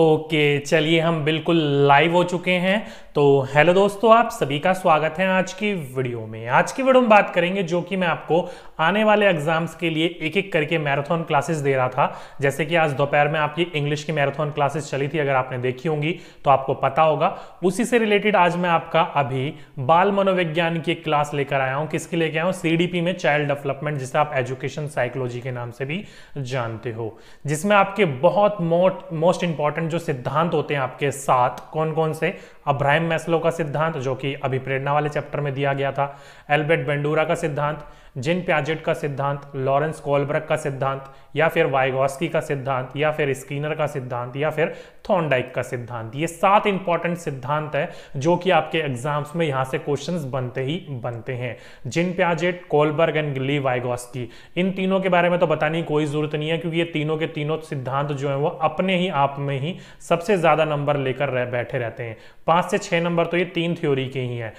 Okay चलिए हम बिल्कुल लाइव हो चुके हैं तो हेलो दोस्तों आप सभी का स्वागत है आज की वीडियो में आज की वीडियो में बात करेंगे जो कि मैं आपको आने वाले एग्जाम्स के लिए एक एक करके मैराथन क्लासेस दे रहा था जैसे कि आज दोपहर में आपकी इंग्लिश की मैराथन क्लासेस चली थी अगर आपने देखी होंगी तो आपको पता होगा उसी से रिलेटेड आज मैं आपका अभी बाल मनोविज्ञान की क्लास लेकर आया हूँ किसके लेके आया हूँ सी में चाइल्ड डेवलपमेंट जिसे आप एजुकेशन साइकोलॉजी के नाम से भी जानते हो जिसमें आपके बहुत मोस्ट इंपॉर्टेंट जो सिद्धांत होते हैं आपके साथ कौन कौन से अब्राहम मैस्लो का सिद्धांत जो कि अभिप्रेरणा वाले चैप्टर में दिया गया था एल्बर्ट बेंडूरा का सिद्धांत जिन प्याजेट का सिद्धांत लॉरेंस कोलब्रक का सिद्धांत या फिर वाइगोस्की का सिद्धांत या फिर स्कीनर का सिद्धांत या फिर थॉन्डाइक का सिद्धांत ये सात इंपॉर्टेंट सिद्धांत है जो कि आपके एग्जाम्स में यहाँ से क्वेश्चन बनते ही बनते हैं Jean Piaget Kohlberg and Lev Vygotsky इन तीनों के बारे में तो बताने की कोई जरूरत नहीं है क्योंकि ये तीनों के तीनों सिद्धांत जो है वो अपने ही आप में ही सबसे ज्यादा नंबर लेकर रह, बैठे रहते हैं पांच से छह नंबर तो ये तीन थ्योरी के ही है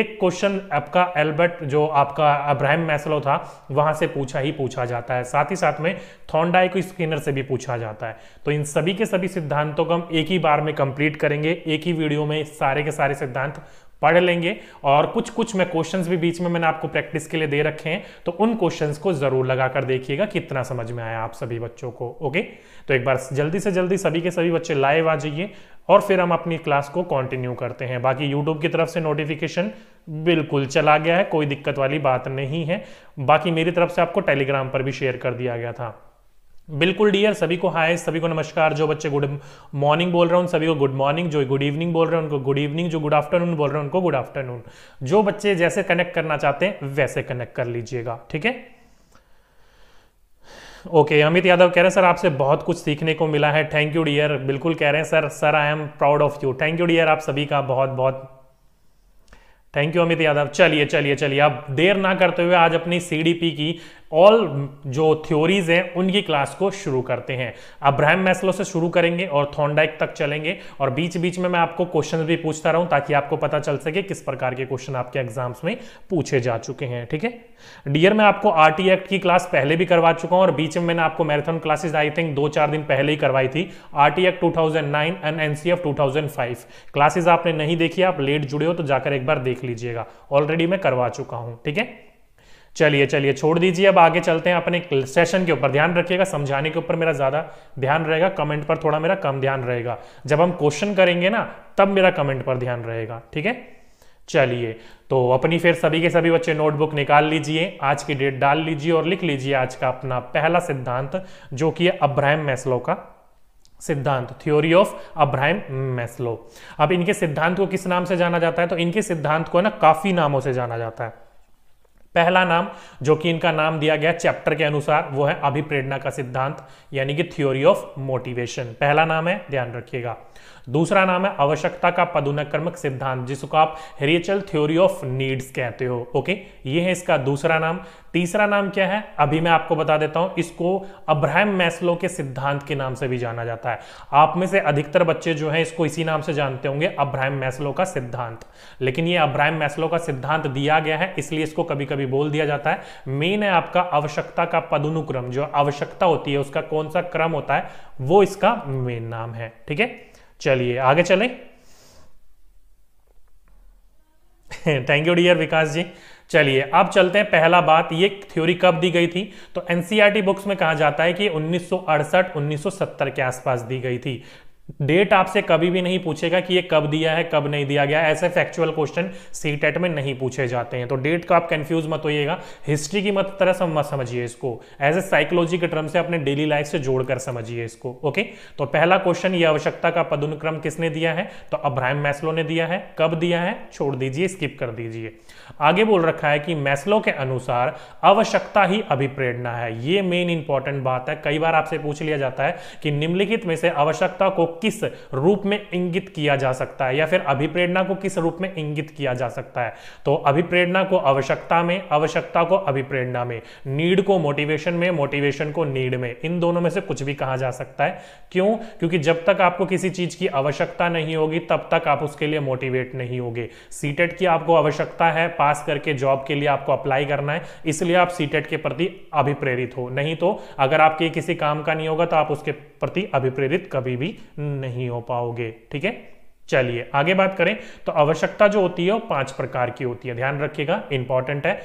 एक क्वेश्चन आपका एल्बर्ट जो आपका अब्राहम मैस्लो था वहां से पूछा ही पूछा जाता है साथ ही साथ में थॉन्डाई को स्किनर से भी पूछा जाता है तो इन सभी के सभी सिद्धांतों को हम एक ही बार में कंप्लीट करेंगे एक ही वीडियो में सारे के सारे सिद्धांत पढ़ लेंगे और कुछ कुछ मैं क्वेश्चंस भी बीच में मैंने आपको प्रैक्टिस के लिए दे रखे हैं तो उन क्वेश्चंस को जरूर लगा कर देखिएगा कितना समझ में आया आप सभी बच्चों को ओके तो एक बार जल्दी से जल्दी सभी के सभी बच्चे लाइव आ जाइए और फिर हम अपनी क्लास को कंटिन्यू करते हैं बाकी यूट्यूब की तरफ से नोटिफिकेशन बिल्कुल चला गया है कोई दिक्कत वाली बात नहीं है बाकी मेरी तरफ से आपको टेलीग्राम पर भी शेयर कर दिया गया था बिल्कुल डियर सभी को हाय सभी को नमस्कार जो बच्चे गुड मॉर्निंग बोल रहे हैं उन सभी को गुड मॉर्निंग जो गुड इवनिंग बोल रहे हैं उनको गुड इवनिंग जो गुड आफ्टरनून बोल रहे हैं उनको गुड आफ्टरनून जो बच्चे जैसे कनेक्ट करना चाहते हैं वैसे कनेक्ट कर लीजिएगा ठीक है ओके okay, अमित यादव कह रहे हैं सर आपसे बहुत कुछ सीखने को मिला है थैंक यू डियर बिल्कुल कह रहे हैं sir sir I am proud of you thank you dear आप सभी का बहुत बहुत थैंक यू अमित यादव चलिए चलिए चलिए आप देर ना करते हुए आज अपनी सीडीपी की ऑल जो थ्योरीज हैं उनकी क्लास को शुरू करते हैं अब्राहम मैसलो से शुरू करेंगे और थॉन्डाइक तक चलेंगे और बीच बीच में मैं आपको क्वेश्चन भी पूछता रहूं ताकि आपको पता चल सके किस प्रकार के क्वेश्चन आपके एग्जाम्स में पूछे जा चुके हैं ठीक है डियर मैं आपको आर एक्ट की क्लास पहले भी करवा चुका हूं और बीच में मैंने आपको मैराथन क्लासेज आई थिंक दो चार दिन पहले ही करवाई थी R act two and NCF two classes आपने नहीं देखी आप लेट जुड़े हो तो जाकर एक बार देख लीजिएगा ऑलरेडी मैं करवा चुका हूं ठीक है चलिए चलिए छोड़ दीजिए अब आगे चलते हैं अपने सेशन के ऊपर ध्यान रखिएगा समझाने के ऊपर मेरा ज़्यादा ध्यान रहेगा कमेंट पर थोड़ा मेरा कम ध्यान रहेगा जब हम क्वेश्चन करेंगे ना तब मेरा कमेंट पर ध्यान रहेगा ठीक है चलिए तो अपनी फिर सभी के सभी बच्चे नोटबुक निकाल लीजिए आज की डेट डाल लीजिए और लिख लीजिए आज का अपना पहला सिद्धांत जो कि है अब्राहम मैस्लो का सिद्धांत थ्योरी ऑफ अब्राहम मैस्लो अब इनके सिद्धांत को किस नाम से जाना जाता है तो इनके सिद्धांत को ना काफी नामों से जाना जाता है पहला नाम जो कि इनका नाम दिया गया चैप्टर के अनुसार वो है अभिप्रेरणा का सिद्धांत यानी कि थ्योरी ऑफ मोटिवेशन पहला नाम है ध्यान रखिएगा दूसरा नाम है आवश्यकता का पदुनक्रमक सिद्धांत जिसको आप हेरियचल थ्योरी ऑफ नीड्स कहते हो ओके ये है इसका दूसरा नाम तीसरा नाम क्या है अभी मैं आपको बता देता हूं इसको अब्राहम मैस्लो के सिद्धांत के नाम से भी जाना जाता है आप में से अधिकतर बच्चे जो हैं इसको इसी नाम से जानते होंगे अब्राहम मैसलो का सिद्धांत लेकिन ये अब्राहम मैस्लो का सिद्धांत दिया गया है इसलिए इसको कभी कभी बोल दिया जाता है मेन है आपका आवश्यकता का पदुनुक्रम जो आवश्यकता होती है उसका कौन सा क्रम होता है वो इसका मेन नाम है ठीक है चलिए आगे चले thank you dear Vikas ji चलिए अब चलते हैं पहला बात ये थ्योरी कब दी गई थी तो एनसीईआरटी बुक्स e में कहा जाता है कि 1968 1970 के आसपास दी गई थी डेट आपसे कभी भी नहीं पूछेगा कि ये कब दिया है कब नहीं दिया गया ऐसे फैक्चुअल क्वेश्चन सी टेट में नहीं पूछे जाते हैं तो डेट का आप कंफ्यूज मत होइएगा हिस्ट्री की मत तरह मत समझिए इसको एज ए साइकोलॉजी के टर्म से अपने डेली लाइफ से जोड़कर समझिए इसको ओके तो पहला क्वेश्चन ये आवश्यकता का पदुनक्रम किसने दिया है तो अब्राहम मैस्लो ने दिया है कब दिया है छोड़ दीजिए स्किप कर दीजिए आगे बोल रखा है कि मैस्लो के अनुसार आवश्यकता ही अभिप्रेरणा है ये मेन इंपॉर्टेंट बात है कई बार आपसे पूछ लिया जाता है कि निम्नलिखित में से आवश्यकता को किस रूप में इंगित किया जा सकता है या फिर अभिप्रेरणा को किस रूप में इंगित किया जा सकता है तो अभिप्रेरणा को आवश्यकता में आवश्यकता को अभिप्रेरणा में नीड को मोटिवेशन में मोटिवेशन को नीड में इन दोनों में से कुछ भी कहा जा सकता है क्यों क्योंकि जब तक आपको किसी चीज की आवश्यकता नहीं होगी तब तक आप उसके लिए मोटिवेट नहीं होगे सीटेट की आपको आवश्यकता है पास करके जॉब के लिए आपको अप्लाई करना है इसलिए आप सीटेट के प्रति अभिप्रेरित हो नहीं तो अगर आपके किसी काम का नहीं होगा तो आप उसके प्रति अभिप्रेरित कभी भी नहीं हो पाओगे ठीक है चलिए आगे बात करें तो आवश्यकता जो होती है वो पांच प्रकार की होती है ध्यान रखिएगा इंपॉर्टेंट है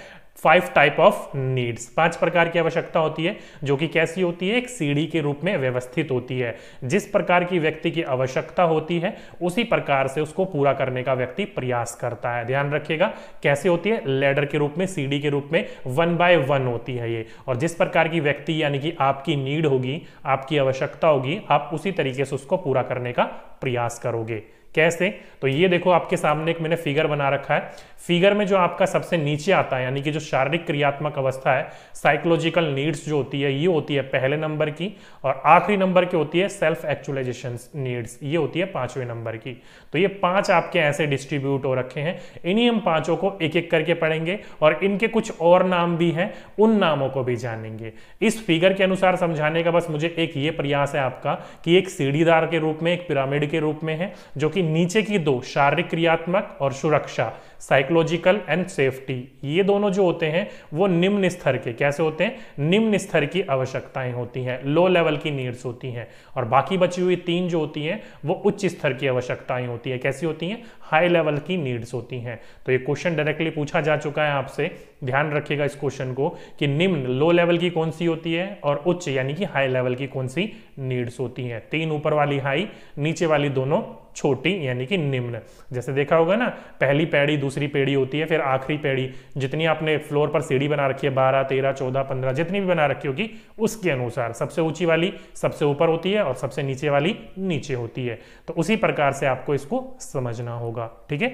फाइव टाइप ऑफ नीड्स पांच प्रकार की आवश्यकता होती है जो कि कैसी होती है एक सीढ़ी के रूप में व्यवस्थित होती है जिस प्रकार की व्यक्ति की आवश्यकता होती है उसी प्रकार से उसको पूरा करने का व्यक्ति प्रयास करता है ध्यान रखिएगा कैसे होती है लेडर के रूप में सीढ़ी के रूप में वन बाय वन होती है ये और जिस प्रकार की व्यक्ति यानी कि आपकी नीड होगी आपकी आवश्यकता होगी आप उसी तरीके से उसको पूरा करने का प्रयास करोगे कैसे तो ये देखो आपके सामने एक मैंने फिगर बना रखा है फिगर में जो आपका सबसे नीचे आता है यानी कि जो शारीरिक क्रियात्मक अवस्था है साइकोलॉजिकल नीड्स जो होती है ये होती है पहले नंबर की और आखिरी नंबर की होती है सेल्फ एक्चुअलाइजेशन नीड्स ये होती है पांचवें नंबर की तो ये पांच आपके ऐसे डिस्ट्रीब्यूट हो रखे हैं इन्हीं हम पांचों को एक एक करके पढ़ेंगे और इनके कुछ और नाम भी हैं उन नामों को भी जानेंगे इस फिगर के अनुसार समझाने का बस मुझे एक ये प्रयास है आपका कि एक सीढ़ीदार के रूप में एक पिरामिड के रूप में है जो कि नीचे की दो शारीरिक क्रियात्मक और सुरक्षा साइकोलॉजिकल एंड सेफ्टी ये दोनों जो होते हैं वो निम्न स्तर के कैसे होते हैं निम्न स्तर की आवश्यकताएं होती हैं लो लेवल की नीड्स होती हैं और बाकी बची हुई तीन जो होती हैं वो उच्च स्तर की आवश्यकताएं होती है कैसी होती हैं हाई लेवल की नीड्स होती हैं तो ये क्वेश्चन डायरेक्टली पूछा जा चुका है आपसे ध्यान रखिएगा इस क्वेश्चन को कि निम्न लो लेवल की कौन सी होती है और उच्च यानी कि हाई लेवल की कौन सी नीड्स होती हैं तीन ऊपर वाली हाई नीचे वाली दोनों छोटी यानी कि निम्न जैसे देखा होगा ना पहली पैड़ी दूसरी पेड़ी होती है फिर आखिरी पेड़ी जितनी आपने फ्लोर पर सीढ़ी बना रखी है बारह तेरह चौदह पंद्रह जितनी भी बना रखी होगी उसके अनुसार सबसे ऊंची वाली सबसे ऊपर होती है और सबसे नीचे वाली नीचे होती है तो उसी प्रकार से आपको इसको समझना होगा ठीक है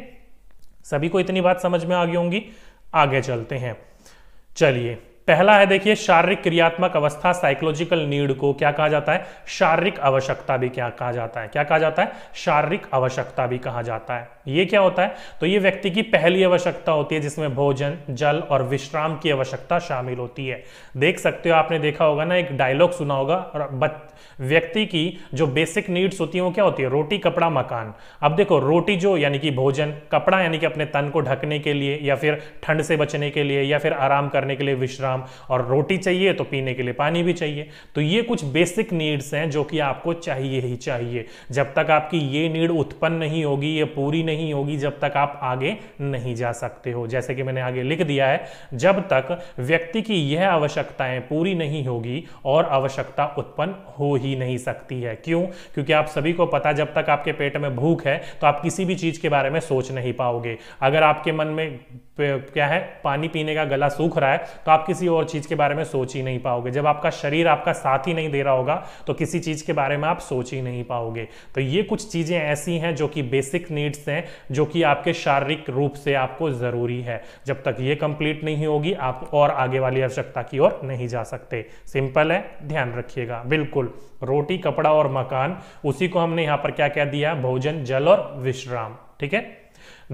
सभी को इतनी बात समझ में आ गई होंगी आगे चलते हैं चलिए पहला है देखिए शारीरिक क्रियात्मक अवस्था साइकोलॉजिकल नीड को क्या कहा जाता है शारीरिक आवश्यकता भी क्या कहा जाता है क्या कहा जाता है शारीरिक आवश्यकता भी कहा जाता है ये क्या होता है तो ये व्यक्ति की पहली आवश्यकता होती है जिसमें भोजन जल और विश्राम की आवश्यकता शामिल होती है देख सकते हो आपने देखा होगा ना एक डायलॉग सुना होगा व्यक्ति की जो बेसिक नीड्स होती है वो क्या होती है रोटी कपड़ा मकान अब देखो रोटी जो यानी कि भोजन कपड़ा यानी कि अपने तन को ढकने के लिए या फिर ठंड से बचने के लिए या फिर आराम करने के लिए विश्राम शाम और रोटी चाहिए तो पीने के लिए पानी भी चाहिए तो ये कुछ बेसिक नीड्स हैं जो कि आपको चाहिए ही चाहिए जब तक आपकी ये नीड उत्पन्न नहीं होगी ये पूरी नहीं होगी जब तक आप आगे नहीं जा सकते हो जैसे कि मैंने आगे लिख दिया है जब तक व्यक्ति की यह आवश्यकताएं पूरी नहीं होगी और आवश्यकता उत्पन्न हो ही नहीं सकती है क्यों क्योंकि आप सभी को पता जब तक आपके पेट में भूख है तो आप किसी भी चीज के बारे में सोच नहीं पाओगे अगर आपके मन में क्या है पानी पीने का गला सूख रहा है तो आप किसी और चीज़ के बारे में सोच ही नहीं पाओगे जब आपका शरीर आपका साथ ही नहीं दे रहा होगा तो किसी चीज़ के बारे में आप सोच ही नहीं पाओगे तो ये कुछ चीज़ें ऐसी हैं जो कि बेसिक नीड्स हैं जो कि आपके शारीरिक रूप से आपको ज़रूरी है जब तक ये कंप्लीट नहीं होगी आप और आगे वाली आवश्यकता की ओर नहीं जा सकते सिंपल है ध्यान रखिएगा बिल्कुल रोटी कपड़ा और मकान उसी को हमने यहां पर क्या कह दिया भोजन जल और विश्राम ठीक है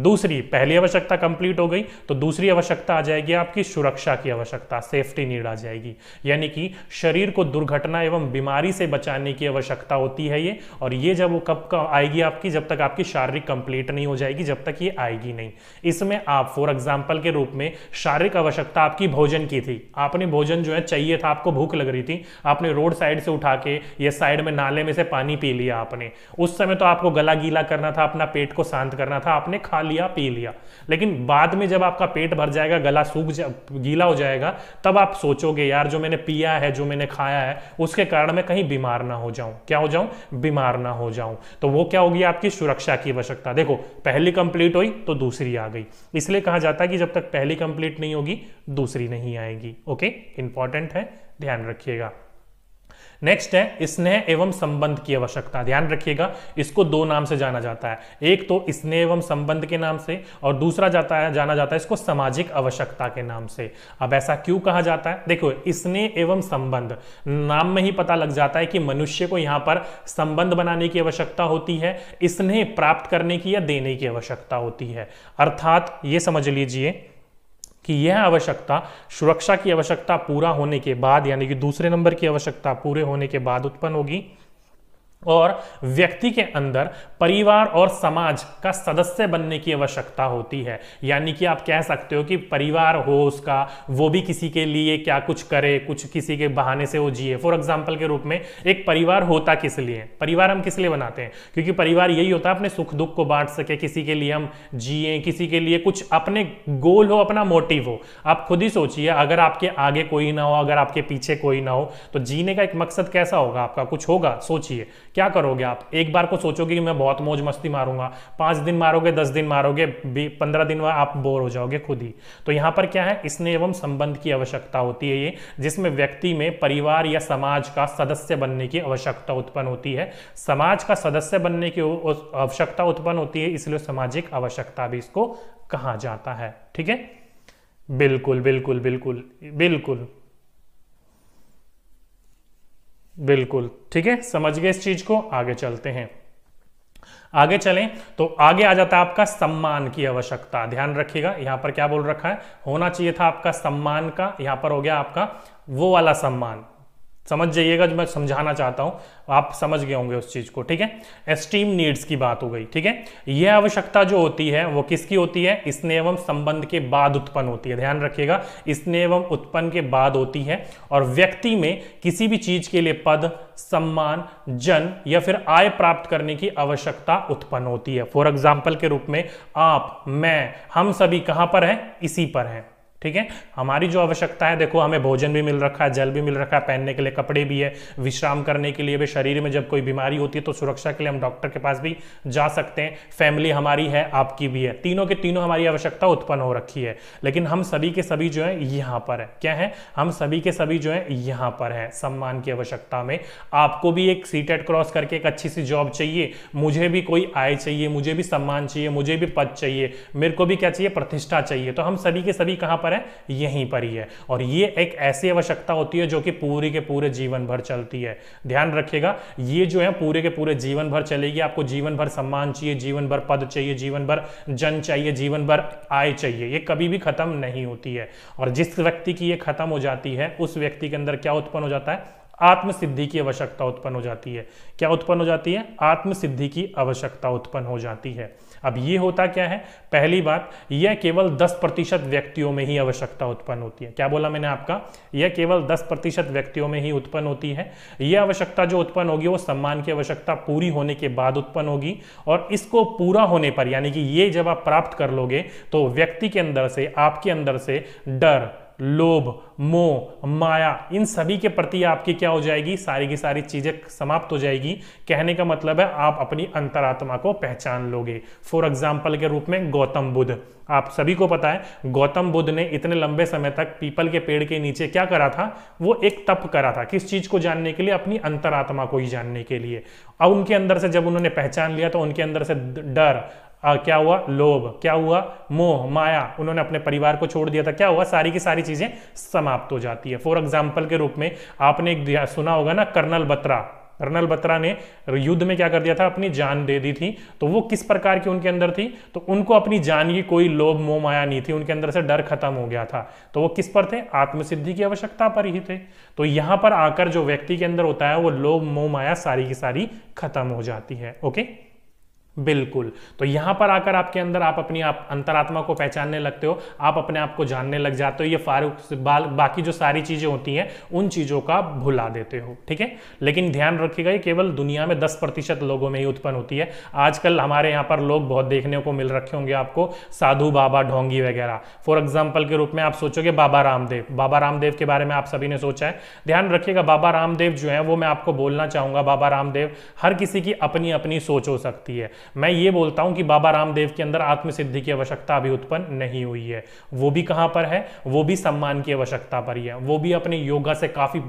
दूसरी पहली आवश्यकता कंप्लीट हो गई तो दूसरी आवश्यकता आ जाएगी आपकी सुरक्षा की आवश्यकता सेफ्टी नीड आ जाएगी यानी कि शरीर को दुर्घटना एवं बीमारी से बचाने की आवश्यकता होती है ये और ये जब वो कब आएगी आपकी जब तक आपकी शारीरिक कंप्लीट नहीं हो जाएगी जब तक ये आएगी नहीं इसमें आप फॉर एग्जाम्पल के रूप में शारीरिक आवश्यकता आपकी भोजन की थी आपने भोजन जो है चाहिए था आपको भूख लग रही थी आपने रोड साइड से उठा के या साइड में नाले में से पानी पी लिया आपने उस समय तो आपको गला गीला करना था अपना पेट को शांत करना था आपने खा लिया पी लिया लेकिन बाद में जब आपका पेट भर जाएगा गला सूख जा गीला हो जाएगा तब आप सोचोगे यार जो मैंने पिया है जो मैंने खाया है उसके कारण मैं कहीं बीमार ना हो जाऊं क्या हो जाऊं बीमार ना हो जाऊं तो वो क्या होगी आपकी सुरक्षा की आवश्यकता देखो पहली कंप्लीट हुई तो दूसरी आ गई इसलिए कहा जाता है कि जब तक पहली कंप्लीट नहीं होगी दूसरी नहीं आएगी ओके इंपॉर्टेंट है ध्यान रखिएगा नेक्स्ट है स्नेह एवं संबंध की आवश्यकता ध्यान रखिएगा इसको दो नाम से जाना जाता है एक तो स्नेह एवं संबंध के नाम से और दूसरा जाता है जाना जाता है इसको सामाजिक आवश्यकता के नाम से अब ऐसा क्यों कहा जाता है देखो स्नेह एवं संबंध नाम में ही पता लग जाता है कि मनुष्य को यहां पर संबंध बनाने की आवश्यकता होती है स्नेह प्राप्त करने की या देने की आवश्यकता होती है अर्थात ये समझ लीजिए कि यह आवश्यकता सुरक्षा की आवश्यकता पूरा होने के बाद यानी कि दूसरे नंबर की आवश्यकता पूरे होने के बाद उत्पन्न होगी और व्यक्ति के अंदर परिवार और समाज का सदस्य बनने की आवश्यकता होती है यानी कि आप कह सकते हो कि परिवार हो उसका वो भी किसी के लिए क्या कुछ करे कुछ किसी के बहाने से वो जिए फॉर एग्जाम्पल के रूप में एक परिवार होता किस लिए परिवार हम किस लिए बनाते हैं क्योंकि परिवार यही होता है अपने सुख दुख को बांट सके किसी के लिए हम जिए किसी के लिए कुछ अपने गोल हो अपना मोटिव हो आप खुद ही सोचिए अगर आपके आगे कोई ना हो अगर आपके पीछे कोई ना हो तो जीने का एक मकसद कैसा होगा आपका कुछ होगा सोचिए क्या करोगे आप एक बार को सोचोगे कि मैं बहुत मौज मस्ती मारूंगा पांच दिन मारोगे दस दिन मारोगे पंद्रह दिन में आप बोर हो जाओगे खुद ही तो यहां पर क्या है स्नेह एवं संबंध की आवश्यकता होती है ये जिसमें व्यक्ति में परिवार या समाज का सदस्य बनने की आवश्यकता उत्पन्न होती है समाज का सदस्य बनने की आवश्यकता उत्पन्न होती है इसलिए सामाजिक आवश्यकता भी इसको कहा जाता है ठीक है बिल्कुल बिल्कुल बिल्कुल बिल्कुल बिल्कुल ठीक है समझ गए इस चीज को आगे चलते हैं आगे चलें तो आगे आ जाता है आपका सम्मान की आवश्यकता ध्यान रखिएगा यहां पर क्या बोल रखा है होना चाहिए था आपका सम्मान का यहां पर हो गया आपका वो वाला सम्मान समझ जाइएगा जो मैं समझाना चाहता हूँ आप समझ गए होंगे उस चीज़ को ठीक है एस्टीम नीड्स की बात हो गई ठीक है यह आवश्यकता जो होती है वो किसकी होती है इसने एवं संबंध के बाद उत्पन्न होती है ध्यान रखिएगा स्नेह एवं उत्पन्न के बाद होती है और व्यक्ति में किसी भी चीज़ के लिए पद सम्मान जन या फिर आय प्राप्त करने की आवश्यकता उत्पन्न होती है फॉर एग्जाम्पल के रूप में आप मैं हम सभी कहाँ पर हैं इसी पर हैं ठीक है हमारी जो आवश्यकता है देखो हमें भोजन भी मिल रखा है जल भी मिल रखा है पहनने के लिए कपड़े भी है विश्राम करने के लिए भी शरीर में जब कोई बीमारी होती है तो सुरक्षा के लिए हम डॉक्टर के पास भी जा सकते हैं फैमिली हमारी है आपकी भी है तीनों के तीनों हमारी आवश्यकता उत्पन्न हो रखी है लेकिन हम सभी के सभी जो है यहाँ पर है क्या है हम सभी के सभी जो है यहाँ पर है सम्मान की आवश्यकता में आपको भी एक एट क्रॉस करके एक अच्छी सी जॉब चाहिए मुझे भी कोई आय चाहिए मुझे भी सम्मान चाहिए मुझे भी पद चाहिए मेरे को भी क्या चाहिए प्रतिष्ठा चाहिए तो हम सभी के सभी कहाँ पर पर है यहीं पर ही है और ये एक ऐसी आवश्यकता होती है जो कि पूरी के पूरे जीवन भर चलती है ध्यान रखिएगा ये जो है पूरे के पूरे जीवन भर चलेगी आपको जीवन भर सम्मान चाहिए जीवन भर पद चाहिए जीवन भर जन चाहिए जीवन भर आय चाहिए ये कभी भी खत्म नहीं होती है और जिस व्यक्ति की ये खत्म हो जाती है उस व्यक्ति के अंदर क्या उत्पन्न हो जाता है आत्मसिद्धि की आवश्यकता उत्पन्न हो जाती है क्या उत्पन्न हो जाती है आत्मसिद्धि की आवश्यकता उत्पन्न हो जाती है अब ये होता क्या है पहली बात यह केवल 10 प्रतिशत व्यक्तियों में ही आवश्यकता उत्पन्न होती है क्या बोला मैंने आपका यह केवल 10 प्रतिशत व्यक्तियों में ही उत्पन्न होती है यह आवश्यकता जो उत्पन्न होगी वो सम्मान की आवश्यकता पूरी होने के बाद उत्पन्न होगी और इसको पूरा होने पर यानी कि ये जब आप प्राप्त कर लोगे तो व्यक्ति के अंदर से आपके अंदर से डर लोभ मोह माया इन सभी के प्रति आपकी क्या हो जाएगी सारी की सारी चीजें समाप्त हो जाएगी कहने का मतलब है आप अपनी अंतरात्मा को पहचान लोगे फॉर एग्जाम्पल के रूप में गौतम बुद्ध आप सभी को पता है गौतम बुद्ध ने इतने लंबे समय तक पीपल के पेड़ के नीचे क्या करा था वो एक तप करा था किस चीज को जानने के लिए अपनी अंतरात्मा को ही जानने के लिए अब उनके अंदर से जब उन्होंने पहचान लिया तो उनके अंदर से डर आ, क्या हुआ लोभ क्या हुआ मोह माया उन्होंने अपने परिवार को छोड़ दिया था क्या हुआ सारी की सारी चीजें समाप्त हो जाती है फॉर एग्जाम्पल के रूप में आपने एक सुना होगा ना कर्नल बत्रा कर्नल बत्रा ने युद्ध में क्या कर दिया था अपनी जान दे दी थी तो वो किस प्रकार की उनके अंदर थी तो उनको अपनी जान की कोई लोभ मोह माया नहीं थी उनके अंदर से डर खत्म हो गया था तो वो किस पर थे आत्मसिद्धि की आवश्यकता पर ही थे तो यहां पर आकर जो व्यक्ति के अंदर होता है वो लोभ मोह माया सारी की सारी खत्म हो जाती है ओके बिल्कुल तो यहां पर आकर आपके अंदर आप अपनी आप अंतरात्मा को पहचानने लगते हो आप अपने आप को जानने लग जाते हो ये फारूक बाल बाकी जो सारी चीजें होती हैं उन चीजों का भुला देते हो ठीक है लेकिन ध्यान रखिएगा ये केवल दुनिया में दस प्रतिशत लोगों में ही उत्पन्न होती है आजकल हमारे यहाँ पर लोग बहुत देखने को मिल रखे होंगे आपको साधु बाबा ढोंगी वगैरह फॉर एग्जाम्पल के रूप में आप सोचोगे बाबा रामदेव बाबा रामदेव के बारे में आप सभी ने सोचा है ध्यान रखिएगा बाबा रामदेव जो है वो मैं आपको बोलना चाहूंगा बाबा रामदेव हर किसी की अपनी अपनी सोच हो सकती है मैं ये बोलता हूं कि बाबा रामदेव के अंदर आत्मसिद्धि की आवश्यकता अभी उत्पन्न नहीं हुई है वो भी कहां पर है वो भी सम्मान की आवश्यकता पर ही है वो भी अपने योगा से काफी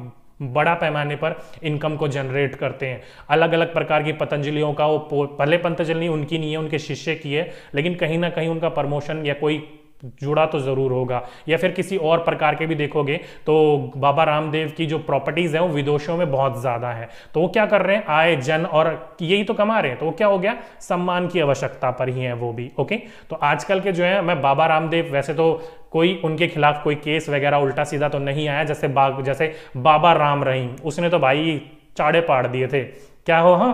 बड़ा पैमाने पर इनकम को जनरेट करते हैं अलग अलग प्रकार की पतंजलियों का वो भले पतंजलि उनकी नहीं है उनके शिष्य की है लेकिन कहीं ना कहीं उनका प्रमोशन या कोई जुड़ा तो ज़रूर होगा या फिर किसी और प्रकार के भी देखोगे तो बाबा रामदेव की जो प्रॉपर्टीज़ है वो विदेशों में बहुत ज़्यादा है तो वो क्या कर रहे हैं आय जन और यही तो कमा रहे हैं तो वो क्या हो गया सम्मान की आवश्यकता पर ही है वो भी ओके तो आजकल के जो है मैं बाबा रामदेव वैसे तो कोई उनके खिलाफ कोई केस वगैरह उल्टा सीधा तो नहीं आया जैसे बा, जैसे बाबा राम रहीम उसने तो भाई चाड़े पाड़ दिए थे क्या हो हा?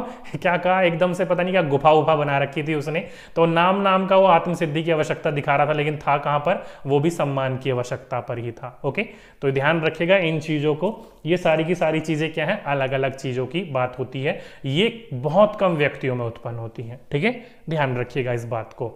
क्या कहा एकदम से पता नहीं क्या गुफा उफा बना रखी थी उसने तो नाम नाम का वो आत्मसिद्धि की आवश्यकता दिखा रहा था लेकिन था कहां पर वो भी सम्मान की आवश्यकता पर ही था ओके तो ध्यान रखिएगा इन चीजों को ये सारी की सारी चीजें क्या है अलग अलग चीजों की बात होती है ये बहुत कम व्यक्तियों में उत्पन्न होती है ठीक है ध्यान रखिएगा इस बात को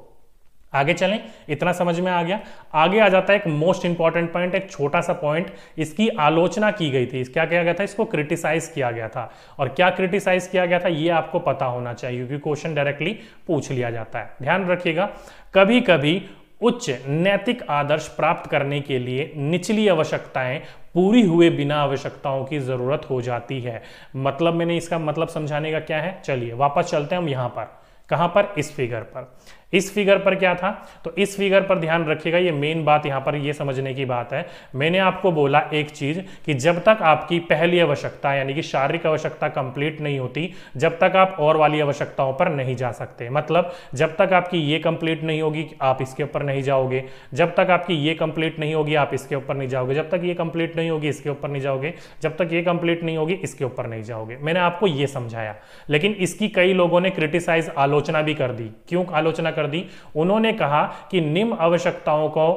आगे चलें इतना समझ में आ गया आगे आ जाता है एक मोस्ट इंपॉर्टेंट पॉइंट एक छोटा सा पॉइंट इसकी आलोचना की गई थी क्या किया गया था इसको क्रिटिसाइज किया गया था और क्या क्रिटिसाइज किया गया था ये आपको पता होना चाहिए क्योंकि क्वेश्चन डायरेक्टली पूछ लिया जाता है ध्यान रखिएगा कभी कभी उच्च नैतिक आदर्श प्राप्त करने के लिए निचली आवश्यकताएं पूरी हुए बिना आवश्यकताओं की जरूरत हो जाती है मतलब मैंने इसका मतलब समझाने का क्या है चलिए वापस चलते हैं हम यहां पर कहां पर इस फिगर पर इस फिगर पर क्या था तो इस फिगर पर ध्यान रखिएगा ये मेन बात यहां पर ये समझने की बात है मैंने आपको बोला एक चीज कि जब तक आपकी पहली आवश्यकता यानी कि शारीरिक आवश्यकता कंप्लीट नहीं होती जब तक आप और वाली आवश्यकताओं पर नहीं जा सकते मतलब जब तक आपकी ये कंप्लीट नहीं होगी आप इसके ऊपर नहीं जाओगे जब तक आपकी ये कंप्लीट नहीं होगी आप इसके ऊपर नहीं जाओगे जब तक ये कंप्लीट नहीं होगी इसके ऊपर नहीं जाओगे जब तक ये कंप्लीट नहीं होगी इसके ऊपर नहीं जाओगे मैंने आपको यह समझाया लेकिन इसकी कई लोगों ने क्रिटिसाइज आलोचना भी कर दी क्यों आलोचना कर दी उन्होंने कहा कि निम्न आवश्यकताओं को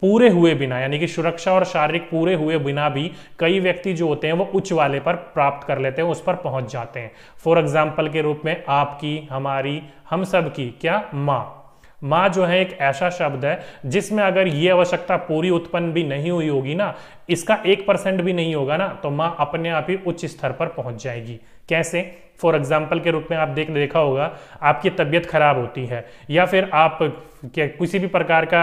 पूरे हुए बिना यानी कि सुरक्षा और शारीरिक पूरे हुए बिना भी कई व्यक्ति जो होते हैं वो उच्च वाले पर प्राप्त कर लेते हैं उस पर पहुंच जाते हैं फॉर एग्जाम्पल के रूप में आपकी हमारी हम सब की क्या माँ माँ जो है एक ऐसा शब्द है जिसमें अगर ये आवश्यकता पूरी उत्पन्न भी नहीं हुई होगी ना इसका एक परसेंट भी नहीं होगा ना तो माँ अपने आप ही उच्च स्तर पर पहुंच जाएगी कैसे फॉर एग्जाम्पल के रूप में आप देख देखा होगा आपकी तबीयत खराब होती है या फिर आप किसी भी प्रकार का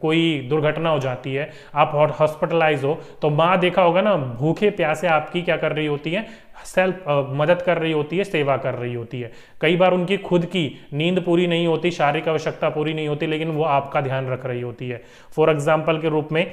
कोई दुर्घटना हो जाती है आप हॉस्पिटलाइज हो तो माँ देखा होगा ना भूखे प्यासे आपकी क्या कर रही होती है सेल्फ मदद कर रही होती है सेवा कर रही होती है कई बार उनकी खुद की नींद पूरी नहीं होती शारीरिक आवश्यकता पूरी नहीं होती लेकिन वो आपका ध्यान रख रही होती है फॉर एग्जाम्पल के रूप में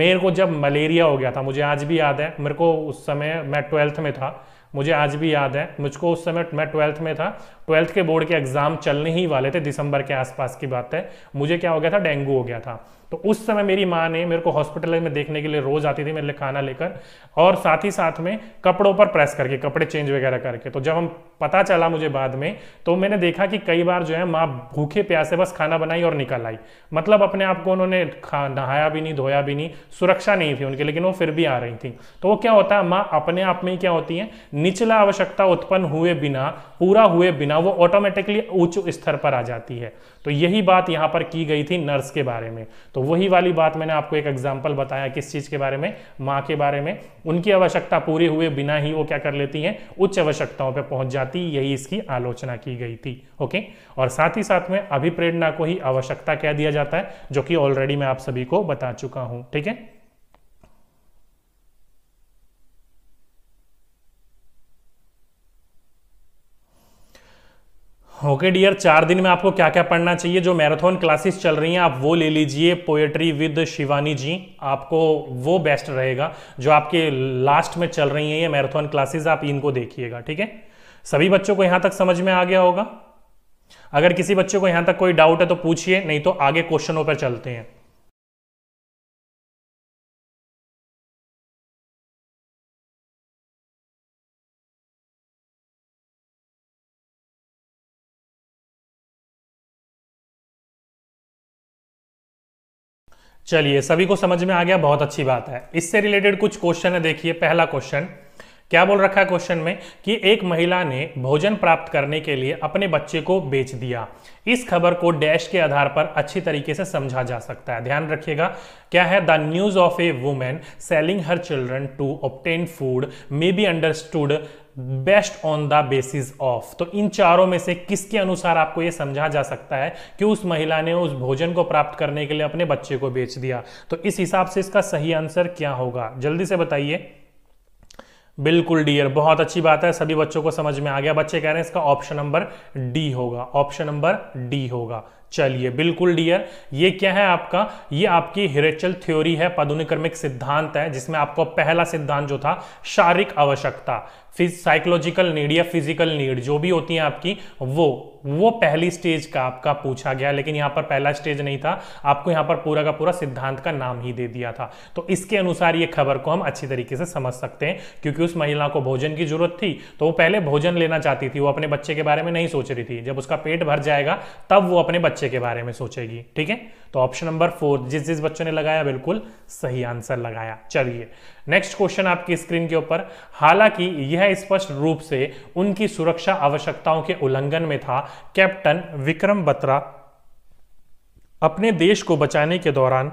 मेरे को जब मलेरिया हो गया था मुझे आज भी याद है मेरे को उस समय मैं ट्वेल्थ में था मुझे आज भी याद है मुझको उस समय मैं ट्वेल्थ में था ट्वेल्थ के बोर्ड के एग्जाम चलने ही वाले थे दिसंबर के आसपास की बात है मुझे क्या हो गया था डेंगू हो गया था तो उस समय मेरी माँ ने मेरे को हॉस्पिटल में देखने के लिए रोज आती थी मेरे लिए खाना लेकर और साथ ही साथ में कपड़ों पर प्रेस करके कपड़े चेंज वगैरह करके तो जब हम पता चला मुझे बाद में तो मैंने देखा कि कई बार जो है माँ भूखे प्यासे बस खाना बनाई और निकल आई मतलब अपने आप को उन्होंने नहाया भी नहीं धोया भी नहीं सुरक्षा नहीं थी उनके लेकिन वो फिर भी आ रही थी तो वो क्या होता है माँ अपने आप में ही क्या होती है निचला आवश्यकता उत्पन्न हुए बिना पूरा हुए बिना वो ऑटोमेटिकली उच्च स्तर पर आ जाती है तो यही बात यहाँ पर की गई थी नर्स के बारे में तो तो वही वाली बात मैंने आपको एक एग्जाम्पल बताया किस चीज़ के बारे में माँ के बारे में उनकी आवश्यकता पूरी हुए बिना ही वो क्या कर लेती हैं उच्च आवश्यकताओं पर पहुंच जाती यही इसकी आलोचना की गई थी ओके और साथ ही साथ में अभिप्रेरणा को ही आवश्यकता कह दिया जाता है जो कि ऑलरेडी मैं आप सभी को बता चुका हूं ठीक है ओके okay, डियर चार दिन में आपको क्या क्या पढ़ना चाहिए जो मैराथन क्लासेस चल रही हैं आप वो ले लीजिए पोएट्री विद शिवानी जी आपको वो बेस्ट रहेगा जो आपके लास्ट में चल रही हैं ये मैराथन क्लासेस आप इनको देखिएगा ठीक है सभी बच्चों को यहाँ तक समझ में आ गया होगा अगर किसी बच्चे को यहाँ तक कोई डाउट है तो पूछिए नहीं तो आगे क्वेश्चनों पर चलते हैं चलिए सभी को समझ में आ गया बहुत अच्छी बात है इससे रिलेटेड कुछ क्वेश्चन है देखिए पहला क्वेश्चन क्या बोल रखा है क्वेश्चन में कि एक महिला ने भोजन प्राप्त करने के लिए अपने बच्चे को बेच दिया इस खबर को डैश के आधार पर अच्छी तरीके से समझा जा सकता है ध्यान रखिएगा क्या है the news of a women selling her children to obtain food may be understood best on the basis of तो इन चारों में से किसके अनुसार आपको यह समझा जा सकता है कि उस महिला ने उस भोजन को प्राप्त करने के लिए अपने बच्चे को बेच दिया तो इस हिसाब से इसका सही आंसर क्या होगा जल्दी से बताइए बिल्कुल डियर बहुत अच्छी बात है सभी बच्चों को समझ में आ गया बच्चे कह रहे हैं इसका ऑप्शन नंबर डी होगा ऑप्शन नंबर डी होगा चलिए बिल्कुल डियर ये क्या है आपका ये आपकी हिरेचल थ्योरी है पदुनिक्रमिक सिद्धांत है जिसमें आपको पहला सिद्धांत जो था शारीरिक आवश्यकता साइकोलॉजिकल नीड या फिजिकल नीड जो भी होती है आपकी वो वो पहली स्टेज का आपका पूछा गया लेकिन यहाँ पर पहला स्टेज नहीं था आपको यहाँ पर पूरा का पूरा सिद्धांत का नाम ही दे दिया था तो इसके अनुसार ये खबर को हम अच्छी तरीके से समझ सकते हैं क्योंकि उस महिला को भोजन की जरूरत थी तो वो पहले भोजन लेना चाहती थी वो अपने बच्चे के बारे में नहीं सोच रही थी जब उसका पेट भर जाएगा तब वो अपने बच्चे के बारे में सोचेगी ठीक है तो ऑप्शन नंबर फोर जिस जिस बच्चों ने लगाया बिल्कुल सही आंसर लगाया चलिए नेक्स्ट क्वेश्चन आपकी स्क्रीन के ऊपर हालांकि यह स्पष्ट रूप से उनकी सुरक्षा आवश्यकताओं के उल्लंघन में था कैप्टन विक्रम बत्रा अपने देश को बचाने के दौरान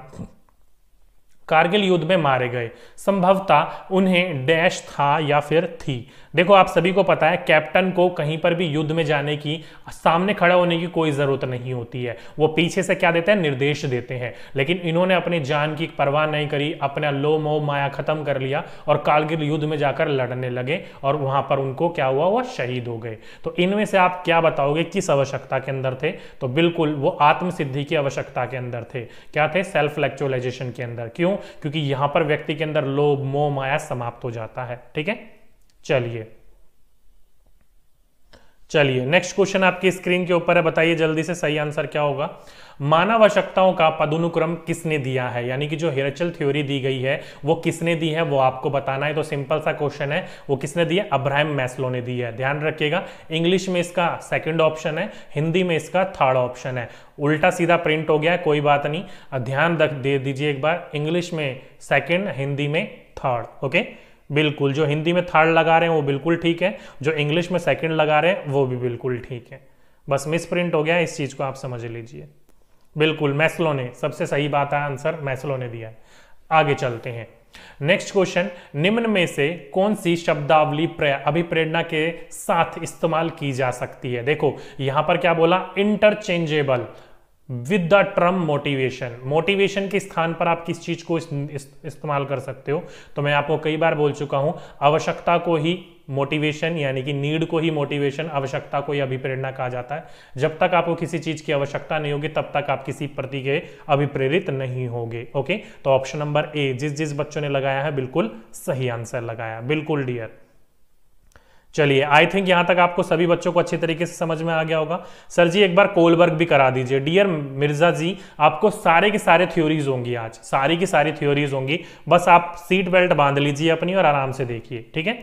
कारगिल युद्ध में मारे गए संभवतः उन्हें डैश था या फिर थी देखो आप सभी को पता है कैप्टन को कहीं पर भी युद्ध में जाने की सामने खड़ा होने की कोई जरूरत नहीं होती है वो पीछे से क्या देते हैं निर्देश देते हैं लेकिन इन्होंने अपनी जान की परवाह नहीं करी अपना लो मो माया खत्म कर लिया और कारगिल युद्ध में जाकर लड़ने लगे और वहां पर उनको क्या हुआ वह शहीद हो गए तो इनमें से आप क्या बताओगे किस आवश्यकता के अंदर थे तो बिल्कुल वो आत्मसिद्धि की आवश्यकता के अंदर थे क्या थे सेल्फ लेक्चुअलाइजेशन के अंदर क्यों क्योंकि यहां पर व्यक्ति के अंदर लोभ मोह माया समाप्त हो जाता है ठीक है चलिए चलिए नेक्स्ट क्वेश्चन आपकी स्क्रीन के ऊपर है बताइए जल्दी से सही आंसर क्या होगा मानव आवश्यकताओं का पदुनुक्रम किसने दिया है यानी कि जो हेरचल थ्योरी दी गई है वो किसने दी है वो आपको बताना है तो सिंपल सा क्वेश्चन है वो किसने दिया अब्राहम मैस्लो ने दी है ध्यान रखिएगा इंग्लिश में इसका सेकंड ऑप्शन है हिंदी में इसका थर्ड ऑप्शन है उल्टा सीधा प्रिंट हो गया है कोई बात नहीं ध्यान दे दीजिए एक बार इंग्लिश में सेकेंड हिंदी में थर्ड ओके okay? बिल्कुल जो हिंदी में थर्ड लगा रहे हैं वो बिल्कुल ठीक है जो इंग्लिश में सेकंड लगा रहे हैं वो भी बिल्कुल ठीक है बस मिस प्रिंट हो गया इस चीज़ को आप समझ लीजिए बिल्कुल मैस्लो ने सबसे सही बात है आंसर मैस्लो ने दिया है आगे चलते हैं नेक्स्ट क्वेश्चन निम्न में से कौन सी शब्दावली अभिप्रेरणा के साथ इस्तेमाल की जा सकती है देखो यहां पर क्या बोला interchangeable with the term motivation motivation के स्थान पर आप किस चीज को इस्तेमाल कर सकते हो तो मैं आपको कई बार बोल चुका हूं आवश्यकता को ही मोटिवेशन यानी कि नीड को ही मोटिवेशन आवश्यकता को ही अभिप्रेरणा कहा जाता है जब तक आपको किसी चीज की आवश्यकता नहीं होगी तब तक आप किसी प्रति के अभिप्रेरित नहीं होगे ओके तो ऑप्शन नंबर ए जिस जिस बच्चों ने लगाया है बिल्कुल सही आंसर लगाया बिल्कुल डियर चलिए आई थिंक यहां तक आपको सभी बच्चों को अच्छे तरीके से समझ में आ गया होगा सर जी एक बार कोल वर्क भी करा दीजिए डियर मिर्जा जी आपको सारे के सारे थ्योरीज होंगी आज सारी की सारी थ्योरीज होंगी बस आप सीट बेल्ट बांध लीजिए अपनी और आराम से देखिए ठीक है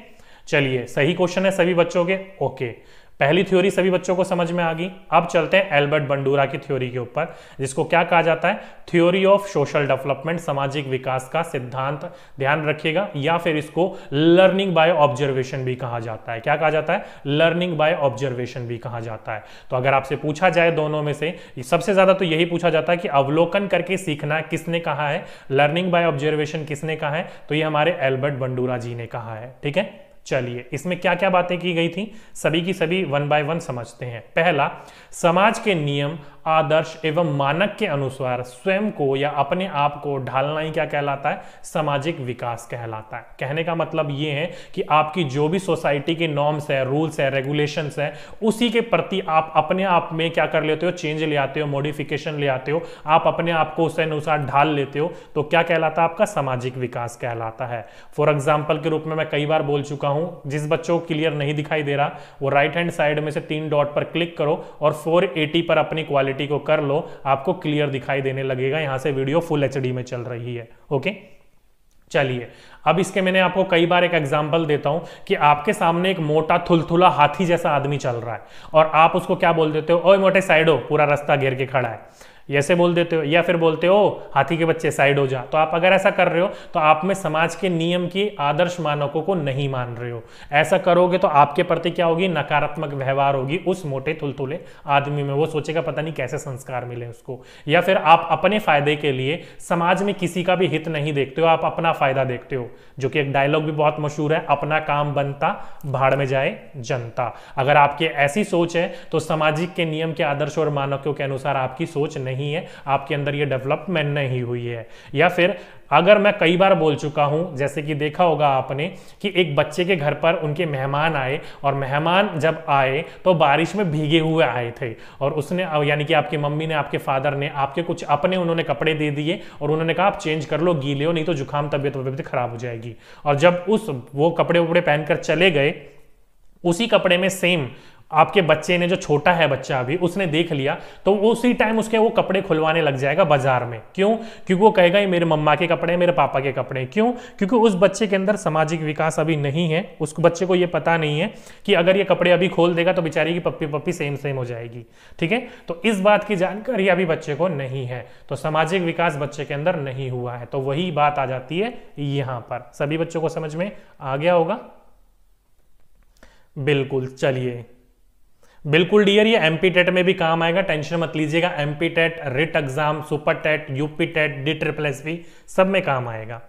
चलिए सही क्वेश्चन है सभी बच्चों के ओके पहली थ्योरी सभी बच्चों को समझ में आ गई अब चलते हैं एल्बर्ट बंडूरा की थ्योरी के ऊपर जिसको क्या कहा जाता है थ्योरी ऑफ सोशल डेवलपमेंट सामाजिक विकास का सिद्धांत ध्यान रखिएगा या फिर इसको लर्निंग बाय ऑब्जर्वेशन भी कहा जाता है क्या कहा जाता है लर्निंग बाय ऑब्जर्वेशन भी कहा जाता है तो अगर आपसे पूछा जाए दोनों में से सबसे ज्यादा तो यही पूछा जाता है कि अवलोकन करके सीखना किसने कहा है लर्निंग बाय ऑब्जर्वेशन किसने कहा है तो ये हमारे एल्बर्ट बंडूरा जी ने कहा है ठीक है चलिए इसमें क्या क्या बातें की गई थी सभी की सभी वन बाय वन समझते हैं पहला समाज के नियम आदर्श एवं मानक के अनुसार स्वयं को या अपने आप को ढालना ही क्या कहलाता है सामाजिक विकास कहलाता है कहने का मतलब ये है कि आपकी जो भी सोसाइटी के नॉर्म्स है रूल्स है रेगुलेशंस है उसी के प्रति आप अपने आप में क्या कर लेते हो चेंज ले आते हो मॉडिफिकेशन ले आते हो आप अपने आप को उसके अनुसार ढाल लेते हो तो क्या कहलाता है आपका सामाजिक विकास कहलाता है फॉर एग्जाम्पल के रूप में मैं कई बार बोल चुका हूं जिस बच्चों को क्लियर नहीं दिखाई दे रहा वो राइट हैंड साइड में से तीन डॉट पर क्लिक करो और फोर 480 पर अपनी क्वालिटी को कर लो आपको क्लियर दिखाई देने लगेगा यहां से वीडियो फुल एच में चल रही है ओके चलिए अब इसके मैंने आपको कई बार एक एग्जाम्पल देता हूं कि आपके सामने एक मोटा थुलथुला हाथी जैसा आदमी चल रहा है और आप उसको क्या बोल देते हो ओए मोटे साइड हो पूरा रास्ता घेर के खड़ा है ऐसे बोल देते हो या फिर बोलते हो हाथी के बच्चे साइड हो जा तो आप अगर ऐसा कर रहे हो तो आप में समाज के नियम की आदर्श मानकों को नहीं मान रहे हो ऐसा करोगे तो आपके प्रति क्या होगी नकारात्मक व्यवहार होगी उस मोटे थुलथुले आदमी में वो सोचेगा पता नहीं कैसे संस्कार मिले उसको या फिर आप अपने फायदे के लिए समाज में किसी का भी हित नहीं देखते हो आप अपना फायदा देखते हो जो कि एक डायलॉग भी बहुत मशहूर है अपना काम बनता भाड़ में जाए जनता अगर आपकी ऐसी सोच है तो सामाजिक के नियम के आदर्श और मानकों के अनुसार आपकी सोच नहीं है आपके अंदर यह डेवलपमेंट नहीं हुई है या फिर अगर मैं कई बार बोल चुका हूं जैसे कि देखा होगा आपने कि एक बच्चे के घर पर उनके मेहमान आए और मेहमान जब आए तो बारिश में भीगे हुए आए थे और उसने यानी कि आपकी मम्मी ने आपके फादर ने आपके कुछ अपने उन्होंने कपड़े दे दिए और उन्होंने कहा आप चेंज कर लो गीले हो नहीं तो जुकाम तबियत वबियत खराब हो जाएगी और जब उस वो कपड़े उपड़े पहनकर चले गए उसी कपड़े में सेम आपके बच्चे ने जो छोटा है बच्चा अभी उसने देख लिया तो उसी टाइम उसके वो कपड़े खुलवाने लग जाएगा बाजार में क्यों क्योंकि वो कहेगा ये मेरे मम्मा के कपड़े हैं मेरे पापा के कपड़े हैं क्यों क्योंकि उस बच्चे के अंदर सामाजिक विकास अभी नहीं है उस बच्चे को ये पता नहीं है कि अगर ये कपड़े अभी खोल देगा तो बेचारी की पप्पी पप्पी सेम सेम हो जाएगी ठीक है तो इस बात की जानकारी अभी बच्चे को नहीं है तो सामाजिक विकास बच्चे के अंदर नहीं हुआ है तो वही बात आ जाती है यहां पर सभी बच्चों को समझ में आ गया होगा बिल्कुल चलिए बिल्कुल डियर ये एमपी टेट में भी काम आएगा टेंशन मत लीजिएगा MP TET REET exam super TET UP TET D triple S सब में काम आएगा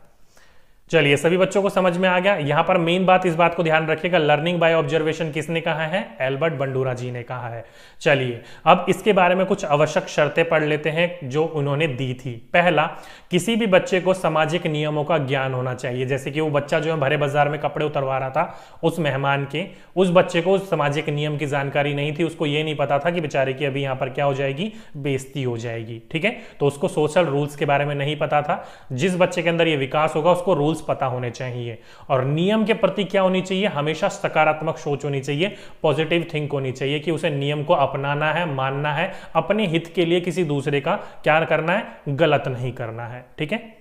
चलिए सभी बच्चों को समझ में आ गया यहां पर मेन बात इस बात को ध्यान रखिएगा लर्निंग बाय ऑब्जर्वेशन किसने कहा है एल्बर्ट बंडूरा जी ने कहा है चलिए अब इसके बारे में कुछ आवश्यक शर्तें पढ़ लेते हैं जो उन्होंने दी थी पहला किसी भी बच्चे को सामाजिक नियमों का ज्ञान होना चाहिए जैसे कि वो बच्चा जो है भरे बाजार में कपड़े उतरवा रहा था उस मेहमान के उस बच्चे को सामाजिक नियम की जानकारी नहीं थी उसको ये नहीं पता था कि बेचारे की अभी यहां पर क्या हो जाएगी बेजती हो जाएगी ठीक है तो उसको सोशल रूल्स के बारे में नहीं पता था जिस बच्चे के अंदर ये विकास होगा उसको रूल्स रूल्स पता होने चाहिए और नियम के प्रति क्या होनी चाहिए हमेशा सकारात्मक सोच होनी चाहिए पॉजिटिव थिंक होनी चाहिए कि उसे नियम को अपनाना है मानना है अपने हित के लिए किसी दूसरे का क्या करना है गलत नहीं करना है ठीक है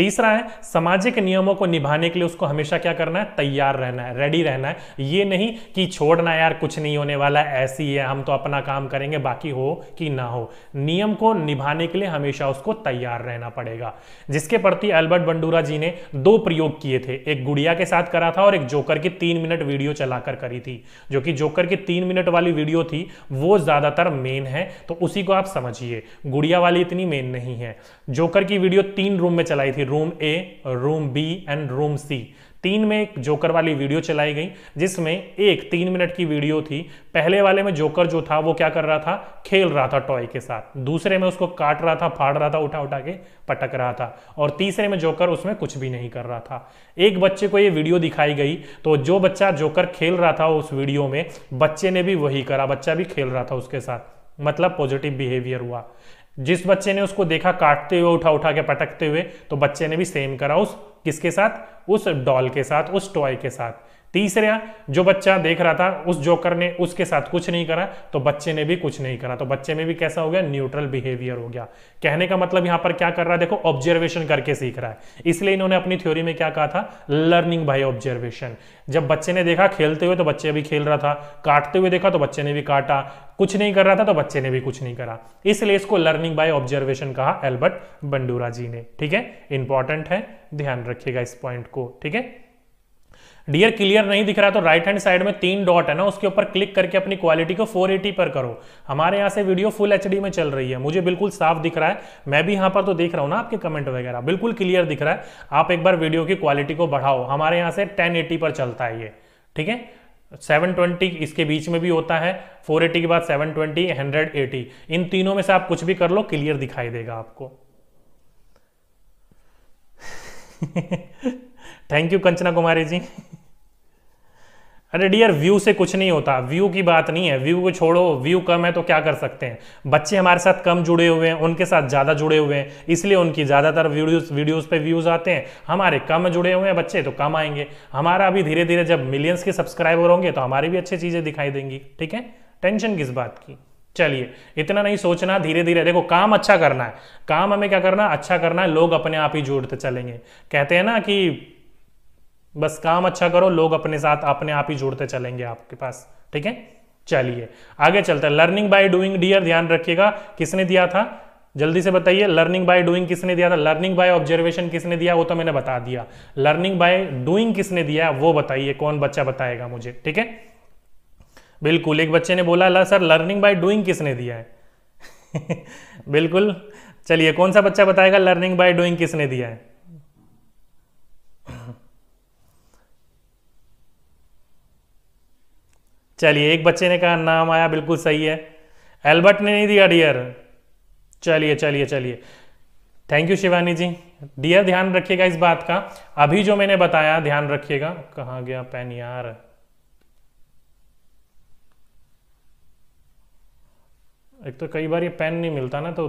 तीसरा है सामाजिक नियमों को निभाने के लिए उसको हमेशा क्या करना है तैयार रहना है रेडी रहना है ये नहीं कि छोड़ना यार कुछ नहीं होने वाला ऐसी है हम तो अपना काम करेंगे बाकी हो कि ना हो नियम को निभाने के लिए हमेशा उसको तैयार रहना पड़ेगा जिसके प्रति अल्बर्ट बंडूरा जी ने दो प्रयोग किए थे एक गुड़िया के साथ करा था और एक जोकर की तीन मिनट वीडियो चलाकर करी थी जो कि जोकर की तीन मिनट वाली वीडियो थी वो ज्यादातर मेन है तो उसी को आप समझिए गुड़िया वाली इतनी मेन नहीं है जोकर की वीडियो तीन रूम में चलाई थी room A room B and room C तीन में एक जोकर वाली वीडियो चलाई गई जिसमें एक तीन मिनट की वीडियो थी पहले वाले में जोकर जो था वो क्या कर रहा था खेल रहा था टॉय के साथ दूसरे में उसको काट रहा था फाड़ रहा था उठा उठा के पटक रहा था और तीसरे में जोकर उसमें कुछ भी नहीं कर रहा था एक बच्चे को ये वीडियो दिखाई गई तो जो बच्चा जोकर खेल रहा था उस वीडियो में बच्चे ने भी वही करा बच्चा भी खेल रहा था उसके साथ मतलब पॉजिटिव बिहेवियर हुआ जिस बच्चे ने उसको देखा काटते हुए उठा उठा के पटकते हुए तो बच्चे ने भी सेम करा उस किसके साथ उस डॉल के साथ उस टॉय के साथ तीसरा जो बच्चा देख रहा था उस जोकर ने उसके साथ कुछ नहीं करा तो बच्चे ने भी कुछ नहीं करा तो बच्चे में भी कैसा हो गया न्यूट्रल बिहेवियर हो गया कहने का मतलब यहां पर क्या कर रहा है देखो ऑब्जर्वेशन करके सीख रहा है इसलिए इन्होंने अपनी थ्योरी में क्या कहा था लर्निंग बाय ऑब्जर्वेशन जब बच्चे ने देखा खेलते हुए तो बच्चे भी खेल रहा था काटते हुए देखा तो बच्चे ने भी काटा कुछ नहीं कर रहा था तो बच्चे ने भी कुछ नहीं करा इसलिए इसको लर्निंग बाय ऑब्जर्वेशन कहा एल्बर्ट बंडूरा जी ने ठीक है इंपॉर्टेंट है ध्यान रखिएगा इस पॉइंट को ठीक है डियर क्लियर नहीं दिख रहा तो राइट हैंड साइड में तीन डॉट है ना उसके ऊपर क्लिक करके अपनी क्वालिटी को 480 पर करो हमारे यहाँ से वीडियो फुल एच में चल रही है मुझे बिल्कुल साफ दिख रहा है मैं भी यहाँ पर तो देख रहा हूँ ना आपके कमेंट वगैरह बिल्कुल क्लियर दिख रहा है आप एक बार वीडियो की क्वालिटी को बढ़ाओ हमारे यहाँ से टेन पर चलता है ये ठीक है 720 इसके बीच में भी होता है 480 के बाद 720, 180 इन तीनों में से आप कुछ भी कर लो क्लियर दिखाई देगा आपको थैंक यू कंचना कुमारी जी अरे डियर व्यू से कुछ नहीं होता व्यू की बात नहीं है व्यू को छोड़ो व्यू कम है तो क्या कर सकते हैं बच्चे हमारे साथ कम जुड़े हुए हैं उनके साथ ज़्यादा जुड़े हुए हैं इसलिए उनकी ज़्यादातर वीडियोस वीडियोस पे व्यूज़ आते हैं हमारे कम जुड़े हुए हैं बच्चे तो कम आएंगे हमारा अभी धीरे धीरे जब मिलियंस के सब्सक्राइबर होंगे तो हमारी भी अच्छी चीज़ें दिखाई देंगी ठीक है टेंशन किस बात की चलिए इतना नहीं सोचना धीरे धीरे देखो काम अच्छा करना है काम हमें क्या करना अच्छा करना है लोग अपने आप ही जुड़ते चलेंगे कहते हैं ना कि बस काम अच्छा करो लोग अपने साथ अपने आप ही जुड़ते चलेंगे आपके पास ठीक है चलिए आगे चलते हैं लर्निंग बाय डूइंग डियर ध्यान रखिएगा किसने दिया था जल्दी से बताइए लर्निंग बाय डूइंग किसने दिया था लर्निंग बाय ऑब्जर्वेशन किसने दिया वो तो मैंने बता दिया लर्निंग बाय डूइंग किसने दिया वो बताइए कौन बच्चा बताएगा मुझे ठीक है बिल्कुल एक बच्चे ने बोला ला सर लर्निंग बाय डूइंग किसने दिया है बिल्कुल चलिए कौन सा बच्चा बताएगा लर्निंग बाय डूइंग किसने दिया है चलिए एक बच्चे ने कहा नाम आया बिल्कुल सही है एल्बर्ट ने नहीं दिया डियर चलिए चलिए चलिए thank you Shivani ji dear ध्यान रखिएगा इस बात का अभी जो मैंने बताया ध्यान रखिएगा कहा गया पेन यार एक तो कई बार ये पेन नहीं मिलता ना तो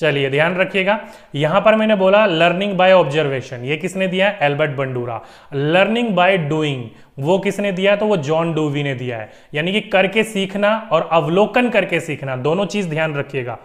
चलिए ध्यान रखिएगा यहां पर मैंने बोला लर्निंग बाय ऑब्जर्वेशन ये किसने दिया है Albert Bandura learning by doing वो किसने दिया तो वो जॉन डूवी ने दिया है यानी कि करके सीखना और अवलोकन करके सीखना दोनों चीज ध्यान रखिएगा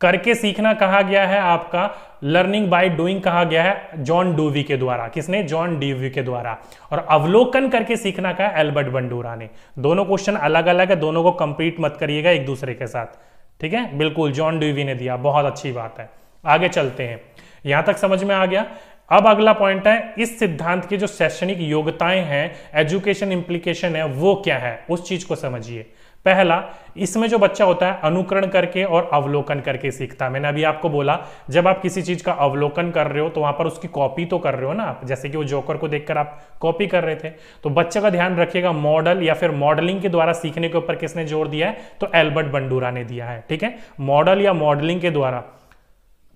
करके सीखना कहा गया है आपका लर्निंग बाय डूइंग कहा गया है जॉन डूवी के द्वारा किसने जॉन डीवी के द्वारा और अवलोकन करके सीखना का एल्बर्ट बंडूरा ने दोनों क्वेश्चन अलग अलग है दोनों को कंप्लीट मत करिएगा एक दूसरे के साथ ठीक है बिल्कुल जॉन ड्यूवी ने दिया बहुत अच्छी बात है आगे चलते हैं यहां तक समझ में आ गया अब अगला पॉइंट है इस सिद्धांत की जो शैक्षणिक योग्यताएं हैं एजुकेशन इंप्लीकेशन है वो क्या है उस चीज को समझिए पहला इसमें जो बच्चा होता है अनुकरण करके और अवलोकन करके सीखता है मैंने अभी आपको बोला जब आप किसी चीज का अवलोकन कर रहे हो तो वहां पर उसकी कॉपी तो कर रहे हो ना आप जैसे कि वो जोकर को देखकर आप कॉपी कर रहे थे तो बच्चे का ध्यान रखिएगा मॉडल या फिर मॉडलिंग के द्वारा सीखने के ऊपर किसने जोर दिया है तो एल्बर्ट बंडूरा ने दिया है ठीक है मॉडल या मॉडलिंग के द्वारा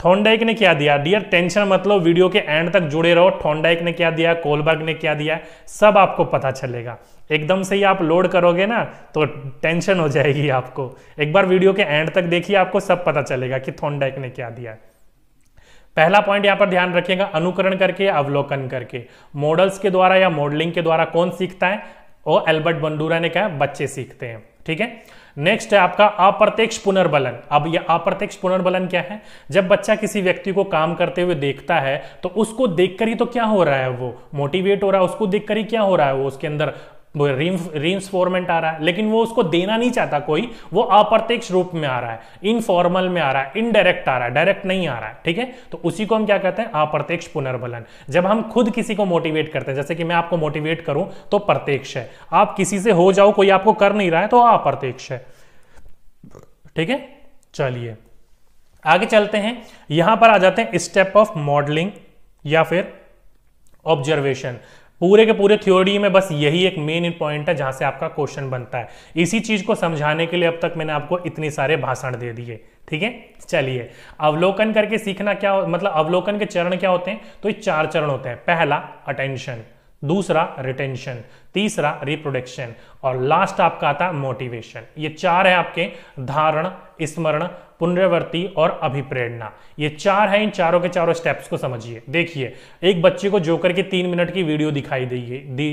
थोंडाइक ने क्या दिया डियर टेंशन मतलब वीडियो के एंड तक जुड़े रहो थोंडाइक ने क्या दिया कोलबर्ग ने क्या दिया सब आपको पता चलेगा एकदम से ही आप लोड करोगे ना तो टेंशन हो जाएगी आपको एक बार वीडियो के एंड तक देखिए आपको सब पता चलेगा कि थोनडाइक ने क्या दिया है पहला पॉइंट यहां पर ध्यान रखिएगा अनुकरण करके अवलोकन करके मॉडल्स के द्वारा या मॉडलिंग के द्वारा कौन सीखता है वो एल्बर्ट बंडूरा ने कहा बच्चे सीखते हैं ठीक है नेक्स्ट है आपका अप्रत्यक्ष पुनर्बलन अब यह अप्रत्यक्ष पुनर्बलन क्या है जब बच्चा किसी व्यक्ति को काम करते हुए देखता है तो उसको देखकर ही तो क्या हो रहा है वो मोटिवेट हो रहा है उसको देखकर ही क्या हो रहा है वो उसके अंदर वो फॉर्मेट आ रहा है लेकिन वो उसको देना नहीं चाहता कोई वो अप्रत्यक्ष रूप में आ रहा है इनफॉर्मल में आ रहा है इनडायरेक्ट आ रहा है डायरेक्ट नहीं आ रहा है ठीक है तो उसी को हम क्या कहते हैं अप्रत्यक्ष पुनर्बलन जब हम खुद किसी को मोटिवेट करते हैं जैसे कि मैं आपको मोटिवेट करूं तो प्रत्यक्ष है आप किसी से हो जाओ कोई आपको कर नहीं रहा है तो अप्रत्यक्ष है ठीक है चलिए आगे चलते हैं यहां पर आ जाते हैं स्टेप ऑफ मॉडलिंग या फिर ऑब्जर्वेशन पूरे के पूरे थ्योरी में बस यही एक मेन पॉइंट है जहां से आपका क्वेश्चन बनता है इसी चीज को समझाने के लिए अब तक मैंने आपको इतने सारे भाषण दे दिए ठीक है चलिए अवलोकन करके सीखना क्या मतलब अवलोकन के चरण क्या होते हैं तो ये चार चरण होते हैं पहला अटेंशन दूसरा रिटेंशन तीसरा रिप्रोडक्शन और लास्ट आपका आता है मोटिवेशन ये चार है आपके धारण स्मरण पुनरावृत्ति और अभिप्रेरणा ये चार है इन चारों के चारों स्टेप्स को समझिए देखिए एक बच्चे को जोकर की तीन मिनट की वीडियो दिखाई दी दी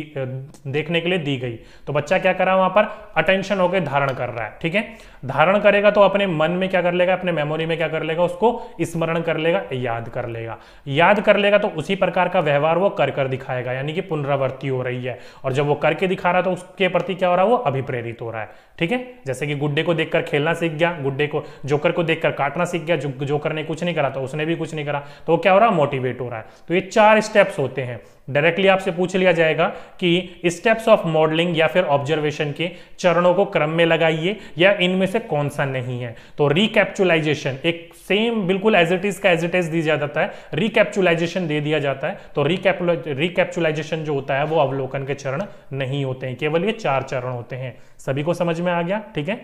देखने के लिए दी गई तो बच्चा क्या कर रहा है वहां पर अटेंशन होकर धारण कर रहा है ठीक है धारण करेगा तो अपने मन में क्या कर लेगा अपने मेमोरी में क्या कर लेगा उसको स्मरण कर लेगा याद कर लेगा याद कर लेगा तो उसी प्रकार का व्यवहार वो कर कर दिखाएगा यानी कि पुनरावृत्ति हो रही है और जब वो करके दिखा रहा है तो उसके प्रति क्या हो रहा है वो अभिप्रेरित हो रहा है ठीक है जैसे कि गुड्डे को देखकर खेलना सीख गया गुड्डे को जोकर को देखकर काटना सीख गया जो जोकर ने कुछ नहीं करा था तो उसने भी कुछ नहीं करा तो क्या हो रहा है मोटिवेट हो रहा है तो ये चार स्टेप्स होते हैं डायरेक्टली आपसे पूछ लिया जाएगा कि स्टेप्स ऑफ मॉडलिंग या फिर ऑब्जर्वेशन के चरणों को क्रम में लगाइए या इनमें से कौन सा नहीं है तो रिकैप्चुलाइजेशन एक सेम बिल्कुल एज इट इज का एज इट इज दी जाता है रिकैप्चुलाइजेशन दे दिया जाता है तो रिकैप्चुलाइजेशन जो होता है वो अवलोकन के चरण नहीं होते हैं केवल ये चार चरण होते हैं सभी को समझ में आ गया ठीक है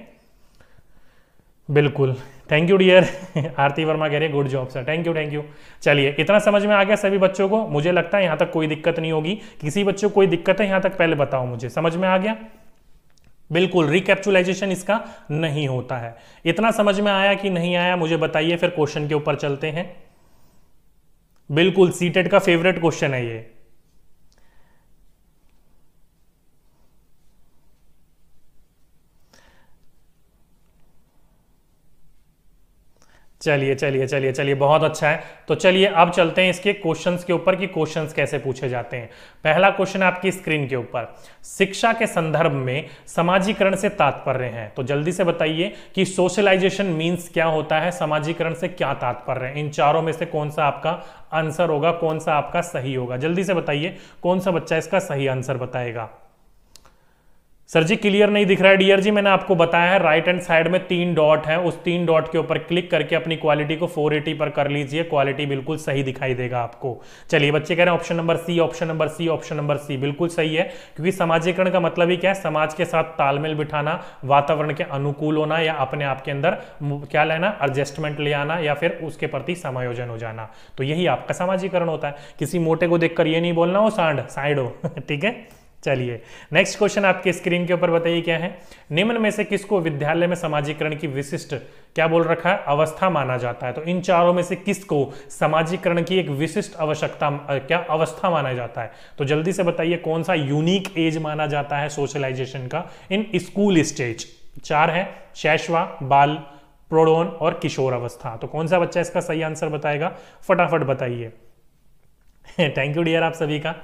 बिल्कुल thank you dear Aarti Verma कह रहे हैं good job sir thank you thank you चलिए इतना समझ में आ गया सभी बच्चों को मुझे लगता है यहां तक कोई दिक्कत नहीं होगी किसी बच्चों को कोई दिक्कत है यहां तक पहले बताओ मुझे समझ में आ गया बिल्कुल रिकैप्चुलाइजेशन इसका नहीं होता है इतना समझ में आया कि नहीं आया मुझे बताइए फिर क्वेश्चन के ऊपर चलते हैं बिल्कुल सीटेट का फेवरेट क्वेश्चन है ये चलिए चलिए चलिए चलिए बहुत अच्छा है तो चलिए अब चलते हैं इसके क्वेश्चंस के ऊपर कि क्वेश्चंस कैसे पूछे जाते हैं पहला क्वेश्चन आपकी स्क्रीन के ऊपर शिक्षा के संदर्भ में समाजीकरण से तात्पर्य है तो जल्दी से बताइए कि सोशलाइजेशन मीन्स क्या होता है समाजीकरण से क्या तात्पर्य है इन चारों में से कौन सा आपका आंसर होगा कौन सा आपका सही होगा जल्दी से बताइए कौन सा बच्चा इसका सही आंसर बताएगा सर जी क्लियर नहीं दिख रहा है डियर जी मैंने आपको बताया है राइट हैंड साइड में तीन डॉट है उस तीन डॉट के ऊपर क्लिक करके अपनी क्वालिटी को 480 पर कर लीजिए क्वालिटी बिल्कुल सही दिखाई देगा आपको चलिए बच्चे कह रहे हैं option number C option number C option number C बिल्कुल सही है क्योंकि समाजीकरण का मतलब ही क्या है समाज के साथ तालमेल बिठाना वातावरण के अनुकूल होना या अपने आप के अंदर क्या लेना एडजस्टमेंट ले आना या फिर उसके प्रति समायोजन हो जाना तो यही आपका समाजीकरण होता है किसी मोटे को देखकर ये नहीं बोलना हो सांड साइड हो ठीक है चलिए नेक्स्ट क्वेश्चन आपके स्क्रीन के ऊपर बताइए क्या है निम्न में से किसको विद्यालय में समाजीकरण की विशिष्ट क्या बोल रखा है अवस्था माना जाता है तो इन चारों में से किसको समाजीकरण की एक विशिष्ट आवश्यकता क्या अवस्था माना जाता है तो जल्दी से बताइए कौन सा यूनिक एज माना जाता है सोशलाइजेशन का इन स्कूल स्टेज चार है शैशवा बाल प्रोडोन और किशोर अवस्था तो कौन सा बच्चा इसका सही आंसर बताएगा फटाफट बताइए थैंक यू डियर आप सभी का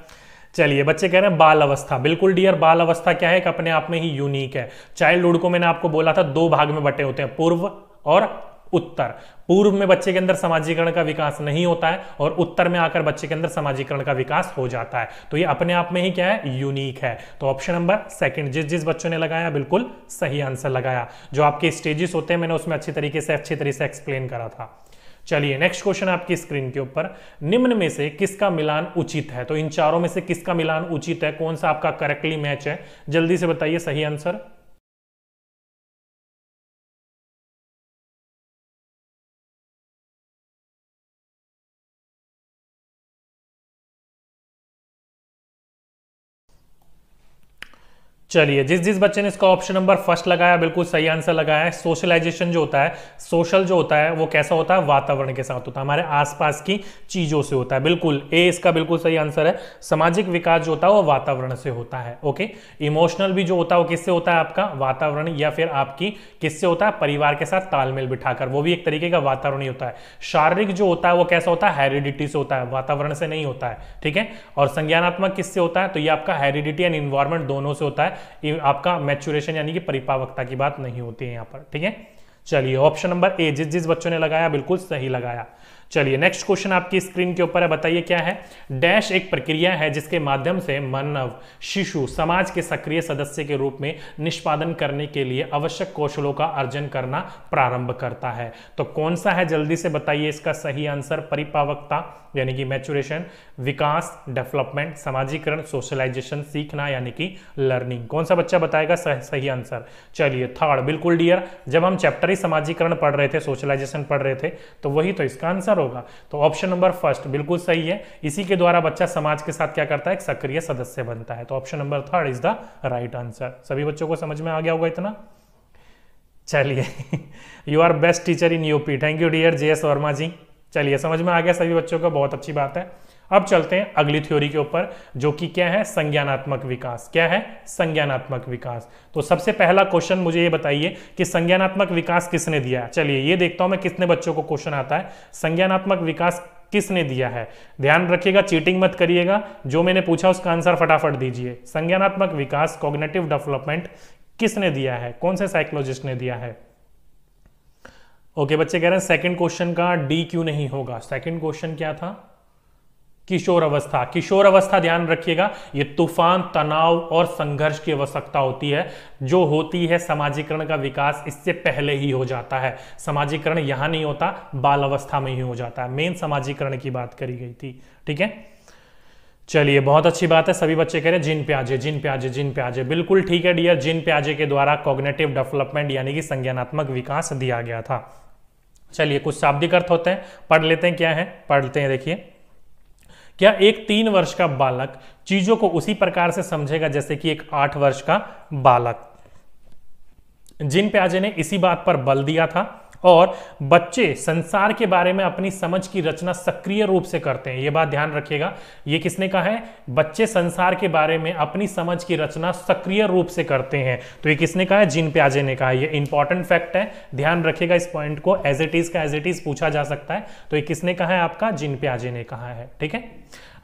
चलिए बच्चे कह रहे हैं बाल अवस्था बिल्कुल डियर बाल अवस्था क्या है एक अपने आप में ही यूनिक है चाइल्डहुड को मैंने आपको बोला था दो भाग में बटे होते हैं पूर्व और उत्तर पूर्व में बच्चे के अंदर समाजीकरण का विकास नहीं होता है और उत्तर में आकर बच्चे के अंदर समाजीकरण का विकास हो जाता है तो ये अपने आप में ही क्या है यूनिक है तो ऑप्शन नंबर सेकंड जिस जिस बच्चों ने लगाया बिल्कुल सही आंसर लगाया जो आपके स्टेजेस होते हैं मैंने उसमें अच्छी तरीके से अच्छी तरीके से एक्सप्लेन करा था चलिए नेक्स्ट क्वेश्चन आपकी स्क्रीन के ऊपर निम्न में से किसका मिलान उचित है तो इन चारों में से किसका मिलान उचित है कौन सा आपका करेक्टली मैच है जल्दी से बताइए सही आंसर चलिए जिस जिस बच्चे ने इसका ऑप्शन नंबर फर्स्ट लगाया बिल्कुल सही आंसर लगाया है सोशलाइजेशन जो होता है सोशल जो होता है वो कैसा होता है वातावरण के साथ होता है हमारे आसपास की चीजों से होता है बिल्कुल ए इसका बिल्कुल सही आंसर है सामाजिक विकास जो होता है वो वातावरण से होता है ओके इमोशनल भी जो होता है वो किससे होता है आपका वातावरण या फिर आपकी किससे होता है परिवार के साथ तालमेल बिठाकर वो भी एक तरीके का वातावरण ही होता है शारीरिक जो होता है वो कैसा होता है हेरिडिटी से होता है वातावरण से नहीं होता है ठीक है और संज्ञानात्मक किससे होता है तो ये आपका हेरिडिटी एंड इन्वायरमेंट दोनों से होता है आपका मैच्यूरेशन यानी कि परिपावकता की बात नहीं होती है यहां पर ठीक है चलिए ऑप्शन नंबर ए जिस जिस बच्चों ने लगाया बिल्कुल सही लगाया चलिए नेक्स्ट क्वेश्चन आपकी स्क्रीन के ऊपर है बताइए क्या है डैश एक प्रक्रिया है जिसके माध्यम से मानव शिशु समाज के सक्रिय सदस्य के रूप में निष्पादन करने के लिए आवश्यक कौशलों का अर्जन करना प्रारंभ करता है तो कौन सा है जल्दी से बताइए इसका सही आंसर परिपावकता यानी कि मैचुरेशन विकास डेवलपमेंट समाजीकरण सोशलाइजेशन सीखना यानी कि लर्निंग कौन सा बच्चा बताएगा सह, सही आंसर चलिए थर्ड बिल्कुल डियर जब हम चैप्टर ही समाजीकरण पढ़ रहे थे सोशलाइजेशन पढ़ रहे थे तो वही तो इसका आंसर होगा तो ऑप्शन नंबर फर्स्ट बिल्कुल सही है इसी के द्वारा बच्चा समाज के साथ क्या करता है एक सक्रिय सदस्य बनता है तो option number third is the right answer सभी बच्चों को समझ में आ गया होगा इतना चलिए you are best teacher in UP thank you dear J S Verma ji चलिए समझ में आ गया सभी बच्चों का बहुत अच्छी बात है अब चलते हैं अगली थ्योरी के ऊपर जो कि क्या है संज्ञानात्मक विकास क्या है संज्ञानात्मक विकास तो सबसे पहला क्वेश्चन मुझे ये बताइए कि संज्ञानात्मक विकास किसने दिया चलिए ये देखता हूं मैं कितने बच्चों को क्वेश्चन आता है संज्ञानात्मक विकास किसने दिया है ध्यान रखिएगा चीटिंग मत करिएगा जो मैंने पूछा उसका आंसर फटाफट दीजिए संज्ञानात्मक विकास कॉग्नेटिव डेवलपमेंट किसने दिया है कौन से साइकोलॉजिस्ट ने दिया है ओके okay, बच्चे कह रहे हैं सेकंड क्वेश्चन का डी क्यू नहीं होगा सेकंड क्वेश्चन क्या था किशोर अवस्था किशोर अवस्था ध्यान रखिएगा ये तूफान तनाव और संघर्ष की आवश्यकता होती है जो होती है समाजीकरण का विकास इससे पहले ही हो जाता है समाजीकरण यहां नहीं होता बाल अवस्था में ही हो जाता है मेन समाजीकरण की बात करी गई थी ठीक है चलिए बहुत अच्छी बात है सभी बच्चे कह रहे हैं जिन प्याजे जिन प्याजे जिन प्याजे बिल्कुल ठीक है डियर जिन प्याजे के द्वारा कॉग्नेटिव डेवलपमेंट यानी कि संज्ञानात्मक विकास दिया गया था चलिए कुछ शाब्दिक अर्थ होते हैं पढ़ लेते हैं क्या है पढ़ लेते हैं देखिए क्या एक तीन वर्ष का बालक चीजों को उसी प्रकार से समझेगा जैसे कि एक आठ वर्ष का बालक जिन प्याजे ने इसी बात पर बल दिया था और बच्चे संसार के बारे में अपनी समझ की रचना सक्रिय रूप से करते हैं ये बात ध्यान रखिएगा ये किसने कहा है बच्चे संसार के बारे में अपनी समझ की रचना सक्रिय रूप से करते हैं तो ये किसने कहा है जीन प्याजे ने कहा यह इंपॉर्टेंट फैक्ट है ध्यान रखिएगा इस पॉइंट को एज इट इज का एज इट इज पूछा जा सकता है तो ये किसने कहा है आपका जिन प्याजे ने कहा है ठीक है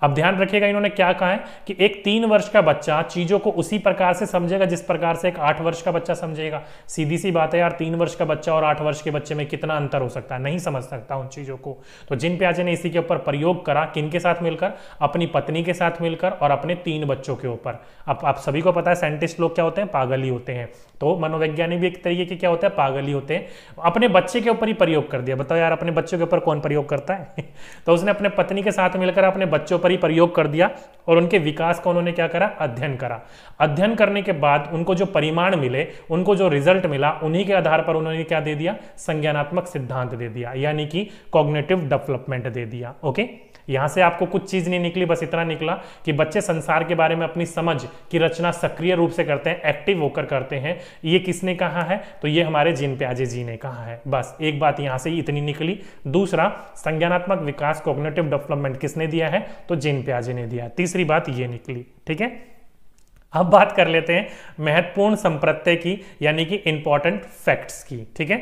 अब ध्यान रखिएगा इन्होंने क्या कहा है कि एक तीन वर्ष का बच्चा चीजों को उसी प्रकार से समझेगा जिस प्रकार से एक आठ वर्ष का बच्चा समझेगा सीधी सी बात है यार तीन वर्ष का बच्चा और आठ वर्ष के बच्चे में कितना अंतर हो सकता है नहीं समझ सकता उन चीजों को तो जिन प्याजे ने इसी के ऊपर प्रयोग करा किन के साथ मिलकर अपनी पत्नी के साथ मिलकर और अपने तीन बच्चों के ऊपर अब आप सभी को पता है साइंटिस्ट लोग क्या होते हैं पागल ही होते हैं तो मनोवैज्ञानिक भी एक तरीके के क्या होता है पागल ही होते हैं अपने बच्चे के ऊपर ही प्रयोग कर दिया बताओ यार अपने बच्चों के ऊपर कौन प्रयोग करता है तो उसने अपने पत्नी के साथ मिलकर अपने बच्चों पर ही प्रयोग कर दिया और उनके विकास का उन्होंने क्या करा अध्ययन करा अध्ययन करने के बाद उनको जो परिमाण मिले उनको जो रिजल्ट मिला उन्हीं के आधार पर उन्होंने क्या दे दिया संज्ञानात्मक सिद्धांत दे दिया यानी कि कॉग्नेटिव डेवलपमेंट दे दिया ओके यहाँ से आपको कुछ चीज़ नहीं निकली बस इतना निकला कि बच्चे संसार के बारे में अपनी समझ की रचना सक्रिय रूप से करते हैं एक्टिव होकर करते हैं ये किसने कहा है तो ये हमारे जीन प्याजे जी ने कहा है बस एक बात यहाँ से इतनी निकली दूसरा संज्ञानात्मक विकास कोग्नेटिव डेवलपमेंट किसने दिया है तो जीन प्याजे ने दिया तीसरी बात ये निकली ठीक है अब बात कर लेते हैं महत्वपूर्ण संप्रत्य की यानी कि इंपॉर्टेंट फैक्ट्स की ठीक है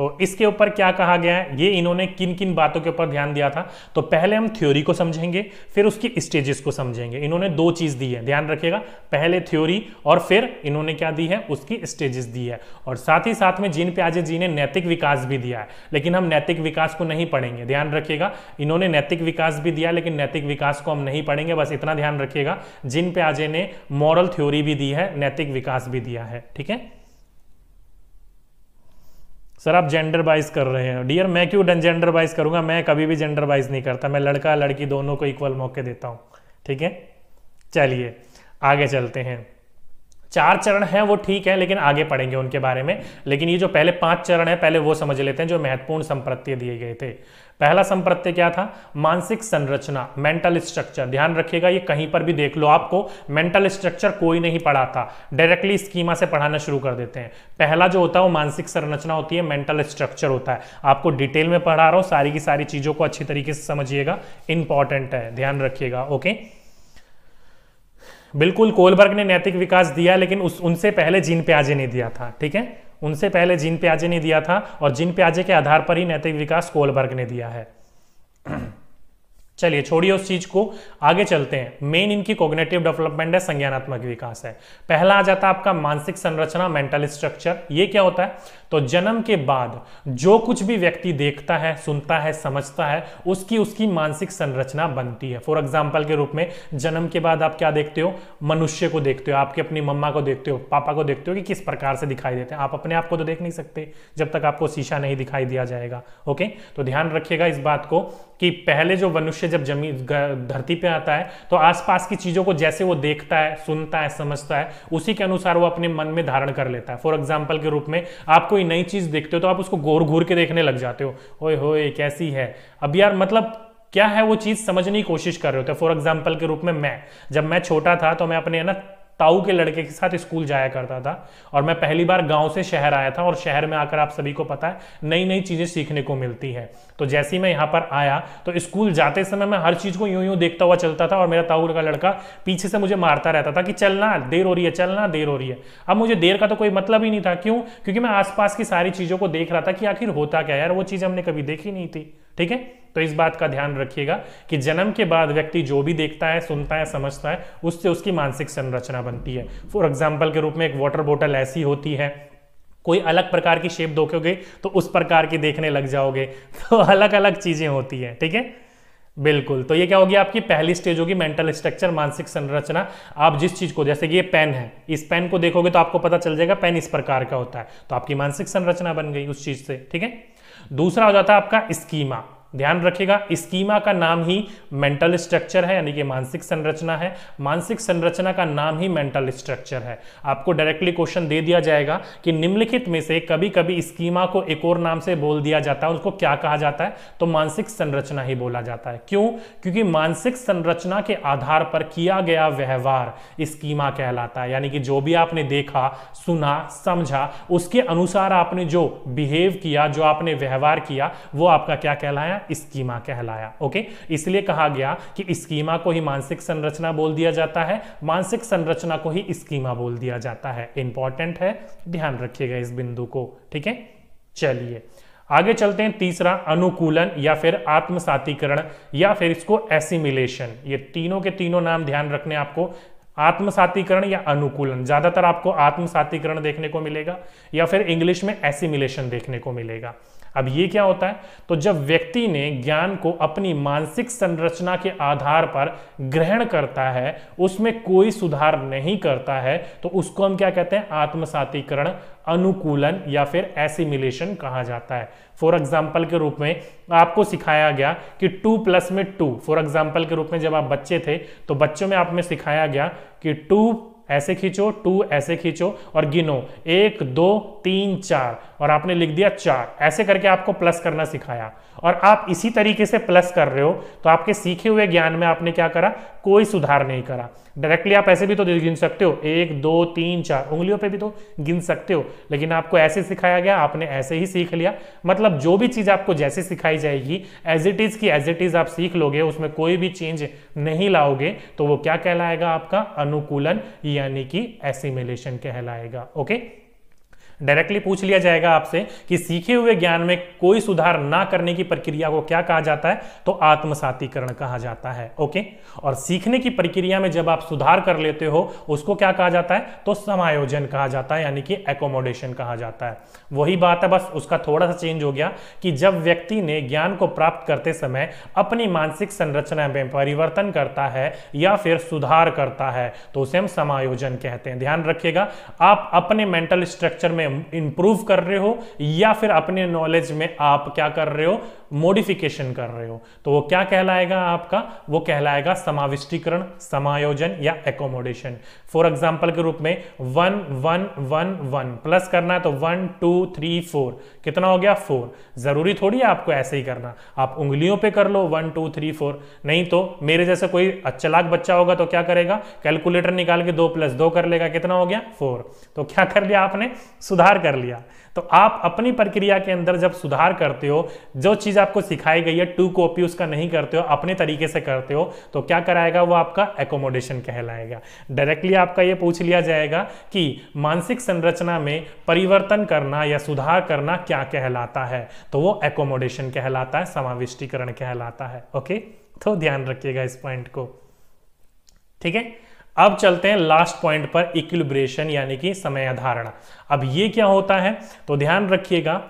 तो इसके ऊपर क्या कहा गया है ये इन्होंने किन किन बातों के ऊपर ध्यान दिया था तो पहले हम थ्योरी को समझेंगे फिर उसकी स्टेजेस को समझेंगे इन्होंने दो चीज़ दी है ध्यान रखिएगा पहले थ्योरी और फिर इन्होंने क्या दी है उसकी स्टेजेस दी है और साथ ही साथ में जीन प्याजे जी ने नैतिक विकास भी दिया है लेकिन हम नैतिक विकास को नहीं पढ़ेंगे ध्यान रखिएगा इन्होंने नैतिक विकास भी दिया लेकिन नैतिक विकास को हम नहीं पढ़ेंगे बस इतना ध्यान रखिएगा जिन प्याजे ने मॉरल थ्योरी भी दी है नैतिक विकास भी दिया है ठीक है सर आप जेंडर वाइज कर रहे हैं डियर मैं क्यों जेंडर वाइज करूंगा मैं कभी भी जेंडर वाइज नहीं करता मैं लड़का लड़की दोनों को इक्वल मौके देता हूं ठीक है चलिए आगे चलते हैं चार चरण हैं वो ठीक है लेकिन आगे पढ़ेंगे उनके बारे में लेकिन ये जो पहले पांच चरण है पहले वो समझ लेते हैं जो महत्वपूर्ण संपत्ति दिए गए थे पहला संप्रत्य क्या था मानसिक संरचना मेंटल स्ट्रक्चर ध्यान रखिएगा ये कहीं पर भी देख लो आपको मेंटल स्ट्रक्चर कोई नहीं पढ़ाता डायरेक्टली स्कीमा से पढ़ाना शुरू कर देते हैं पहला जो होता है वो मानसिक संरचना होती है मेंटल स्ट्रक्चर होता है आपको डिटेल में पढ़ा रहा हूं सारी की सारी चीज़ों को अच्छी तरीके से समझिएगा इंपॉर्टेंट है ध्यान रखिएगा ओके बिल्कुल कोलबर्ग ने नैतिक विकास दिया लेकिन उस उनसे पहले जीन प्याजे ने दिया था ठीक है उनसे पहले जिन प्याजे ने दिया था और जिन प्याजे के आधार पर ही नैतिक विकास कोलबर्ग ने दिया है चलिए छोड़िए उस चीज को आगे चलते हैं मेन इनकी कोग्नेटिव डेवलपमेंट है संज्ञानात्मक विकास है पहला आ जाता है आपका मानसिक संरचना मेंटल स्ट्रक्चर ये क्या होता है तो जन्म के बाद जो कुछ भी व्यक्ति देखता है सुनता है समझता है उसकी उसकी मानसिक संरचना बनती है फॉर एग्जाम्पल के रूप में जन्म के बाद आप क्या देखते हो मनुष्य को देखते हो आपके अपनी मम्मा को देखते हो पापा को देखते हो कि किस प्रकार से दिखाई देते हैं आप अपने आप को तो देख नहीं सकते जब तक आपको शीशा नहीं दिखाई दिया जाएगा ओके तो ध्यान रखिएगा इस बात को कि पहले जो मनुष्य जब जमीन धरती पे आता है तो आसपास की चीज़ों को जैसे वो देखता है सुनता है समझता है उसी के अनुसार वो अपने मन में धारण कर लेता है फॉर एग्जाम्पल के रूप में आपको कोई नई चीज़ देखते हो तो आप उसको घूर घूर के देखने लग जाते हो ओए होए कैसी है अब यार मतलब क्या है वो चीज़ समझने की कोशिश कर रहे होते फॉर एग्जाम्पल के रूप में मैं जब मैं छोटा था तो मैं अपने ना ताऊ के लड़के के साथ स्कूल जाया करता था और मैं पहली बार गांव से शहर आया था और शहर में आकर आप सभी को पता है नई नई चीज़ें सीखने को मिलती है तो जैसे ही मैं यहाँ पर आया तो स्कूल जाते समय मैं हर चीज़ को यूं यूं देखता हुआ चलता था और मेरा ताऊ का लड़का पीछे से मुझे मारता रहता था कि चलना देर हो रही है चलना देर हो रही है अब मुझे देर का तो कोई मतलब ही नहीं था क्यों क्योंकि मैं आसपास की सारी चीज़ों को देख रहा था कि आखिर होता क्या यार वो चीज़ हमने कभी देखी नहीं थी ठीक है तो इस बात का ध्यान रखिएगा कि जन्म के बाद व्यक्ति जो भी देखता है सुनता है समझता है उससे उसकी मानसिक संरचना बनती है फॉर एग्जाम्पल के रूप में एक वाटर बोटल ऐसी होती है कोई अलग प्रकार की शेप देखोगे तो उस प्रकार की देखने लग जाओगे तो अलग अलग चीज़ें होती है ठीक है बिल्कुल तो ये क्या होगी आपकी पहली स्टेज होगी मेंटल स्ट्रक्चर मानसिक संरचना आप जिस चीज को जैसे कि ये पेन है इस पेन को देखोगे तो आपको पता चल जाएगा पेन इस प्रकार का होता है तो आपकी मानसिक संरचना बन गई उस चीज से ठीक है दूसरा हो जाता है आपका स्कीमा ध्यान रखिएगा स्कीमा का नाम ही मेंटल स्ट्रक्चर है यानी कि मानसिक संरचना है मानसिक संरचना का नाम ही मेंटल स्ट्रक्चर है आपको डायरेक्टली क्वेश्चन दे दिया जाएगा कि निम्नलिखित में से कभी कभी स्कीमा को एक और नाम से बोल दिया जाता है उसको क्या कहा जाता है तो मानसिक संरचना ही बोला जाता है क्यों क्योंकि मानसिक संरचना के आधार पर किया गया व्यवहार स्कीमा कहलाता है यानी कि जो भी आपने देखा सुना समझा उसके अनुसार आपने जो बिहेव किया जो आपने व्यवहार किया वो आपका क्या कहलाया है स्कीमा कहलाया ओके इसलिए कहा गया कि स्कीमा को ही मानसिक संरचना बोल दिया जाता है मानसिक संरचना को ही स्कीमा बोल दिया जाता है इंपॉर्टेंट है ध्यान रखिएगा इस बिंदु को ठीक है चलिए आगे चलते हैं तीसरा अनुकूलन या फिर आत्मसातीकरण या फिर इसको एसिमिलेशन ये तीनों के तीनों नाम ध्यान रखने आपको आत्मसातीकरण या अनुकूलन ज्यादातर आपको आत्मसातीकरण देखने को मिलेगा या फिर इंग्लिश में एसिमिलेशन देखने को मिलेगा अब ये क्या होता है तो जब व्यक्ति ने ज्ञान को अपनी मानसिक संरचना के आधार पर ग्रहण करता है उसमें कोई सुधार नहीं करता है तो उसको हम क्या कहते हैं आत्मसातीकरण अनुकूलन या फिर एसिमिलेशन कहा जाता है फॉर एग्जाम्पल के रूप में आपको सिखाया गया कि टू प्लस में टू फॉर एग्जाम्पल के रूप में जब आप बच्चे थे तो बच्चों में आप में सिखाया गया कि टू ऐसे खींचो टू ऐसे खींचो और गिनो एक दो तीन चार और आपने लिख दिया चार ऐसे करके आपको प्लस करना सिखाया और आप इसी तरीके से प्लस कर रहे हो तो आपके सीखे हुए ज्ञान में आपने क्या करा कोई सुधार नहीं करा डायरेक्टली आप ऐसे भी तो गिन सकते हो एक दो तीन चार उंगलियों पे भी तो गिन सकते हो लेकिन आपको ऐसे सिखाया गया आपने ऐसे ही सीख लिया मतलब जो भी चीज़ आपको जैसे सिखाई जाएगी एज इट इज़ की एज इट इज़ आप सीख लोगे उसमें कोई भी चेंज नहीं लाओगे तो वो क्या कहलाएगा आपका अनुकूलन यानी कि एसिमिलेशन कहलाएगा ओके डायरेक्टली पूछ लिया जाएगा आपसे कि सीखे हुए ज्ञान में कोई सुधार ना करने की प्रक्रिया को क्या कहा जाता है तो आत्मसातीकरण कहा जाता है ओके और सीखने की प्रक्रिया में जब आप सुधार कर लेते हो उसको क्या कहा जाता है तो समायोजन कहा जाता है यानी कि एकोमोडेशन कहा जाता है वही बात है बस उसका थोड़ा सा चेंज हो गया कि जब व्यक्ति ने ज्ञान को प्राप्त करते समय अपनी मानसिक संरचना में परिवर्तन करता है या फिर सुधार करता है तो उसे हम समायोजन कहते हैं ध्यान रखिएगा आप अपने मेंटल स्ट्रक्चर में इंप्रूव कर रहे हो या फिर अपने नॉलेज में आप क्या कर रहे हो मॉडिफिकेशन कर रहे हो तो वो क्या कहलाएगा आपका वो कहलाएगा समाविष्टीकरण समायोजन या एकोमोडेशन फॉर एग्जाम्पल के रूप में one one one one plus करना है तो वन टू थ्री फोर कितना हो गया फोर जरूरी थोड़ी है आपको ऐसे ही करना आप उंगलियों पे कर लो वन टू थ्री फोर नहीं तो मेरे जैसे कोई अच्छलाक बच्चा होगा तो क्या करेगा कैलकुलेटर निकाल के दो प्लस दो कर लेगा कितना हो गया फोर तो क्या कर लिया आपने सुधार कर लिया तो आप अपनी प्रक्रिया के अंदर जब सुधार करते हो जो चीज़ आपको सिखाई गई है टू कॉपी उसका नहीं करते हो अपने तरीके से करते हो तो क्या कराएगा वो आपका एकोमोडेशन कहलाएगा डायरेक्टली आपका ये पूछ लिया जाएगा कि मानसिक संरचना में परिवर्तन करना या सुधार करना क्या कहलाता है तो वो एकोमोडेशन कहलाता है समाविष्टीकरण कहलाता है ओके तो ध्यान रखिएगा इस पॉइंट को ठीक है अब चलते हैं लास्ट पॉइंट पर इक्विलिब्रेशन यानी कि समय धारणा अब ये क्या होता है तो ध्यान रखिएगा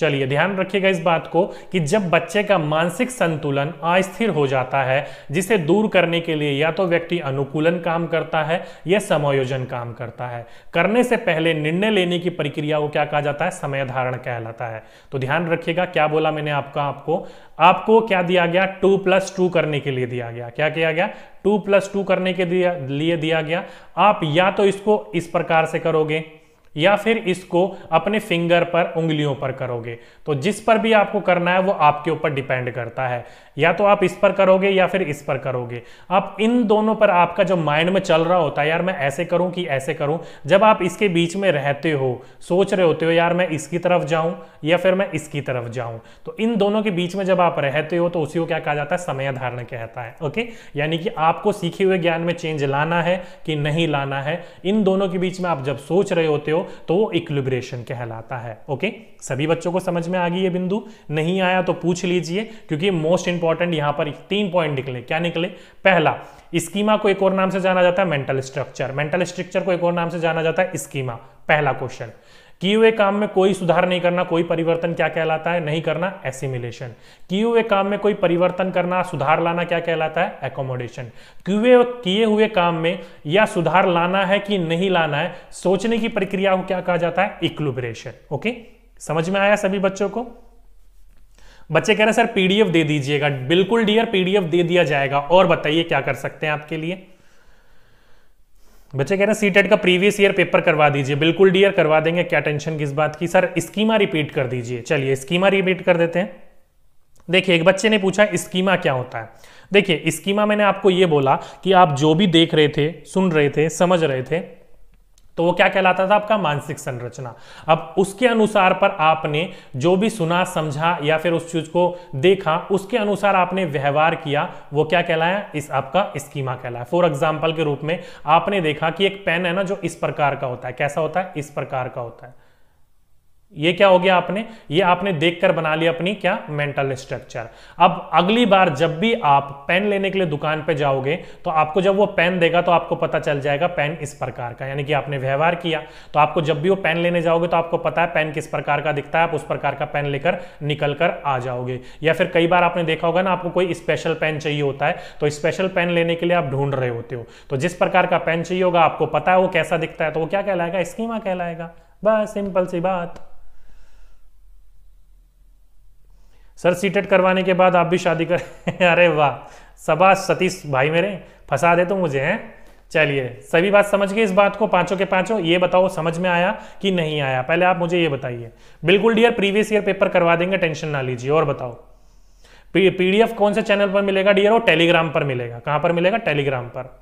चलिए ध्यान रखिएगा इस बात को कि जब बच्चे का मानसिक संतुलन अस्थिर हो जाता है जिसे दूर करने के लिए या तो व्यक्ति अनुकूलन काम करता है या समायोजन काम करता है करने से पहले निर्णय लेने की प्रक्रिया को क्या कहा जाता है समय धारण कहलाता है तो ध्यान रखिएगा क्या बोला मैंने आपका आपको आपको क्या दिया गया टू प्लस टू करने के लिए दिया गया क्या किया गया टू प्लस टू करने के लिए दिया गया आप या तो इसको इस प्रकार से करोगे या फिर इसको अपने फिंगर पर उंगलियों पर करोगे तो जिस पर भी आपको करना है वो आपके ऊपर डिपेंड करता है या तो आप इस पर करोगे या फिर इस पर करोगे आप इन दोनों पर आपका जो माइंड में चल रहा होता है यार मैं ऐसे करूं कि ऐसे करूं जब आप इसके बीच में रहते हो सोच रहे होते हो यार मैं इसकी तरफ जाऊं या फिर मैं इसकी तरफ जाऊं तो इन दोनों के बीच में जब आप रहते हो तो उसी को क्या कहा जाता है समय धारण कहता है ओके यानी कि आपको सीखे हुए ज्ञान में चेंज लाना है कि नहीं लाना है इन दोनों के बीच में आप जब सोच रहे होते हो हो तो वो इक्लिब्रेशन कहलाता है ओके सभी बच्चों को समझ में आ गई ये बिंदु नहीं आया तो पूछ लीजिए क्योंकि मोस्ट इंपॉर्टेंट यहां पर तीन पॉइंट निकले क्या निकले पहला स्कीमा को एक और नाम से जाना जाता है मेंटल स्ट्रक्चर मेंटल स्ट्रक्चर को एक और नाम से जाना जाता है स्कीमा पहला क्वेश्चन किए हुए काम में कोई सुधार नहीं करना कोई परिवर्तन क्या कहलाता है नहीं करना एसिमिलेशन किए हुए काम में कोई परिवर्तन करना सुधार लाना क्या कहलाता है एकोमोडेशन किए किए हुए काम में या सुधार लाना है कि नहीं लाना है सोचने की प्रक्रिया को क्या कहा जाता है इक्लुबरेशन ओके समझ में आया सभी बच्चों को बच्चे कह रहे हैं सर पीडीएफ दे दीजिएगा बिल्कुल डियर पीडीएफ दे दिया जाएगा और बताइए क्या कर सकते हैं आपके लिए बच्चे कह रहे हैं सी टेट e का प्रीवियस ईयर पेपर करवा दीजिए बिल्कुल डियर करवा देंगे क्या टेंशन किस बात की सर स्कीमा रिपीट कर दीजिए चलिए स्कीमा रिपीट कर देते हैं देखिए एक बच्चे ने पूछा स्कीमा क्या होता है देखिए स्कीमा मैंने आपको ये बोला कि आप जो भी देख रहे थे सुन रहे थे समझ रहे थे तो वो क्या कहलाता था आपका मानसिक संरचना अब उसके अनुसार पर आपने जो भी सुना समझा या फिर उस चीज को देखा उसके अनुसार आपने व्यवहार किया वो क्या कहलाया इस आपका स्कीमा कहलाया फॉर एग्जाम्पल के रूप में आपने देखा कि एक पेन है ना जो इस प्रकार का होता है कैसा होता है इस प्रकार का होता है ये क्या हो गया आपने ये आपने देखकर बना लिया अपनी क्या मेंटल स्ट्रक्चर अब अगली बार जब भी आप पेन लेने के लिए दुकान पे जाओगे तो आपको जब वो पेन देगा तो आपको पता चल जाएगा पेन इस प्रकार का यानी कि आपने व्यवहार किया तो आपको जब भी वो पेन लेने जाओगे तो आपको पता है पेन किस प्रकार का दिखता है आप उस प्रकार का पेन लेकर निकल कर आ जाओगे या फिर कई बार आपने देखा होगा ना आपको कोई स्पेशल पेन चाहिए होता है तो स्पेशल पेन लेने के लिए आप ढूंढ रहे होते हो तो जिस प्रकार का पेन चाहिए होगा आपको पता है वो कैसा दिखता है तो वो क्या कहलाएगा स्कीमा कहलाएगा बस सिंपल सी बात सर सीटेट करवाने के बाद आप भी शादी कर अरे वाह सबा सतीश भाई मेरे फंसा दे तो मुझे हैं चलिए सभी बात समझ गए इस बात को पांचों के पांचों ये बताओ समझ में आया कि नहीं आया पहले आप मुझे ये बताइए बिल्कुल डियर प्रीवियस ईयर पेपर करवा देंगे टेंशन ना लीजिए और बताओ पीडीएफ कौन से चैनल पर मिलेगा डियर वो टेलीग्राम पर मिलेगा कहां पर मिलेगा टेलीग्राम पर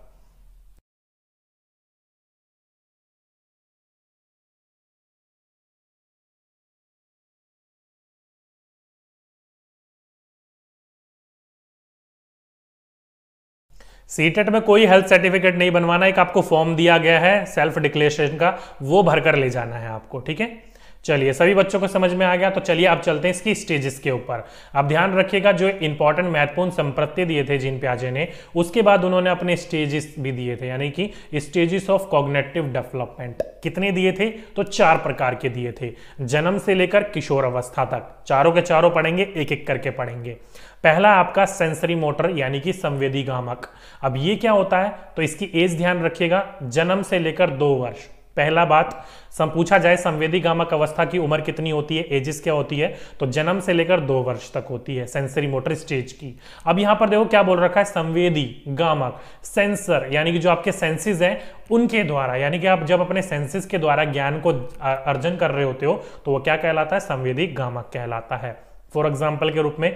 सीटेट e में कोई हेल्थ सर्टिफिकेट नहीं बनवाना एक आपको फॉर्म दिया गया है सेल्फ डिक्लेरेशन का वो भरकर ले जाना है आपको ठीक है चलिए सभी बच्चों को समझ में आ गया तो चलिए आप चलते हैं इसकी स्टेजेस के ऊपर आप ध्यान रखिएगा जो इंपॉर्टेंट महत्वपूर्ण संपत्ति दिए थे जिन प्याजे ने उसके बाद उन्होंने अपने स्टेजेस भी दिए थे यानी कि स्टेजेस ऑफ कॉग्नेटिव डेवलपमेंट कितने दिए थे तो चार प्रकार के दिए थे जन्म से लेकर किशोर अवस्था तक चारों के चारों पढ़ेंगे एक एक करके पढ़ेंगे पहला आपका सेंसरी मोटर यानी कि संवेदी गामक अब ये क्या होता है तो इसकी एज ध्यान रखिएगा जन्म से लेकर दो वर्ष पहला बात सम पूछा जाए संवेदी गामक अवस्था की उम्र कितनी होती है एजिस क्या होती है तो जन्म से लेकर दो वर्ष तक होती है सेंसरी मोटर स्टेज की अब यहां पर देखो क्या बोल रखा है संवेदी गामक सेंसर यानी कि जो आपके सेंसेस हैं उनके द्वारा यानी कि आप जब अपने सेंसेस के द्वारा ज्ञान को अर्जन कर रहे होते हो तो वो क्या कहलाता है संवेदी गामक कहलाता है फॉर एग्जाम्पल के रूप में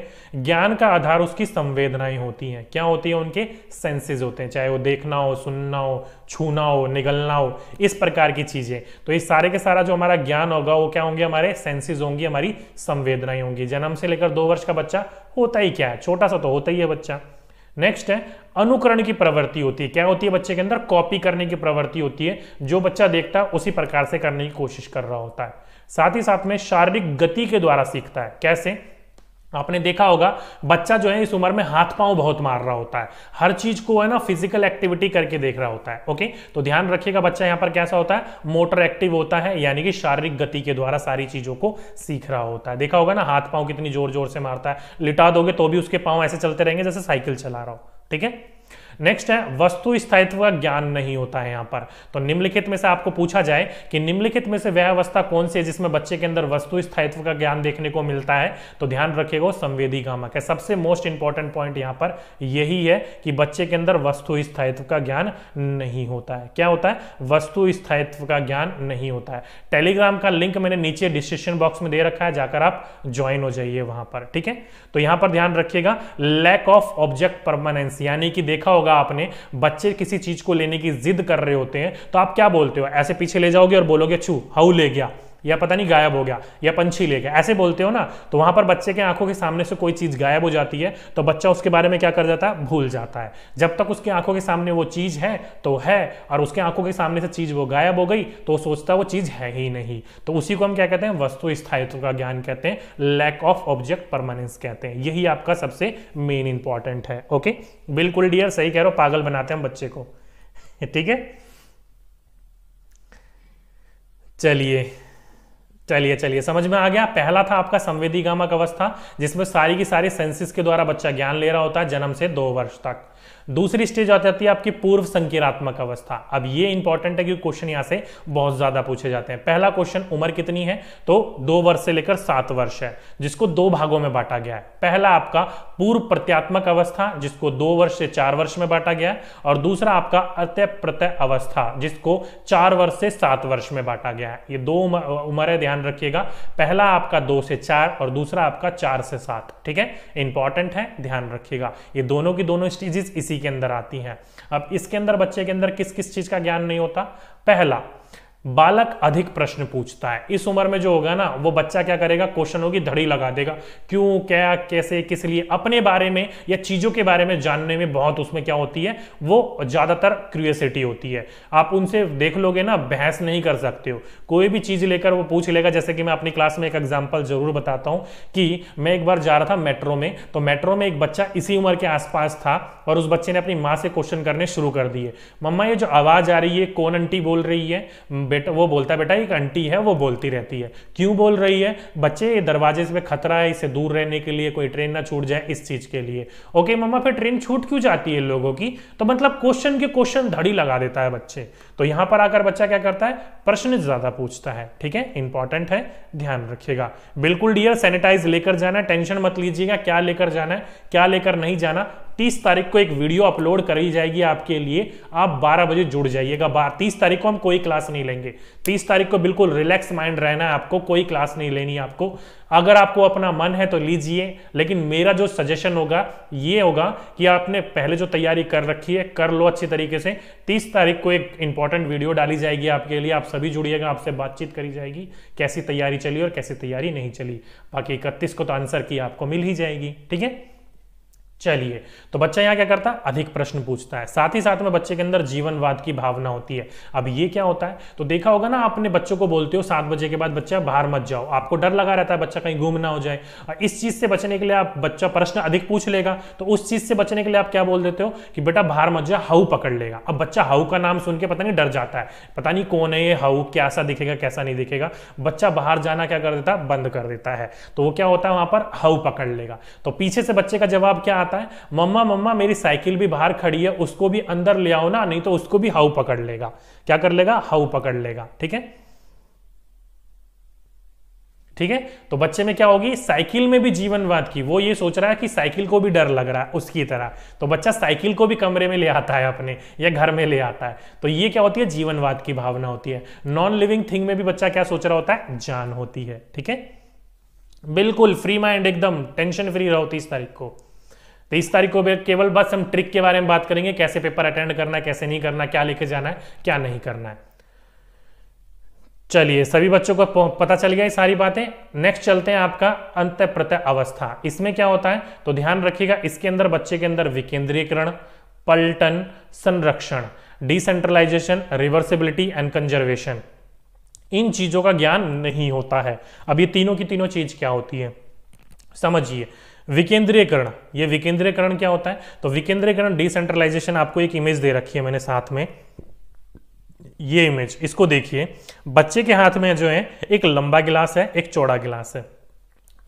ज्ञान का आधार उसकी संवेदनाएं होती हैं क्या होती है उनके सेंसेस होते हैं चाहे वो देखना हो सुनना हो छूना हो निगलना हो इस प्रकार की चीजें तो इस सारे के सारा जो हमारा ज्ञान होगा वो क्या होंगे हमारे सेंसेस होंगी हमारी संवेदनाएं होंगी जन्म से लेकर दो वर्ष का बच्चा होता ही क्या है छोटा सा तो होता ही है बच्चा नेक्स्ट है अनुकरण की प्रवृत्ति होती है क्या होती है बच्चे के अंदर कॉपी करने की प्रवृत्ति होती है जो बच्चा देखता है उसी प्रकार से करने की कोशिश कर रहा होता है साथ ही साथ में शारीरिक गति के द्वारा सीखता है कैसे आपने देखा होगा बच्चा जो है इस उम्र में हाथ पांव बहुत मार रहा होता है हर चीज को है ना फिजिकल एक्टिविटी करके देख रहा होता है ओके तो ध्यान रखिएगा बच्चा यहां पर कैसा होता है मोटर एक्टिव होता है यानी कि शारीरिक गति के द्वारा सारी चीजों को सीख रहा होता है देखा होगा ना हाथ पांव कितनी जोर जोर से मारता है लिटा दोगे तो भी उसके पांव ऐसे चलते रहेंगे जैसे साइकिल चला रहा हो ठीक है नेक्स्ट है वस्तु स्थायित्व का ज्ञान नहीं होता है यहां पर तो निम्नलिखित में से आपको पूछा जाए कि निम्नलिखित में से वह अवस्था कौन सी है जिसमें बच्चे के अंदर वस्तु स्थायित्व का ज्ञान देखने को मिलता है तो ध्यान रखिएगा संवेदी गामक है सबसे मोस्ट इंपॉर्टेंट पॉइंट यहां पर यही है कि बच्चे के अंदर वस्तु स्थायित्व का ज्ञान नहीं होता है क्या होता है वस्तु स्थायित्व का ज्ञान नहीं होता है टेलीग्राम का लिंक मैंने नीचे डिस्क्रिप्शन बॉक्स में दे रखा है जाकर आप ज्वाइन हो जाइए वहां पर ठीक है तो यहां पर ध्यान रखिएगा लैक ऑफ ऑब्जेक्ट परमानेंस यानी कि देखा होगा होगा आपने बच्चे किसी चीज को लेने की जिद कर रहे होते हैं तो आप क्या बोलते हो ऐसे पीछे ले जाओगे और बोलोगे छू हाउ ले गया या पता नहीं गायब हो गया या पंछी ले गया ऐसे बोलते हो ना तो वहां पर बच्चे के आंखों के सामने से कोई चीज गायब हो जाती है तो बच्चा उसके बारे में क्या कर जाता है भूल जाता है जब तक उसकी आंखों के सामने वो चीज है तो है और उसके आंखों के सामने से चीज वो गायब हो गई तो वो सोचता वो चीज है ही नहीं तो उसी को हम क्या कहते हैं वस्तु स्थायित्व का ज्ञान कहते हैं लैक ऑफ ऑब्जेक्ट परमानेंस कहते हैं यही आपका सबसे मेन इंपॉर्टेंट है ओके बिल्कुल डियर सही कह रहे हो पागल बनाते हैं हम बच्चे को ठीक है चलिए चलिए चलिए समझ में आ गया पहला था आपका संवेदी गामक अवस्था जिसमें सारी की सारी सेंसिस के द्वारा बच्चा ज्ञान ले रहा होता है जन्म से दो वर्ष तक दूसरी स्टेज आ जाती है आपकी पूर्व संकीर्णात्मक अवस्था अब ये इंपॉर्टेंट है क्योंकि क्वेश्चन यहां से बहुत ज्यादा पूछे जाते हैं पहला क्वेश्चन उम्र कितनी है तो दो वर्ष से लेकर सात वर्ष है जिसको दो भागों में बांटा गया है पहला आपका पूर्व प्रत्यात्मक अवस्था जिसको दो वर्ष से चार वर्ष में बांटा गया है और दूसरा आपका अत्य प्रत्यय अवस्था जिसको चार वर्ष से सात वर्ष में बांटा गया है ये दो उम्र है ध्यान रखिएगा पहला आपका दो से चार और दूसरा आपका चार से सात ठीक है इंपॉर्टेंट है ध्यान रखिएगा ये दोनों की दोनों स्टेजेस इसी इसी के अंदर आती हैं अब इसके अंदर बच्चे के अंदर किस किस चीज़ का ज्ञान नहीं होता पहला बालक अधिक प्रश्न पूछता है इस उम्र में जो होगा ना वो बच्चा क्या करेगा क्वेश्चनों की धड़ी लगा देगा क्यों क्या कैसे किस लिए अपने बारे में या चीज़ों के बारे में जानने में बहुत उसमें क्या होती है वो ज़्यादातर क्यूरियसिटी होती है आप उनसे देख लोगे ना बहस नहीं कर सकते हो कोई भी चीज़ लेकर वो पूछ लेगा जैसे कि मैं अपनी क्लास में एक एग्जाम्पल ज़रूर बताता हूँ कि मैं एक बार जा रहा था मेट्रो में तो मेट्रो में एक बच्चा इसी उम्र के आसपास था और उस बच्चे ने अपनी माँ से क्वेश्चन करने शुरू कर दिए मम्मा ये जो आवाज़ आ रही है कौन अंटी बोल रही है बेटा वो बोलता है बेटा एक आंटी है वो बोलती रहती है क्यों बोल रही है बच्चे दरवाजे से खतरा है इसे दूर रहने के लिए कोई ट्रेन ना छूट जाए इस चीज के लिए ओके मम्मा फिर ट्रेन छूट क्यों जाती है लोगों की तो मतलब क्वेश्चन के क्वेश्चन धड़ी लगा देता है बच्चे तो यहां पर आकर बच्चा क्या करता है प्रश्न ज्यादा पूछता है ठीक है इंपॉर्टेंट है ध्यान रखिएगा बिल्कुल डियर सैनिटाइज लेकर जाना टेंशन मत लीजिएगा क्या लेकर जाना है क्या लेकर नहीं जाना तीस तारीख को एक वीडियो अपलोड करी जाएगी आपके लिए आप बारह बजे जुड़ जाइएगा तीस तारीख को हम कोई क्लास नहीं लेंगे तीस तारीख को बिल्कुल रिलैक्स माइंड रहना है आपको कोई क्लास नहीं लेनी है आपको अगर आपको अपना मन है तो लीजिए लेकिन मेरा जो सजेशन होगा ये होगा कि आपने पहले जो तैयारी कर रखी है कर लो अच्छी तरीके से तीस तारीख को एक इंपॉर्टेंट वीडियो डाली जाएगी आपके लिए आप सभी जुड़िएगा आपसे बातचीत करी जाएगी कैसी तैयारी चली और कैसी तैयारी नहीं चली बाकी इकतीस को तो आंसर की आपको मिल ही जाएगी ठीक है चलिए तो बच्चा यहाँ क्या करता है अधिक प्रश्न पूछता है साथ ही साथ में बच्चे के अंदर जीवनवाद की भावना होती है अब ये क्या होता है तो देखा होगा ना अपने बच्चों को बोलते हो सात बजे के बाद बच्चा बाहर मत जाओ आपको डर लगा रहता है बच्चा कहीं घूम ना हो जाए और इस चीज से बचने के लिए आप बच्चा प्रश्न अधिक पूछ लेगा तो उस चीज से बचने के लिए आप क्या बोल देते हो कि बेटा बाहर मत जाओ हाउ पकड़ लेगा अब बच्चा हाउ का नाम सुन के पता नहीं डर जाता है पता नहीं कौन है ये हाउ कैसा दिखेगा कैसा नहीं दिखेगा बच्चा बाहर जाना क्या कर देता है बंद कर देता है तो वो क्या होता है वहां पर हाउ पकड़ लेगा तो पीछे से बच्चे का जवाब क्या आता आता है मम्मा मम्मा मेरी साइकिल भी बाहर खड़ी है उसको भी अंदर ले आओ ना नहीं तो उसको भी हाउ पकड़ लेगा क्या कर लेगा हाउ पकड़ लेगा ठीक है ठीक है तो बच्चे में क्या होगी साइकिल में भी जीवनवाद की वो ये सोच रहा है कि साइकिल को भी डर लग रहा है उसकी तरह तो बच्चा साइकिल को भी कमरे में ले आता है अपने या घर में ले आता है तो ये क्या होती है जीवनवाद की भावना होती है नॉन लिविंग थिंग में भी बच्चा क्या सोच रहा होता है जान होती है ठीक है बिल्कुल फ्री माइंड एकदम टेंशन फ्री रहो तीस तारीख को तो इस तारीख को केवल बस हम ट्रिक के बारे में बात करेंगे कैसे पेपर अटेंड करना है कैसे नहीं करना क्या लेके जाना है क्या नहीं करना है चलिए सभी बच्चों को पता चल गया ये सारी बातें नेक्स्ट चलते हैं आपका अंत प्रत्यय अवस्था इसमें क्या होता है तो ध्यान रखिएगा इसके अंदर बच्चे के अंदर विकेंद्रीकरण पलटन संरक्षण डिसेंट्रलाइजेशन रिवर्सिबिलिटी एंड कंजर्वेशन इन चीजों का ज्ञान नहीं होता है अब ये तीनों की तीनों चीज क्या होती है समझिए विकेंद्रीयकरण ये विकेंद्रीयकरण क्या होता है तो विकेंद्रीयकरण डिसेंट्रलाइजेशन आपको एक इमेज दे रखी है मैंने साथ में ये इमेज इसको देखिए बच्चे के हाथ में जो है एक लंबा गिलास है एक चौड़ा गिलास है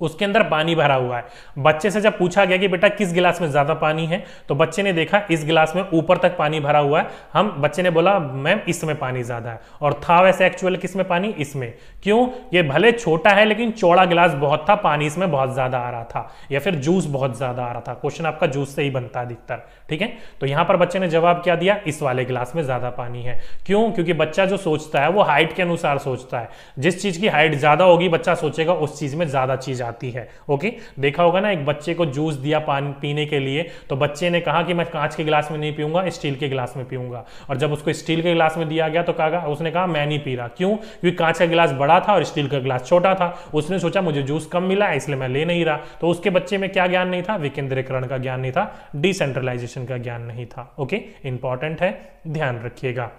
उसके अंदर पानी भरा हुआ है बच्चे से जब पूछा गया कि बेटा किस गिलास में ज़्यादा पानी है तो बच्चे ने देखा इस गिलास में ऊपर तक पानी भरा हुआ है हम बच्चे ने बोला मैम इसमें पानी ज़्यादा है और था वैसे एक्चुअल किस में पानी इसमें क्यों ये भले छोटा है लेकिन चौड़ा गिलास बहुत था पानी इसमें बहुत ज़्यादा आ रहा था या फिर जूस बहुत ज़्यादा आ रहा था क्वेश्चन आपका जूस से ही बनता है अधिकतर ठीक है तो यहां पर बच्चे ने जवाब क्या दिया इस वाले गिलास में ज़्यादा पानी है क्यों क्योंकि बच्चा जो सोचता है वो हाइट के अनुसार सोचता है जिस चीज़ की हाइट ज़्यादा होगी बच्चा सोचेगा उस चीज़ में ज़्यादा चीज़ जाती है ओके देखा होगा ना एक बच्चे को जूस दिया पान पीने के लिए तो बच्चे ने कहा कि मैं कांच के गिलास में नहीं पीऊंगा स्टील के गिलास में पीऊंगा और जब उसको स्टील के गिलास में दिया गया तो कहा उसने कहा मैं नहीं पी रहा क्यों क्योंकि कांच का गिलास बड़ा था और स्टील का गिलास छोटा था उसने सोचा मुझे जूस कम मिला इसलिए मैं ले नहीं रहा तो उसके बच्चे में क्या ज्ञान नहीं था विकेंद्रीकरण का ज्ञान नहीं था डिसेंट्रलाइजेशन का ज्ञान नहीं था ओके इंपॉर्टेंट है ध्यान रखिएगा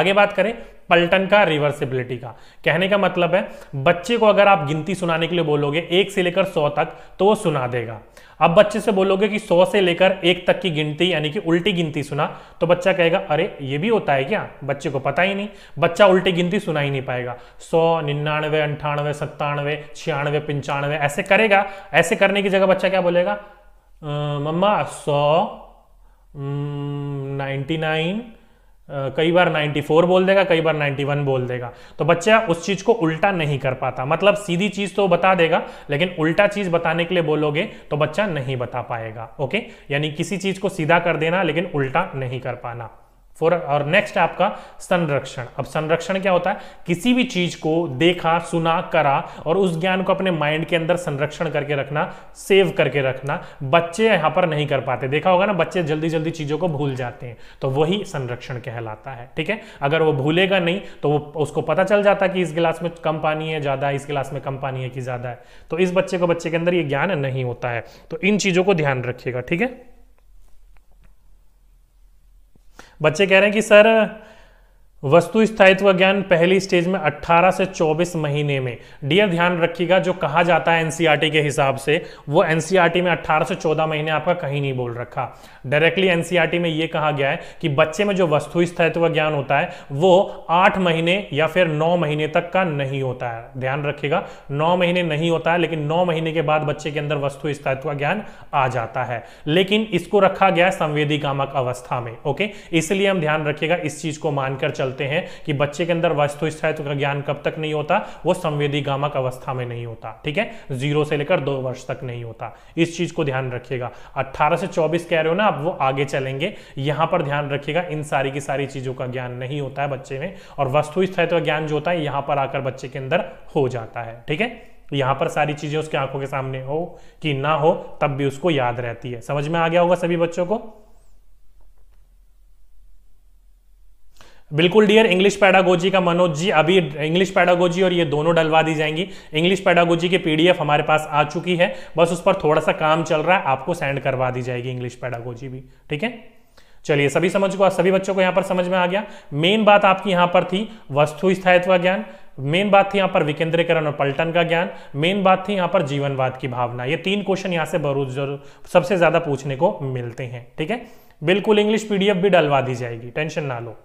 आगे बात करें पलटन का रिवर्सिबिलिटी का कहने का मतलब है बच्चे को अगर आप गिनती सुनाने के लिए बोलोगे एक से लेकर सौ तक तो वो सुना देगा अब बच्चे से बोलोगे कि सौ से लेकर एक तक की गिनती यानी कि उल्टी गिनती सुना तो बच्चा कहेगा अरे ये भी होता है क्या बच्चे को पता ही नहीं बच्चा उल्टी गिनती सुना ही नहीं पाएगा सौ निन्यानवे अंठानवे सत्तानवे छियानवे पंचानवे ऐसे करेगा ऐसे करने की जगह बच्चा क्या बोलेगा मम्मा सौ नाइन्टी नाइन कई बार 94 बोल देगा कई बार 91 बोल देगा तो बच्चा उस चीज़ को उल्टा नहीं कर पाता मतलब सीधी चीज़ तो बता देगा लेकिन उल्टा चीज़ बताने के लिए बोलोगे तो बच्चा नहीं बता पाएगा ओके यानी किसी चीज़ को सीधा कर देना लेकिन उल्टा नहीं कर पाना फॉर और नेक्स्ट आपका संरक्षण अब संरक्षण क्या होता है किसी भी चीज को देखा सुना करा और उस ज्ञान को अपने माइंड के अंदर संरक्षण करके रखना सेव करके रखना बच्चे यहां पर नहीं कर पाते देखा होगा ना बच्चे जल्दी जल्दी चीजों को भूल जाते हैं तो वही संरक्षण कहलाता है ठीक है अगर वो भूलेगा नहीं तो वो उसको पता चल जाता कि इस गिलास में कम पानी है ज्यादा इस गिलास में कम पानी है कि ज्यादा है तो इस बच्चे को बच्चे के अंदर ये ज्ञान नहीं होता है तो इन चीजों को ध्यान रखिएगा ठीक है बच्चे कह रहे हैं कि सर वस्तु स्थायित्व ज्ञान पहली स्टेज में 18 से 24 महीने में डियर ध्यान रखिएगा जो कहा जाता है एनसीईआरटी e के हिसाब से वो एनसीईआरटी e में 18 से 14 महीने आपका कहीं नहीं बोल रखा डायरेक्टली एनसीईआरटी e में ये कहा गया है कि बच्चे में जो वस्तु स्थायित्व ज्ञान होता है वो आठ महीने या फिर नौ महीने तक का नहीं होता है ध्यान रखिएगा नौ महीने नहीं होता है लेकिन नौ महीने के बाद बच्चे के अंदर वस्तु स्थायित्व ज्ञान आ जाता है लेकिन इसको रखा गया है संवेदी अवस्था में ओके इसलिए हम ध्यान रखिएगा इस चीज को मानकर चल चलते हैं कि बच्चे के अंदर वस्तु स्थायित्व का ज्ञान कब तक नहीं होता वो संवेदी गामक अवस्था में नहीं होता ठीक है जीरो से लेकर दो वर्ष तक नहीं होता इस चीज को ध्यान रखिएगा अट्ठारह से चौबीस कह रहे हो ना अब वो आगे चलेंगे यहां पर ध्यान रखिएगा इन सारी की सारी चीजों का ज्ञान नहीं होता है बच्चे में और वस्तु स्थायित्व का ज्ञान जो होता है यहां पर आकर बच्चे के अंदर हो जाता है ठीक है यहां पर सारी चीजें उसके आंखों के सामने हो कि ना हो तब भी उसको याद रहती है समझ में आ गया होगा सभी बच्चों को बिल्कुल डियर इंग्लिश पैडागोजी का मनोज जी अभी इंग्लिश पैडागोजी और ये दोनों डलवा दी जाएंगी इंग्लिश पैडागोजी की पीडीएफ हमारे पास आ चुकी है बस उस पर थोड़ा सा काम चल रहा है आपको सेंड करवा दी जाएगी इंग्लिश पैडागोजी भी ठीक है चलिए सभी समझ को सभी बच्चों को यहां पर समझ में आ गया मेन बात आपकी यहां पर थी वस्तु स्थायित्व ज्ञान मेन बात थी यहां पर विकेंद्रीकरण और पलटन का ज्ञान मेन बात थी यहां पर जीवनवाद की भावना ये तीन क्वेश्चन यहां से जरूर सबसे ज्यादा पूछने को मिलते हैं ठीक है बिल्कुल इंग्लिश पीडीएफ भी डलवा दी जाएगी टेंशन ना लो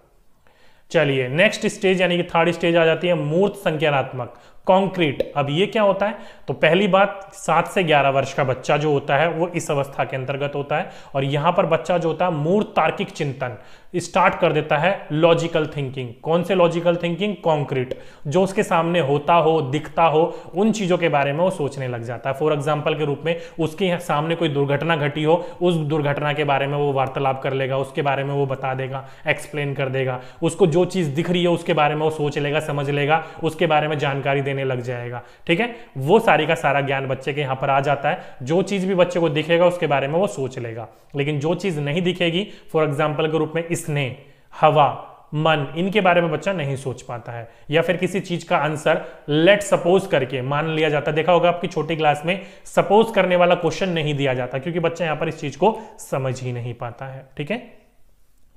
चलिए नेक्स्ट स्टेज यानी कि थर्ड स्टेज आ जाती है मूर्त संख्यात्मक कॉन्क्रीट अब ये क्या होता है तो पहली बात सात से ग्यारह वर्ष का बच्चा जो होता है वो इस अवस्था के अंतर्गत होता है और यहां पर बच्चा जो होता है मूर्त तार्किक चिंतन स्टार्ट कर देता है लॉजिकल थिंकिंग कौन से लॉजिकल थिंकिंग कॉन्क्रीट जो उसके सामने होता हो दिखता हो उन चीजों के बारे में वो सोचने लग जाता है फॉर एग्जाम्पल के रूप में उसके सामने कोई दुर्घटना घटी हो उस दुर्घटना के बारे में वो वार्तालाप कर लेगा उसके बारे में वो बता देगा एक्सप्लेन कर देगा उसको जो चीज दिख रही है उसके बारे में वो सोच लेगा समझ लेगा उसके बारे में जानकारी देने लगने लग जाएगा ठीक है वो सारी का सारा ज्ञान बच्चे के यहाँ पर आ जाता है जो चीज़ भी बच्चे को दिखेगा उसके बारे में वो सोच लेगा लेकिन जो चीज़ नहीं दिखेगी फॉर एग्जाम्पल के रूप में स्नेह हवा मन इनके बारे में बच्चा नहीं सोच पाता है या फिर किसी चीज का आंसर लेट सपोज करके मान लिया जाता है देखा होगा आपकी छोटी क्लास में सपोज करने वाला क्वेश्चन नहीं दिया जाता क्योंकि बच्चा यहां पर इस चीज को समझ ही नहीं पाता है ठीक है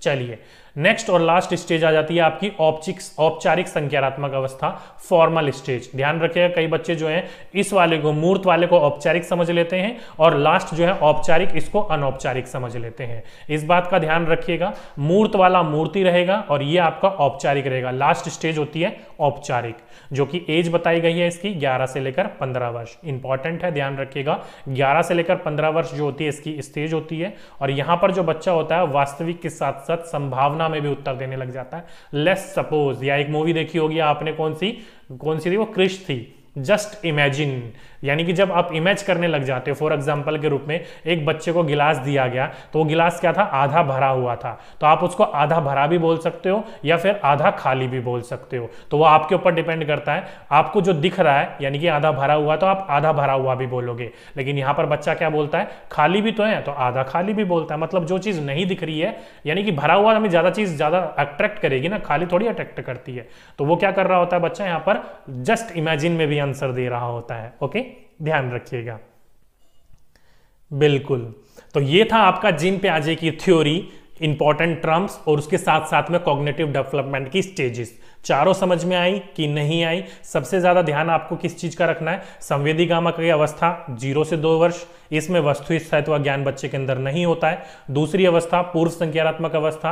चलिए नेक्स्ट और लास्ट स्टेज आ जाती है आपकी औपचिक औपचारिक संख्यात्मक अवस्था फॉर्मल स्टेज ध्यान रखिएगा कई बच्चे जो हैं इस वाले को मूर्त वाले को औपचारिक समझ लेते हैं और लास्ट जो है औपचारिक इसको अनौपचारिक समझ लेते हैं इस बात का ध्यान रखिएगा मूर्त वाला मूर्ति रहेगा और ये आपका औपचारिक रहेगा लास्ट स्टेज होती है औपचारिक जो कि एज बताई गई है इसकी ग्यारह से लेकर पंद्रह वर्ष इंपॉर्टेंट है ध्यान रखिएगा ग्यारह से लेकर पंद्रह वर्ष जो होती है इसकी स्टेज होती है और यहां पर जो बच्चा होता है वास्तविक के साथ साथ संभावना में भी उत्तर देने लग जाता है लेस सपोज या एक मूवी देखी होगी आपने कौन सी कौन सी थी वो क्रिश थी जस्ट इमेजिन यानी कि जब आप इमेज करने लग जाते हो फॉर एग्जाम्पल के रूप में एक बच्चे को गिलास दिया गया तो वो गिलास क्या था आधा भरा हुआ था तो आप उसको आधा भरा भी बोल सकते हो या फिर आधा खाली भी बोल सकते हो तो वो आपके ऊपर डिपेंड करता है आपको जो दिख रहा है यानी कि आधा भरा हुआ तो आप आधा भरा हुआ भी बोलोगे लेकिन यहाँ पर बच्चा क्या बोलता है खाली भी तो है तो आधा खाली भी बोलता है मतलब जो चीज़ नहीं दिख रही है यानी कि भरा हुआ हमें ज़्यादा चीज़ ज़्यादा अट्रैक्ट करेगी ना खाली थोड़ी अट्रैक्ट करती है तो वो क्या कर रहा होता है बच्चा यहाँ पर जस्ट इमेजिन में भी आंसर दे रहा होता है ओके ध्यान रखिएगा बिल्कुल तो ये था आपका जिन आज की थ्योरी इंपॉर्टेंट टर्म्स और उसके साथ साथ में कॉग्नेटिव डेवलपमेंट की स्टेजेस चारों समझ में आई कि नहीं आई सबसे ज़्यादा ध्यान आपको किस चीज़ का रखना है संवेदी गामक की अवस्था जीरो से दो वर्ष इसमें वस्तु स्थायित्व ज्ञान बच्चे के अंदर नहीं होता है दूसरी अवस्था पूर्व संज्ञानात्मक अवस्था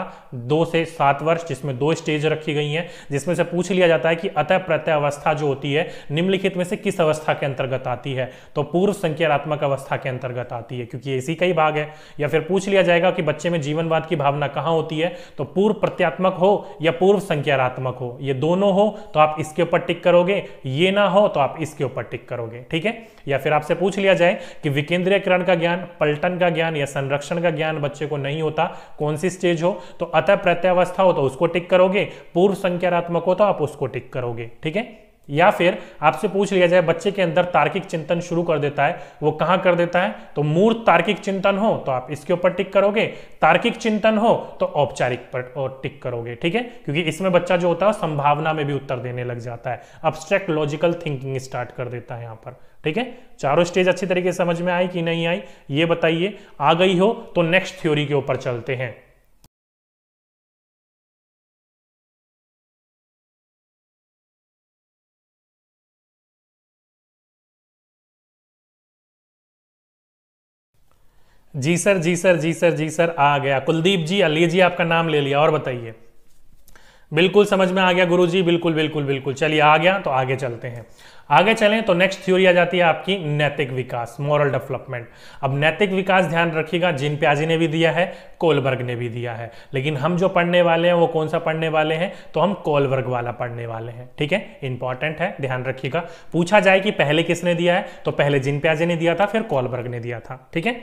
दो से सात वर्ष जिसमें दो स्टेज रखी गई हैं जिसमें से पूछ लिया जाता है कि अतः प्रत्यय अवस्था जो होती है निम्नलिखित में से किस अवस्था के अंतर्गत आती है तो पूर्व संज्ञानात्मक अवस्था के अंतर्गत आती है क्योंकि इसी का ही भाग है या फिर पूछ लिया जाएगा कि बच्चे में जीवनवाद की भावना कहाँ होती है तो पूर्व प्रत्यात्मक हो या पूर्व संज्ञानात्मक हो ये दोनों हो तो आप इसके ऊपर टिक करोगे ये ना हो तो आप इसके ऊपर टिक करोगे ठीक है या फिर आपसे पूछ लिया जाए कि विकेंद्रीयकरण का ज्ञान पलटन का ज्ञान या संरक्षण का ज्ञान बच्चे को नहीं होता कौन सी स्टेज हो तो अतः प्रत्यावस्था हो तो उसको टिक करोगे पूर्व संख्यात्मक हो तो आप उसको टिक करोगे ठीक है या फिर आपसे पूछ लिया जाए बच्चे के अंदर तार्किक चिंतन शुरू कर देता है वो कहां कर देता है तो मूर्त तार्किक चिंतन हो तो आप इसके ऊपर टिक करोगे तार्किक चिंतन हो तो औपचारिक पर टिक करोगे ठीक है क्योंकि इसमें बच्चा जो होता है संभावना में भी उत्तर देने लग जाता है अब्स्ट्रैक्ट लॉजिकल थिंकिंग स्टार्ट कर देता है यहां पर ठीक है चारों स्टेज अच्छी तरीके से समझ में आई कि नहीं आई ये बताइए आ गई हो तो नेक्स्ट थ्योरी के ऊपर चलते हैं जी सर जी सर जी सर जी सर आ गया कुलदीप जी अली जी आपका नाम ले लिया और बताइए बिल्कुल समझ में आ गया गुरु जी बिल्कुल बिल्कुल बिल्कुल चलिए आ गया तो आगे चलते हैं आगे चलें तो नेक्स्ट थ्योरी आ जाती है आपकी नैतिक विकास मॉरल डेवलपमेंट अब नैतिक विकास ध्यान रखिएगा जिन प्याजी ने भी दिया है कोलबर्ग ने भी दिया है लेकिन हम जो पढ़ने वाले हैं वो कौन सा पढ़ने वाले हैं तो हम कोलबर्ग वाला पढ़ने वाले हैं ठीक है इंपॉर्टेंट है ध्यान रखिएगा पूछा जाए कि पहले किसने दिया है तो पहले जिन प्याजी ने दिया था फिर कोलबर्ग ने दिया था ठीक है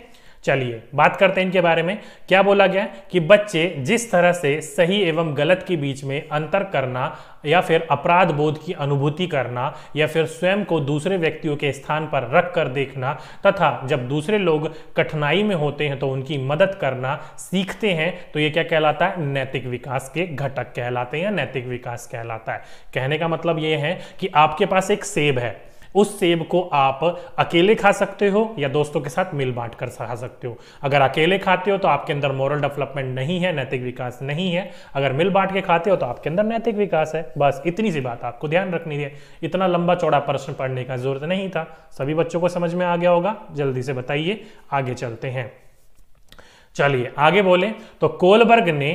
चलिए बात करते हैं इनके बारे में क्या बोला गया कि बच्चे जिस तरह से सही एवं गलत के बीच में अंतर करना या फिर अपराध बोध की अनुभूति करना या फिर स्वयं को दूसरे व्यक्तियों के स्थान पर रख कर देखना तथा जब दूसरे लोग कठिनाई में होते हैं तो उनकी मदद करना सीखते हैं तो ये क्या कहलाता है नैतिक विकास के घटक कहलाते हैं या नैतिक विकास कहलाता है कहने का मतलब ये है कि आपके पास एक सेब है उस सेब को आप अकेले खा सकते हो या दोस्तों के साथ मिल बांट कर खा सकते हो अगर अकेले खाते हो तो आपके अंदर मॉरल डेवलपमेंट नहीं है नैतिक विकास नहीं है अगर मिल बांट के खाते हो तो आपके अंदर नैतिक विकास है बस इतनी सी बात आपको ध्यान रखनी है इतना लंबा चौड़ा प्रश्न पढ़ने का जरूरत नहीं था सभी बच्चों को समझ में आ गया होगा जल्दी से बताइए आगे चलते हैं चलिए आगे बोले तो कोलबर्ग ने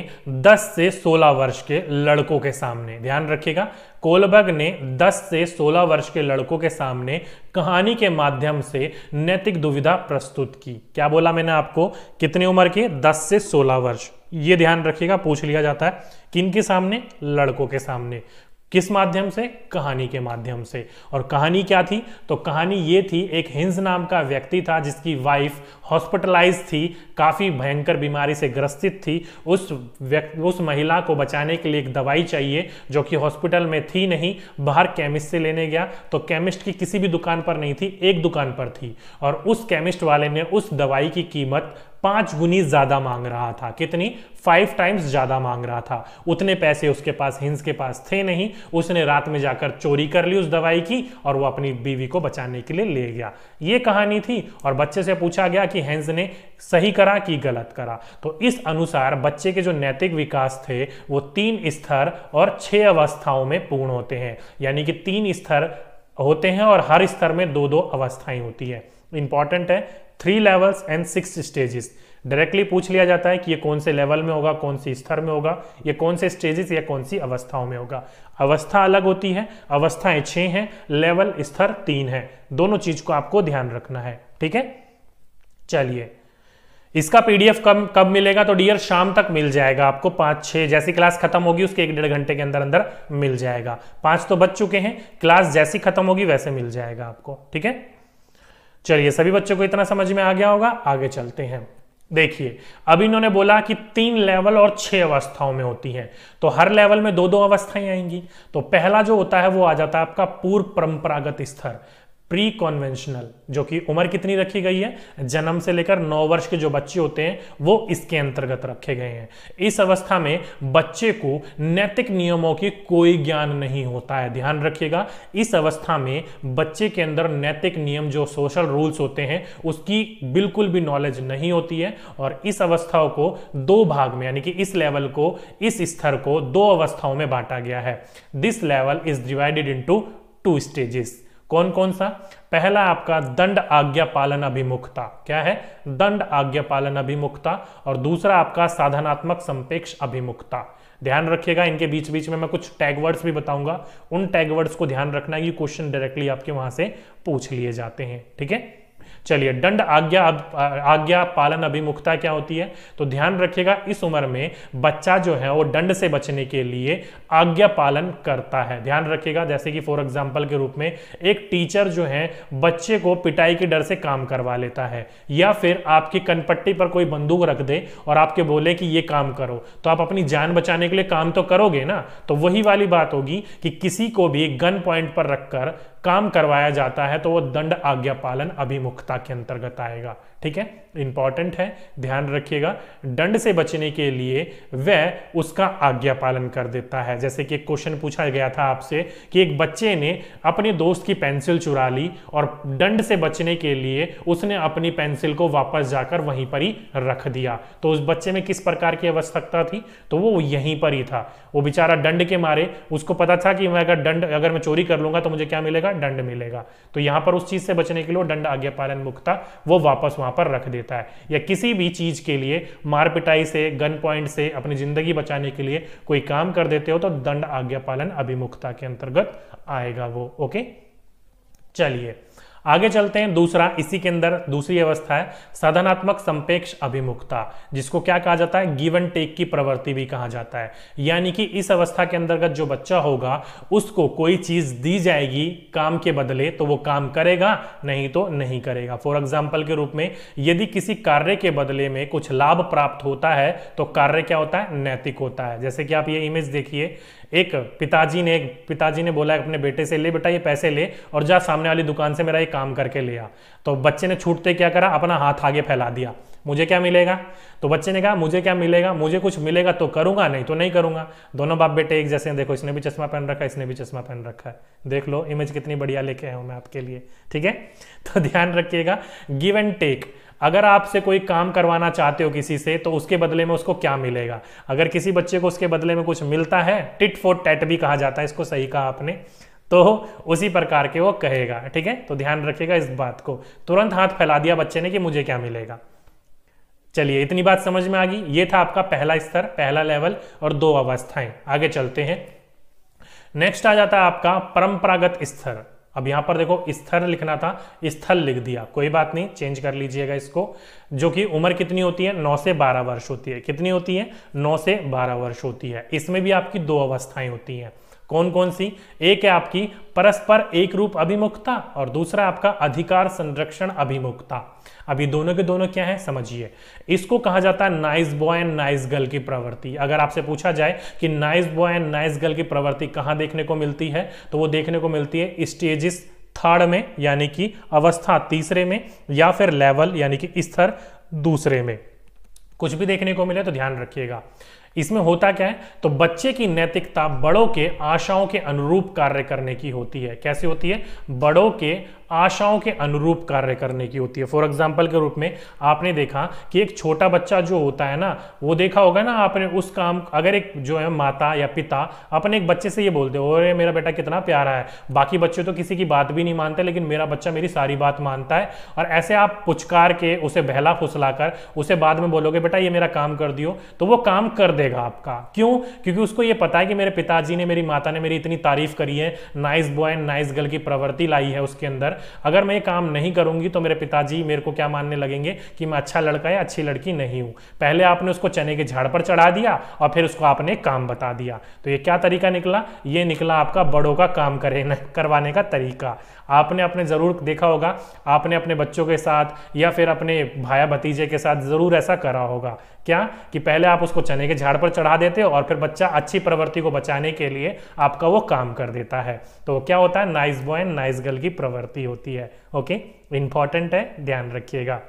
10 से 16 वर्ष के लड़कों के सामने ध्यान रखिएगा कोलबर्ग ने 10 से 16 वर्ष के लड़कों के सामने कहानी के माध्यम से नैतिक दुविधा प्रस्तुत की क्या बोला मैंने आपको कितनी उम्र के 10 से 16 वर्ष ये ध्यान रखिएगा पूछ लिया जाता है किन के सामने लड़कों के सामने किस माध्यम से कहानी के माध्यम से और कहानी क्या थी तो कहानी ये थी एक हिंस नाम का व्यक्ति था जिसकी वाइफ हॉस्पिटलाइज थी काफ़ी भयंकर बीमारी से ग्रसित थी उस व्यक्ति उस महिला को बचाने के लिए एक दवाई चाहिए जो कि हॉस्पिटल में थी नहीं बाहर केमिस्ट से लेने गया तो केमिस्ट की किसी भी दुकान पर नहीं थी एक दुकान पर थी और उस केमिस्ट वाले ने उस दवाई की कीमत पांच गुनी ज्यादा मांग रहा था कितनी फाइव टाइम्स ज्यादा मांग रहा था उतने पैसे उसके पास हिंस के पास थे नहीं उसने रात में जाकर चोरी कर ली उस दवाई की और वो अपनी बीवी को बचाने के लिए ले गया ये कहानी थी और बच्चे से पूछा गया कि हिंस ने सही करा कि गलत करा तो इस अनुसार बच्चे के जो नैतिक विकास थे वो तीन स्तर और छह अवस्थाओं में पूर्ण होते हैं यानी कि तीन स्तर होते हैं और हर स्तर में दो दो अवस्थाएं होती है इंपॉर्टेंट है three levels and six stages directly पूछ लिया जाता है कि ये कौन से लेवल में होगा कौन सी स्तर में होगा ये कौन से स्टेजेस या कौन सी अवस्थाओं में होगा अवस्था अलग होती है अवस्थाएं छह हैं लेवल स्तर तीन है दोनों चीज को आपको ध्यान रखना है ठीक है चलिए इसका पीडीएफ कब कब मिलेगा तो डियर शाम तक मिल जाएगा आपको पांच छह जैसी क्लास खत्म होगी उसके एक डेढ़ घंटे के अंदर अंदर मिल जाएगा पांच तो बच चुके हैं क्लास जैसी खत्म होगी वैसे मिल जाएगा आपको ठीक है चलिए सभी बच्चों को इतना समझ में आ गया होगा आगे चलते हैं देखिए अब इन्होंने बोला कि तीन लेवल और छह अवस्थाओं में होती हैं तो हर लेवल में दो दो अवस्थाएं आएंगी तो पहला जो होता है वो आ जाता है आपका पूर्व परंपरागत स्तर प्री कॉन्वेंशनल जो कि उम्र कितनी रखी गई है जन्म से लेकर नौ वर्ष के जो बच्चे होते हैं वो इसके अंतर्गत रखे गए हैं इस अवस्था में बच्चे को नैतिक नियमों की कोई ज्ञान नहीं होता है ध्यान रखिएगा इस अवस्था में बच्चे के अंदर नैतिक नियम जो सोशल रूल्स होते हैं उसकी बिल्कुल भी नॉलेज नहीं होती है और इस अवस्थाओं को दो भाग में यानी कि इस लेवल को इस स्तर को दो अवस्थाओं में बांटा गया है this level is divided into two stages कौन कौन सा पहला आपका दंड आज्ञा पालन अभिमुखता क्या है दंड आज्ञा पालन अभिमुखता और दूसरा आपका साधनात्मक संपेक्ष अभिमुखता ध्यान रखिएगा इनके बीच बीच में मैं कुछ टैगवर्ड्स भी बताऊंगा उन टैगवर्ड्स को ध्यान रखना ये क्वेश्चन डायरेक्टली आपके वहां से पूछ लिए जाते हैं ठीक है चलिए दंड आज्ञा आज्ञा पालन अभिमुखता क्या होती है तो ध्यान रखिएगा इस उम्र में बच्चा जो है वो दंड से बचने के लिए आज्ञा पालन करता है ध्यान रखिएगा जैसे कि फॉर एग्जाम्पल के रूप में एक टीचर जो है बच्चे को पिटाई के डर से काम करवा लेता है या फिर आपकी कनपट्टी पर कोई बंदूक रख दे और आपके बोले कि ये काम करो तो आप अपनी जान बचाने के लिए काम तो करोगे ना तो वही वाली बात होगी कि किसी को भी गन पॉइंट पर रखकर काम करवाया जाता है तो वो दंड आज्ञा पालन अभिमुखता के अंतर्गत आएगा ठीक है इंपॉर्टेंट है ध्यान रखिएगा दंड से बचने के लिए वह उसका आज्ञा पालन कर देता है जैसे कि एक क्वेश्चन पूछा गया था आपसे कि एक बच्चे ने अपने दोस्त की पेंसिल चुरा ली और दंड से बचने के लिए उसने अपनी पेंसिल को वापस जाकर वहीं पर ही रख दिया तो उस बच्चे में किस प्रकार की आवश्यकता थी तो वो यहीं पर ही था वो बेचारा दंड के मारे उसको पता था कि मैं अगर दंड अगर मैं चोरी कर लूंगा तो मुझे क्या मिलेगा दंड मिलेगा तो यहां पर उस चीज से बचने के लिए दंड आज्ञा पालन मुक्ता वो वापस वहां वहां पर रख देता है या किसी भी चीज के लिए मारपिटाई से गन पॉइंट से अपनी जिंदगी बचाने के लिए कोई काम कर देते हो तो दंड आज्ञा पालन अभिमुखता के अंतर्गत आएगा वो ओके चलिए आगे चलते हैं दूसरा इसी के अंदर दूसरी अवस्था है साधनात्मक संपेक्ष अभिमुखता जिसको क्या कहा जाता है गिव एंड टेक की प्रवृत्ति भी कहा जाता है यानी कि इस अवस्था के अंतर्गत जो बच्चा होगा उसको कोई चीज दी जाएगी काम के बदले तो वो काम करेगा नहीं तो नहीं करेगा फॉर एग्जाम्पल के रूप में यदि किसी कार्य के बदले में कुछ लाभ प्राप्त होता है तो कार्य क्या होता है नैतिक होता है जैसे कि आप ये इमेज देखिए एक पिताजी ने एक पिताजी ने बोला अपने बेटे से ले बेटा ये पैसे ले और जा सामने वाली दुकान से मेरा ये काम करके ले आ तो बच्चे ने छूटते क्या करा अपना हाथ आगे फैला दिया मुझे क्या मिलेगा तो बच्चे ने कहा मुझे क्या मिलेगा मुझे कुछ मिलेगा तो करूंगा नहीं तो नहीं करूंगा दोनों बाप बेटे एक जैसे हैं देखो इसने भी चश्मा पहन रखा है इसने भी चश्मा पहन रखा है देख लो इमेज कितनी बढ़िया लेके आया हूं मैं आपके लिए ठीक है तो ध्यान रखिएगा गिव एंड टेक अगर आपसे कोई काम करवाना चाहते हो किसी से तो उसके बदले में उसको क्या मिलेगा अगर किसी बच्चे को उसके बदले में कुछ मिलता है टिट फॉर टैट भी कहा जाता है इसको सही कहा आपने तो उसी प्रकार के वो कहेगा ठीक है तो ध्यान रखिएगा इस बात को तुरंत हाथ फैला दिया बच्चे ने कि मुझे क्या मिलेगा चलिए इतनी बात समझ में आ गई ये था आपका पहला स्तर पहला लेवल और दो अवस्थाएं आगे चलते हैं नेक्स्ट आ जाता है आपका परंपरागत स्तर अब यहां पर देखो स्थल लिखना था स्थल लिख दिया कोई बात नहीं चेंज कर लीजिएगा इसको जो कि उम्र कितनी होती है 9 से 12 वर्ष होती है कितनी होती है 9 से 12 वर्ष होती है इसमें भी आपकी दो अवस्थाएं होती हैं कौन कौन सी एक है आपकी परस्पर एक रूप अभिमुखता और दूसरा आपका अधिकार संरक्षण अभिमुखता अभी दोनों के दोनों क्या है समझिए इसको कहा जाता है nice boy and nice girl की प्रवृत्ति अगर आपसे पूछा जाए कि nice boy and nice girl की प्रवृत्ति कहां देखने को मिलती है तो वो देखने को मिलती है स्टेजिस थर्ड में यानी कि अवस्था तीसरे में या फिर लेवल यानी कि स्तर दूसरे में कुछ भी देखने को मिले तो ध्यान रखिएगा इसमें होता क्या है तो बच्चे की नैतिकता बड़ों के आशाओं के अनुरूप कार्य करने की होती है कैसी होती है बड़ों के आशाओं के अनुरूप कार्य करने की होती है फॉर एग्जाम्पल के रूप में आपने देखा कि एक छोटा बच्चा जो होता है ना वो देखा होगा ना आपने उस काम अगर एक जो है माता या पिता अपने एक बच्चे से ये बोलते हो अरे मेरा बेटा कितना प्यारा है बाकी बच्चे तो किसी की बात भी नहीं मानते लेकिन मेरा बच्चा मेरी सारी बात मानता है और ऐसे आप पुचकार के उसे बहला फुसला कर उसे बाद में बोलोगे बेटा ये मेरा काम कर दियो तो वो काम कर देगा आपका क्यों क्योंकि उसको ये पता है कि मेरे पिताजी ने मेरी माता ने मेरी इतनी तारीफ करी है नाइस बॉय नाइस गर्ल की प्रवृत्ति लाई है उसके अंदर अगर मैं ये काम नहीं करूंगी तो मेरे पिताजी मेरे को क्या मानने लगेंगे कि मैं अच्छा लड़का या अच्छी लड़की नहीं हूं पहले आपने उसको चने के झाड़ पर चढ़ा दिया और फिर उसको आपने काम बता दिया तो ये क्या तरीका निकला ये निकला आपका बड़ों का काम करे करवाने का तरीका आपने अपने ज़रूर देखा होगा आपने अपने बच्चों के साथ या फिर अपने भाया भतीजे के साथ ज़रूर ऐसा करा होगा क्या कि पहले आप उसको चने के झाड़ पर चढ़ा देते हो और फिर बच्चा अच्छी प्रवृत्ति को बचाने के लिए आपका वो काम कर देता है तो क्या होता है nice boy and nice girl की प्रवृत्ति होती है ओके इंपॉर्टेंट है ध्यान रखिएगा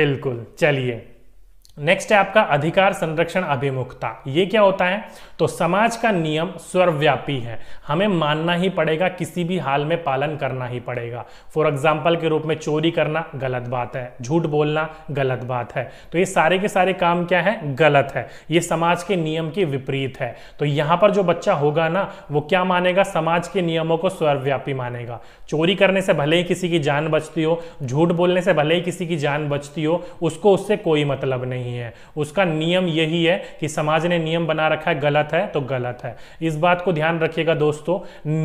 बिल्कुल चलिए नेक्स्ट है आपका अधिकार संरक्षण अभिमुखता ये क्या होता है तो समाज का नियम स्वर्व्यापी है हमें मानना ही पड़ेगा किसी भी हाल में पालन करना ही पड़ेगा फॉर एग्जाम्पल के रूप में चोरी करना गलत बात है झूठ बोलना गलत बात है तो ये सारे के सारे काम क्या है गलत है ये समाज के नियम के विपरीत है तो यहाँ पर जो बच्चा होगा ना वो क्या मानेगा समाज के नियमों को स्वर्व्यापी मानेगा चोरी करने से भले ही किसी की जान बचती हो झूठ बोलने से भले ही किसी की जान बचती हो उसको उससे कोई मतलब नहीं नहीं है उसका नियम यही है कि समाज ने नियम बना रखा है गलत है तो गलत है इस बात को ध्यान रखिएगा दोस्तों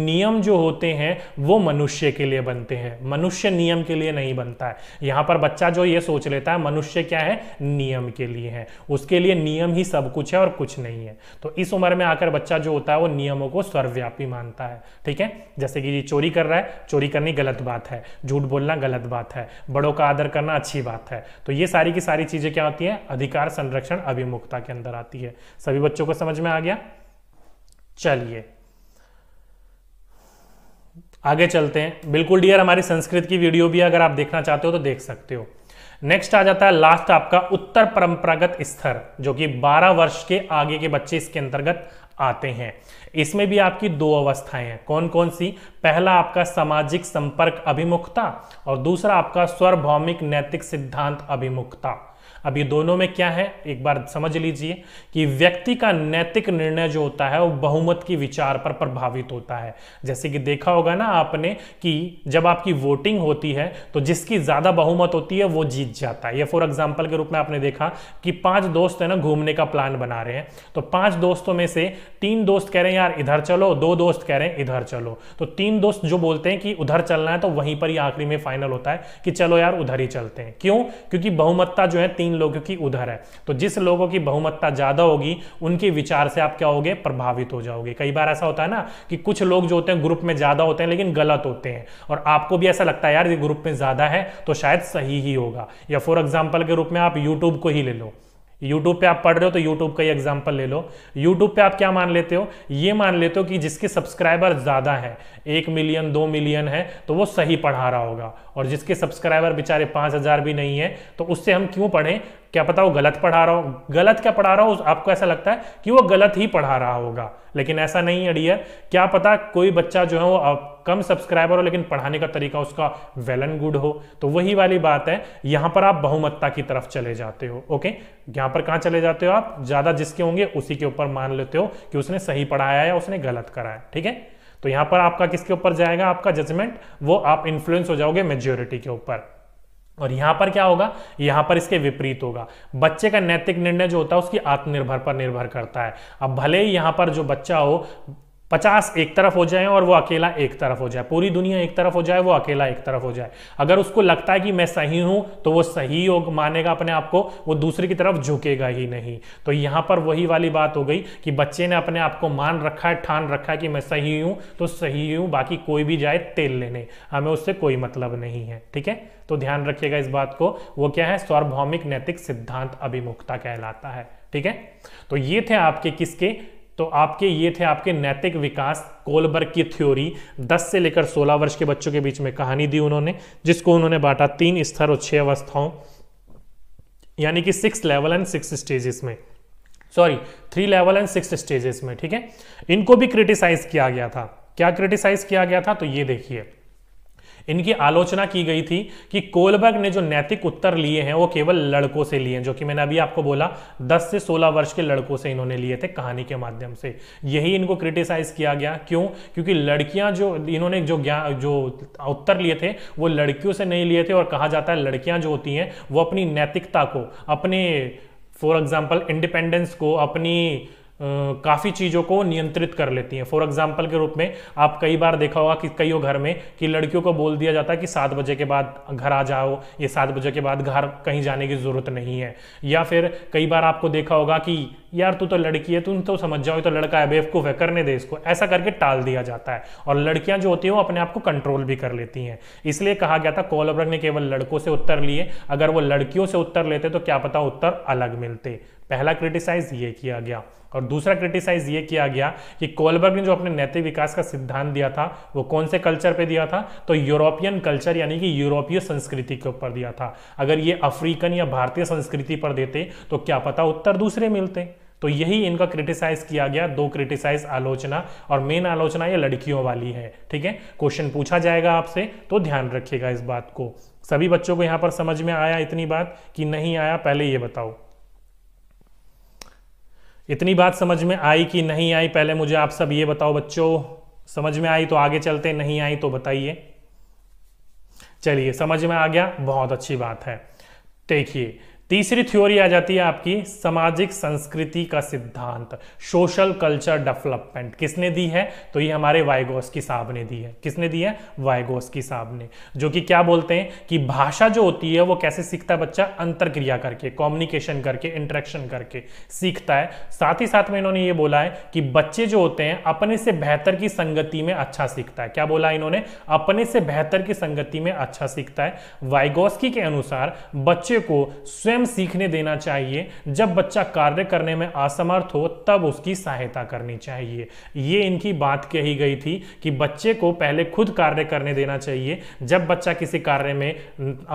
नियम जो होते हैं वो मनुष्य के लिए बनते हैं मनुष्य नियम के लिए नहीं बनता है यहां पर बच्चा जो ये सोच लेता है मनुष्य क्या है नियम के लिए है उसके लिए नियम ही सब कुछ है और कुछ नहीं है तो इस उम्र में आकर बच्चा जो होता है वो नियमों को सर्वव्यापी मानता है ठीक है जैसे कि ये चोरी कर रहा है चोरी करनी गलत बात है झूठ बोलना गलत बात है बड़ों का आदर करना अच्छी बात है तो ये सारी की सारी चीज़ें क्या होती है अधिकार संरक्षण अभिमुखता के अंदर आती है सभी बच्चों को समझ में आ गया चलिए आगे चलते हैं बिल्कुल डियर हमारी संस्कृत की वीडियो भी अगर आप देखना चाहते हो तो देख सकते हो नेक्स्ट आ जाता है लास्ट आपका उत्तर परंपरागत स्तर जो कि 12 वर्ष के आगे के बच्चे इसके अंतर्गत आते हैं इसमें भी आपकी दो अवस्थाएं हैं कौन कौन सी पहला आपका सामाजिक संपर्क अभिमुखता और दूसरा आपका स्वरभौमिक नैतिक सिद्धांत अभिमुखता अब ये दोनों में क्या है एक बार समझ लीजिए कि व्यक्ति का नैतिक निर्णय जो होता है वो बहुमत की विचार पर प्रभावित होता है जैसे कि देखा होगा ना आपने कि जब आपकी वोटिंग होती है तो जिसकी ज्यादा बहुमत होती है वो जीत जाता है या फॉर एग्जाम्पल के रूप में आपने देखा कि पांच दोस्त है ना घूमने का प्लान बना रहे हैं तो पांच दोस्तों में से तीन दोस्त कह रहे हैं यार इधर चलो दो दोस्त कह रहे हैं इधर चलो तो तीन दोस्त जो बोलते हैं कि उधर चलना है तो वहीं पर ही आखिरी में फाइनल होता है कि चलो यार उधर ही चलते हैं क्यों क्योंकि बहुमत्ता जो है तीन लोगों की उधर है तो जिस लोगों की बहुमतता ज़्यादा होगी उनके विचार से आप क्या होगे प्रभावित हो जाओगे कई बार ऐसा होता है ना कि कुछ लोग जो होते हैं ग्रुप में ज़्यादा होते हैं लेकिन गलत होते हैं और आपको भी ऐसा लगता है यार ये ग्रुप में ज़्यादा है तो शायद सही ही होगा या फॉर एग्जाम्पल के रूप में आप यूट्यूब को ही ले लो यूट्यूब पे आप पढ़ रहे हो तो यूट्यूब का ही एग्जाम्पल ले लो यूट्यूब पे आप क्या मान लेते हो ये मान लेते हो कि जिसके सब्सक्राइबर ज़्यादा है एक मिलियन दो मिलियन है तो वो सही पढ़ा रहा होगा और जिसके सब्सक्राइबर बेचारे पांच हज़ार भी नहीं है तो उससे हम क्यों पढ़ें क्या पता वो गलत पढ़ा रहा हो गलत क्या पढ़ा रहा हो आपको ऐसा लगता है कि वो गलत ही पढ़ा रहा होगा लेकिन ऐसा नहीं है डियर क्या पता कोई बच्चा जो है वो कम सब्सक्राइबर हो लेकिन पढ़ाने का तरीका उसका वेल एंड गुड हो तो वही वाली बात है यहां पर आप बहुमत्ता की तरफ चले जाते हो ओके यहां पर कहां चले जाते हो आप ज्यादा जिसके होंगे उसी के ऊपर मान लेते हो कि उसने सही पढ़ाया या उसने गलत कराया ठीक है तो यहां पर आपका किसके ऊपर जाएगा आपका जजमेंट वो आप इन्फ्लुएंस हो जाओगे मेजोरिटी के ऊपर और यहां पर क्या होगा यहां पर इसके विपरीत होगा बच्चे का नैतिक निर्णय जो होता है उसकी आत्मनिर्भर पर निर्भर करता है अब भले ही यहां पर जो बच्चा हो पचास एक तरफ हो जाए और वो अकेला एक तरफ हो जाए पूरी दुनिया एक तरफ हो जाए वो अकेला एक तरफ हो जाए अगर उसको लगता है कि मैं सही हूं तो वो सही हो मानेगा अपने आप को वो दूसरे की तरफ झुकेगा ही नहीं तो यहां पर वही वाली बात हो गई कि बच्चे ने अपने आप को मान रखा है ठान रखा है कि मैं सही हूं तो सही हूं बाकी कोई भी जाए तेल लेने हमें उससे कोई मतलब नहीं है ठीक है तो ध्यान रखिएगा इस बात को वो क्या है सार्वभौमिक नैतिक सिद्धांत अभिमुखता कहलाता है ठीक है तो ये थे आपके किसके तो आपके ये थे आपके नैतिक विकास कोलबर्ग की थ्योरी 10 से लेकर 16 वर्ष के बच्चों के बीच में कहानी दी उन्होंने जिसको उन्होंने बांटा तीन स्तर और छह अवस्थाओं यानी कि six level and six stages में sorry three level and six stages में ठीक है इनको भी क्रिटिसाइज किया गया था क्या क्रिटिसाइज किया गया था तो ये देखिए इनकी आलोचना की गई थी कि कोलबर्ग ने जो नैतिक उत्तर लिए हैं वो केवल लड़कों से लिए हैं जो कि मैंने अभी आपको बोला 10 से 16 वर्ष के लड़कों से इन्होंने लिए थे कहानी के माध्यम से यही इनको क्रिटिसाइज किया गया क्यों क्योंकि लड़कियां जो इन्होंने जो ज्ञान जो उत्तर लिए थे वो लड़कियों से नहीं लिए थे और कहा जाता है लड़कियां जो होती हैं वो अपनी नैतिकता को अपने फॉर एग्जाम्पल इंडिपेंडेंस को अपनी काफ़ी चीज़ों को नियंत्रित कर लेती हैं फॉर एग्जाम्पल के रूप में आप कई बार देखा होगा कि कईयों घर में कि लड़कियों को बोल दिया जाता है कि सात बजे के बाद घर आ जाओ ये सात बजे के बाद घर कहीं जाने की ज़रूरत नहीं है या फिर कई बार आपको देखा होगा कि यार तू तो लड़की है तुम तो समझ जाओ तो लड़का है बेवकूफ़ है करने दे इसको ऐसा करके टाल दिया जाता है और लड़कियां जो होती हैं वो अपने आप को कंट्रोल भी कर लेती हैं इसलिए कहा गया था कोलब्रग ने केवल लड़कों से उत्तर लिए अगर वो लड़कियों से उत्तर लेते तो क्या पता उत्तर अलग मिलते पहला क्रिटिसाइज ये किया गया और दूसरा क्रिटिसाइज ये किया गया कि कोलबर्ग ने जो अपने नैतिक विकास का सिद्धांत दिया था वो कौन से कल्चर पे दिया था तो यूरोपियन कल्चर यानी कि यूरोपीय संस्कृति के ऊपर दिया था अगर ये अफ्रीकन या भारतीय संस्कृति पर देते तो क्या पता उत्तर दूसरे मिलते तो यही इनका क्रिटिसाइज किया गया दो क्रिटिसाइज आलोचना और मेन आलोचना ये लड़कियों वाली है ठीक है क्वेश्चन पूछा जाएगा आपसे तो ध्यान रखिएगा इस बात को सभी बच्चों को यहाँ पर समझ में आया इतनी बात कि नहीं आया पहले ये बताओ इतनी बात समझ में आई कि नहीं आई पहले मुझे आप सब ये बताओ बच्चों समझ में आई तो आगे चलते नहीं आई तो बताइए चलिए समझ में आ गया बहुत अच्छी बात है देखिए तीसरी थ्योरी आ जाती है आपकी सामाजिक संस्कृति का सिद्धांत सोशल कल्चर डेवलपमेंट किसने दी है तो ये हमारे की साहब ने दी है किसने दी है की साहब ने जो कि क्या बोलते हैं कि भाषा जो होती है वो कैसे सीखता है बच्चा अंतर क्रिया करके कम्युनिकेशन करके इंटरेक्शन करके सीखता है साथ ही साथ में इन्होंने ये बोला है कि बच्चे जो होते हैं अपने से बेहतर की संगति में अच्छा सीखता है क्या बोला इन्होंने अपने से बेहतर की संगति में अच्छा सीखता है वाइगोस्की के अनुसार बच्चे को स्वयं स्वयं सीखने देना चाहिए जब बच्चा कार्य करने में असमर्थ हो तब उसकी सहायता करनी चाहिए ये इनकी बात कही गई थी कि बच्चे को पहले खुद कार्य करने देना चाहिए जब बच्चा किसी कार्य में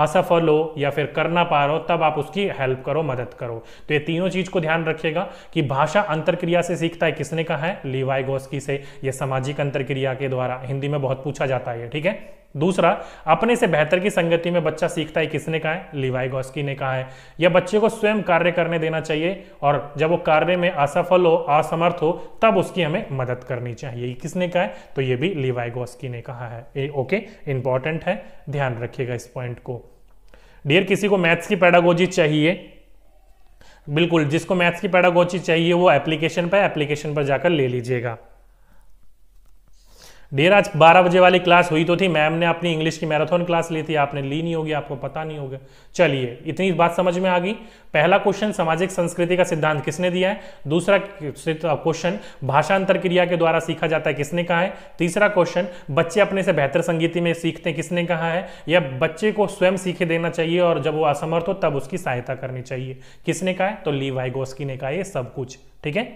असफल हो या फिर कर ना पा रहा हो तब आप उसकी हेल्प करो मदद करो तो ये तीनों चीज को ध्यान रखिएगा कि भाषा अंतरक्रिया से सीखता है किसने कहा है लिवाई गोस्की से यह सामाजिक अंतरक्रिया के द्वारा हिंदी में बहुत पूछा जाता है ठीक है दूसरा अपने से बेहतर की संगति में बच्चा सीखता है किसने कहा है लिवाई गॉस्की ने कहा है या बच्चे को स्वयं कार्य करने देना चाहिए और जब वो कार्य में असफल हो असमर्थ हो तब उसकी हमें मदद करनी चाहिए किसने कहा है तो ये भी लिवाई गॉस्की ने कहा है ए, ओके इंपॉर्टेंट है ध्यान रखिएगा इस पॉइंट को डियर किसी को मैथ्स की पैडागोजी चाहिए बिल्कुल जिसको मैथ्स की पैडागोजी चाहिए वो एप्लीकेशन पर एप्लीकेशन पर जाकर ले लीजिएगा डेर आज बारह बजे वाली क्लास हुई तो थी मैम ने अपनी इंग्लिश की मैराथन क्लास ली थी आपने ली नहीं होगी आपको पता नहीं होगा चलिए इतनी बात समझ में आ गई पहला क्वेश्चन सामाजिक संस्कृति का सिद्धांत किसने दिया है दूसरा क्वेश्चन भाषांतर क्रिया के द्वारा सीखा जाता है किसने कहा है तीसरा क्वेश्चन बच्चे अपने से बेहतर संगीति में सीखते किसने कहा है या बच्चे को स्वयं सीखे देना चाहिए और जब वो असमर्थ हो तब उसकी सहायता करनी चाहिए किसने कहा है तो ली वाइगोस्की ने कहा यह सब कुछ ठीक है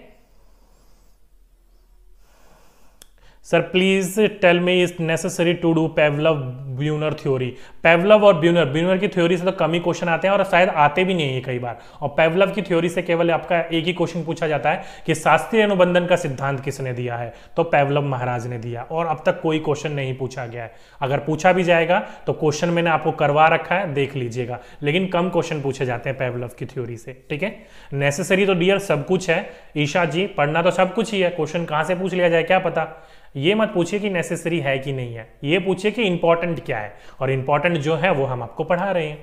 sir please tell me is necessary to do Pavlov Bruner theory Pavlov और ब्यूनर ब्यूनर की थ्योरी से तो कम ही क्वेश्चन आते हैं और शायद आते भी नहीं है कई बार और पेवलव की थ्योरी से केवल आपका एक ही क्वेश्चन पूछा जाता है कि शास्त्रीय अनुबंधन का सिद्धांत किसने दिया है तो पेवलव महाराज ने दिया और अब तक कोई क्वेश्चन नहीं पूछा गया है अगर पूछा भी जाएगा तो क्वेश्चन मैंने आपको करवा रखा है देख लीजिएगा लेकिन कम क्वेश्चन पूछे जाते हैं पेवलव की थ्योरी से ठीक है नेसेसरी तो डियर सब कुछ है ईशा जी पढ़ना तो सब कुछ ही है क्वेश्चन कहाँ से पूछ लिया जाए क्या पता ये मत पूछिए कि नेसेसरी है कि नहीं है ये पूछिए कि इंपॉर्टेंट क्या है और इंपॉर्टेंट जो है वो हम आपको पढ़ा रहे हैं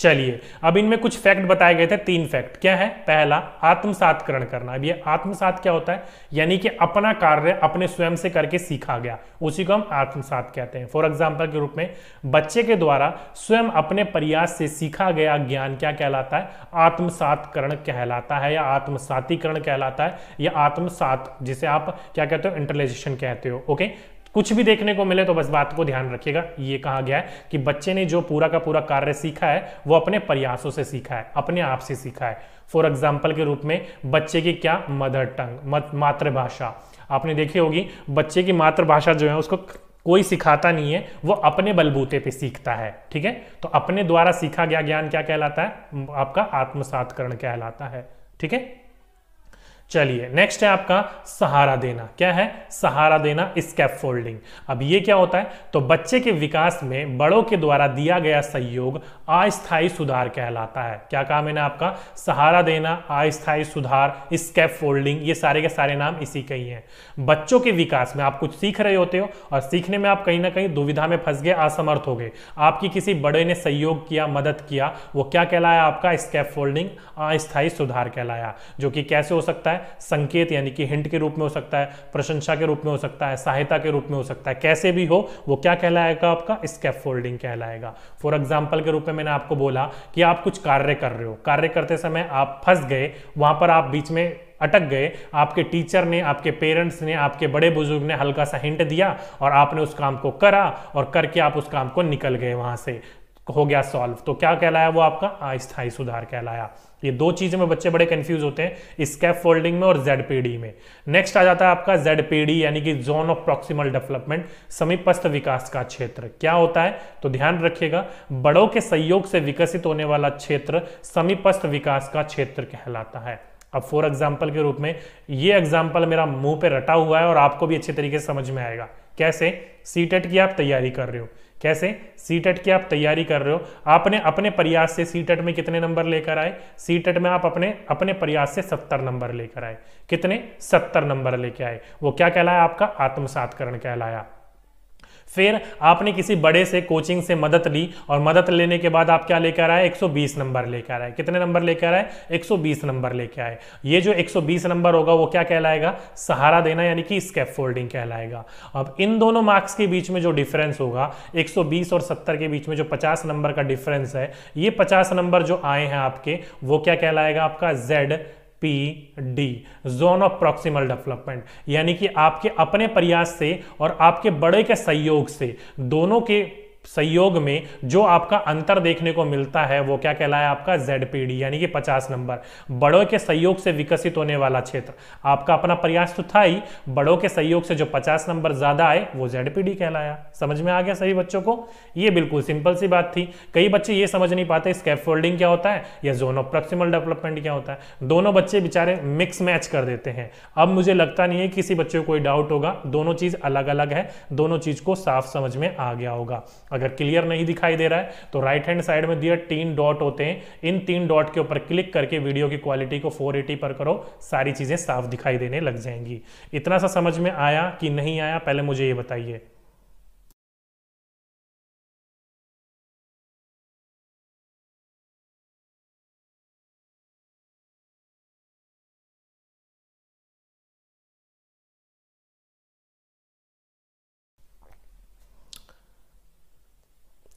चलिए अब इनमें कुछ फैक्ट बताए गए थे तीन फैक्ट क्या है पहला आत्मसातकरण करना अब ये आत्मसात क्या होता है यानी कि अपना कार्य अपने स्वयं से करके सीखा गया उसी को हम आत्मसात कहते हैं फॉर एग्जांपल के रूप में बच्चे के द्वारा स्वयं अपने प्रयास से सीखा गया ज्ञान क्या कहलाता है आत्मसातकरण कहलाता है या आत्मसातीकरण कहलाता है या आत्मसात जिसे आप क्या कहते हो इंटरलाइजेशन कहते हो ओके कुछ भी देखने को मिले तो बस बात को ध्यान रखिएगा ये कहा गया है कि बच्चे ने जो पूरा का पूरा कार्य सीखा है वो अपने प्रयासों से सीखा है अपने आप से सीखा है फॉर एग्जाम्पल के रूप में बच्चे की क्या मदर टंग मातृभाषा आपने देखी होगी बच्चे की मातृभाषा जो है उसको कोई सिखाता नहीं है वो अपने बलबूते पे सीखता है ठीक है तो अपने द्वारा सीखा गया ज्ञान क्या कहलाता है आपका आत्मसातकरण कहलाता है ठीक है चलिए नेक्स्ट है आपका सहारा देना क्या है सहारा देना स्कैप फोल्डिंग अब ये क्या होता है तो बच्चे के विकास में बड़ों के द्वारा दिया गया सहयोग अस्थायी सुधार कहलाता है क्या कहा मैंने आपका सहारा देना अस्थायी सुधार स्कैप फोल्डिंग ये सारे के सारे नाम इसी के ही हैं बच्चों के विकास में आप कुछ सीख रहे होते हो और सीखने में आप कहीं ना कहीं दुविधा में फंस गए असमर्थ हो गए आपकी किसी बड़े ने सहयोग किया मदद किया वो क्या कहलाया आपका स्कैप फोल्डिंग अस्थायी सुधार कहलाया जो कि कैसे हो सकता है है संकेत यानी कि हिंट के रूप में हो सकता है प्रशंसा के रूप में हो सकता है सहायता के रूप में हो सकता है कैसे भी हो वो क्या कहलाएगा आपका स्केप फोल्डिंग कहलाएगा फॉर एग्जाम्पल के रूप में मैंने आपको बोला कि आप कुछ कार्य कर रहे हो कार्य करते समय आप फंस गए वहां पर आप बीच में अटक गए आपके टीचर ने आपके पेरेंट्स ने आपके बड़े बुजुर्ग ने हल्का सा हिंट दिया और आपने उस काम को करा और करके आप उस काम को निकल गए वहां से हो गया सॉल्व तो क्या कहलाया वो आपका अस्थायी सुधार कहलाया ये दो चीजें में बच्चे बड़े कंफ्यूज होते हैं स्कैप फोल्डिंग में और जेडपीडी में नेक्स्ट आ जाता है आपका जेडपीडी यानी कि जोन ऑफ प्रॉक्सिमल डेवलपमेंट समीपस्थ विकास का क्षेत्र क्या होता है तो ध्यान रखिएगा बड़ों के सहयोग से विकसित होने वाला क्षेत्र समीपस्थ विकास का क्षेत्र कहलाता है अब फॉर एग्जाम्पल के रूप में ये एग्जाम्पल मेरा मुंह पे रटा हुआ है और आपको भी अच्छे तरीके से समझ में आएगा कैसे सीटेट e की आप तैयारी कर रहे हो कैसे सी e की आप तैयारी कर रहे हो आपने अपने प्रयास से सी e में कितने नंबर लेकर आए सी e में आप अपने अपने प्रयास से सत्तर नंबर लेकर आए कितने सत्तर नंबर लेके आए वो क्या कहलाया आपका आत्मसातकरण कहलाया फिर आपने किसी बड़े से कोचिंग से मदद ली और मदद लेने के बाद आप क्या लेकर आए 120 नंबर लेकर आए कितने नंबर लेकर आए 120 नंबर लेकर आए ये जो 120 नंबर होगा वो क्या कहलाएगा सहारा देना यानी कि स्केप कहलाएगा अब इन दोनों मार्क्स के बीच में जो डिफरेंस होगा 120 और 70 के बीच में जो 50 नंबर का डिफरेंस है ये 50 नंबर जो आए हैं आपके वो क्या कहलाएगा आपका Z P D zone of proximal development यानी कि आपके अपने प्रयास से और आपके बड़े के सहयोग से दोनों के संयोग में जो आपका अंतर देखने को मिलता है वो क्या कहलाया आपका जेडपीडी यानी कि 50 नंबर बड़ों के सहयोग से विकसित होने वाला क्षेत्र आपका अपना प्रयास तो था ही बड़ों के सहयोग से जो 50 नंबर ज्यादा आए वो जेडपीडी कहलाया समझ में आ गया सभी बच्चों को ये बिल्कुल सिंपल सी बात थी कई बच्चे ये समझ नहीं पाते स्कैप क्या होता है या जोन ऑफ प्रोक्सिमल डेवलपमेंट क्या होता है दोनों बच्चे बेचारे मिक्स मैच कर देते हैं अब मुझे लगता नहीं है किसी बच्चे को कोई डाउट होगा दोनों चीज अलग अलग है दोनों चीज को साफ समझ में आ गया होगा अगर क्लियर नहीं दिखाई दे रहा है तो राइट हैंड साइड में दिया तीन डॉट होते हैं इन तीन डॉट के ऊपर क्लिक करके वीडियो की क्वालिटी को 480 पर करो सारी चीज़ें साफ दिखाई देने लग जाएंगी इतना सा समझ में आया कि नहीं आया पहले मुझे ये बताइए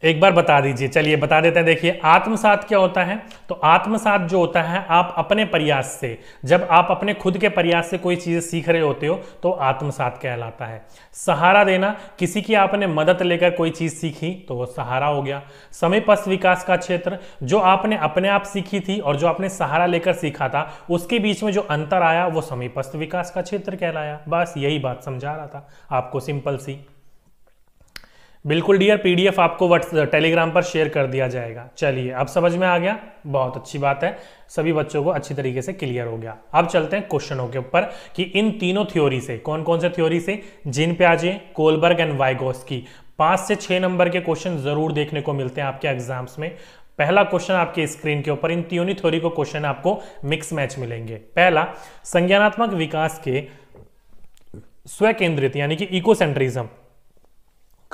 एक बार बता दीजिए चलिए बता देते हैं देखिए आत्मसात क्या होता है तो आत्मसात जो होता है आप अपने प्रयास से जब आप अपने खुद के प्रयास से कोई चीज़ सीख रहे होते हो तो आत्मसात कहलाता है सहारा देना किसी की आपने मदद लेकर कोई चीज़ सीखी तो वो सहारा हो गया समय समीपस्थ विकास का क्षेत्र जो आपने अपने आप सीखी थी और जो आपने सहारा लेकर सीखा था उसके बीच में जो अंतर आया वो समीपस्थ विकास का क्षेत्र कहलाया बस यही बात समझा रहा था आपको सिंपल सी बिल्कुल डियर पीडीएफ आपको व्हाट्स टेलीग्राम पर शेयर कर दिया जाएगा चलिए अब समझ में आ गया बहुत अच्छी बात है सभी बच्चों को अच्छी तरीके से क्लियर हो गया अब चलते हैं क्वेश्चनों के ऊपर कि इन तीनों थ्योरी से कौन कौन से थ्योरी से जिन पे आज कोलबर्ग एंड वाइगोस की पांच से छह नंबर के क्वेश्चन जरूर देखने को मिलते हैं आपके एग्जाम्स में पहला क्वेश्चन आपके स्क्रीन के ऊपर इन तीनों थ्योरी को क्वेश्चन आपको मिक्स मैच मिलेंगे पहला संज्ञानात्मक विकास के केंद्रित यानी कि इकोसेंट्रिज्म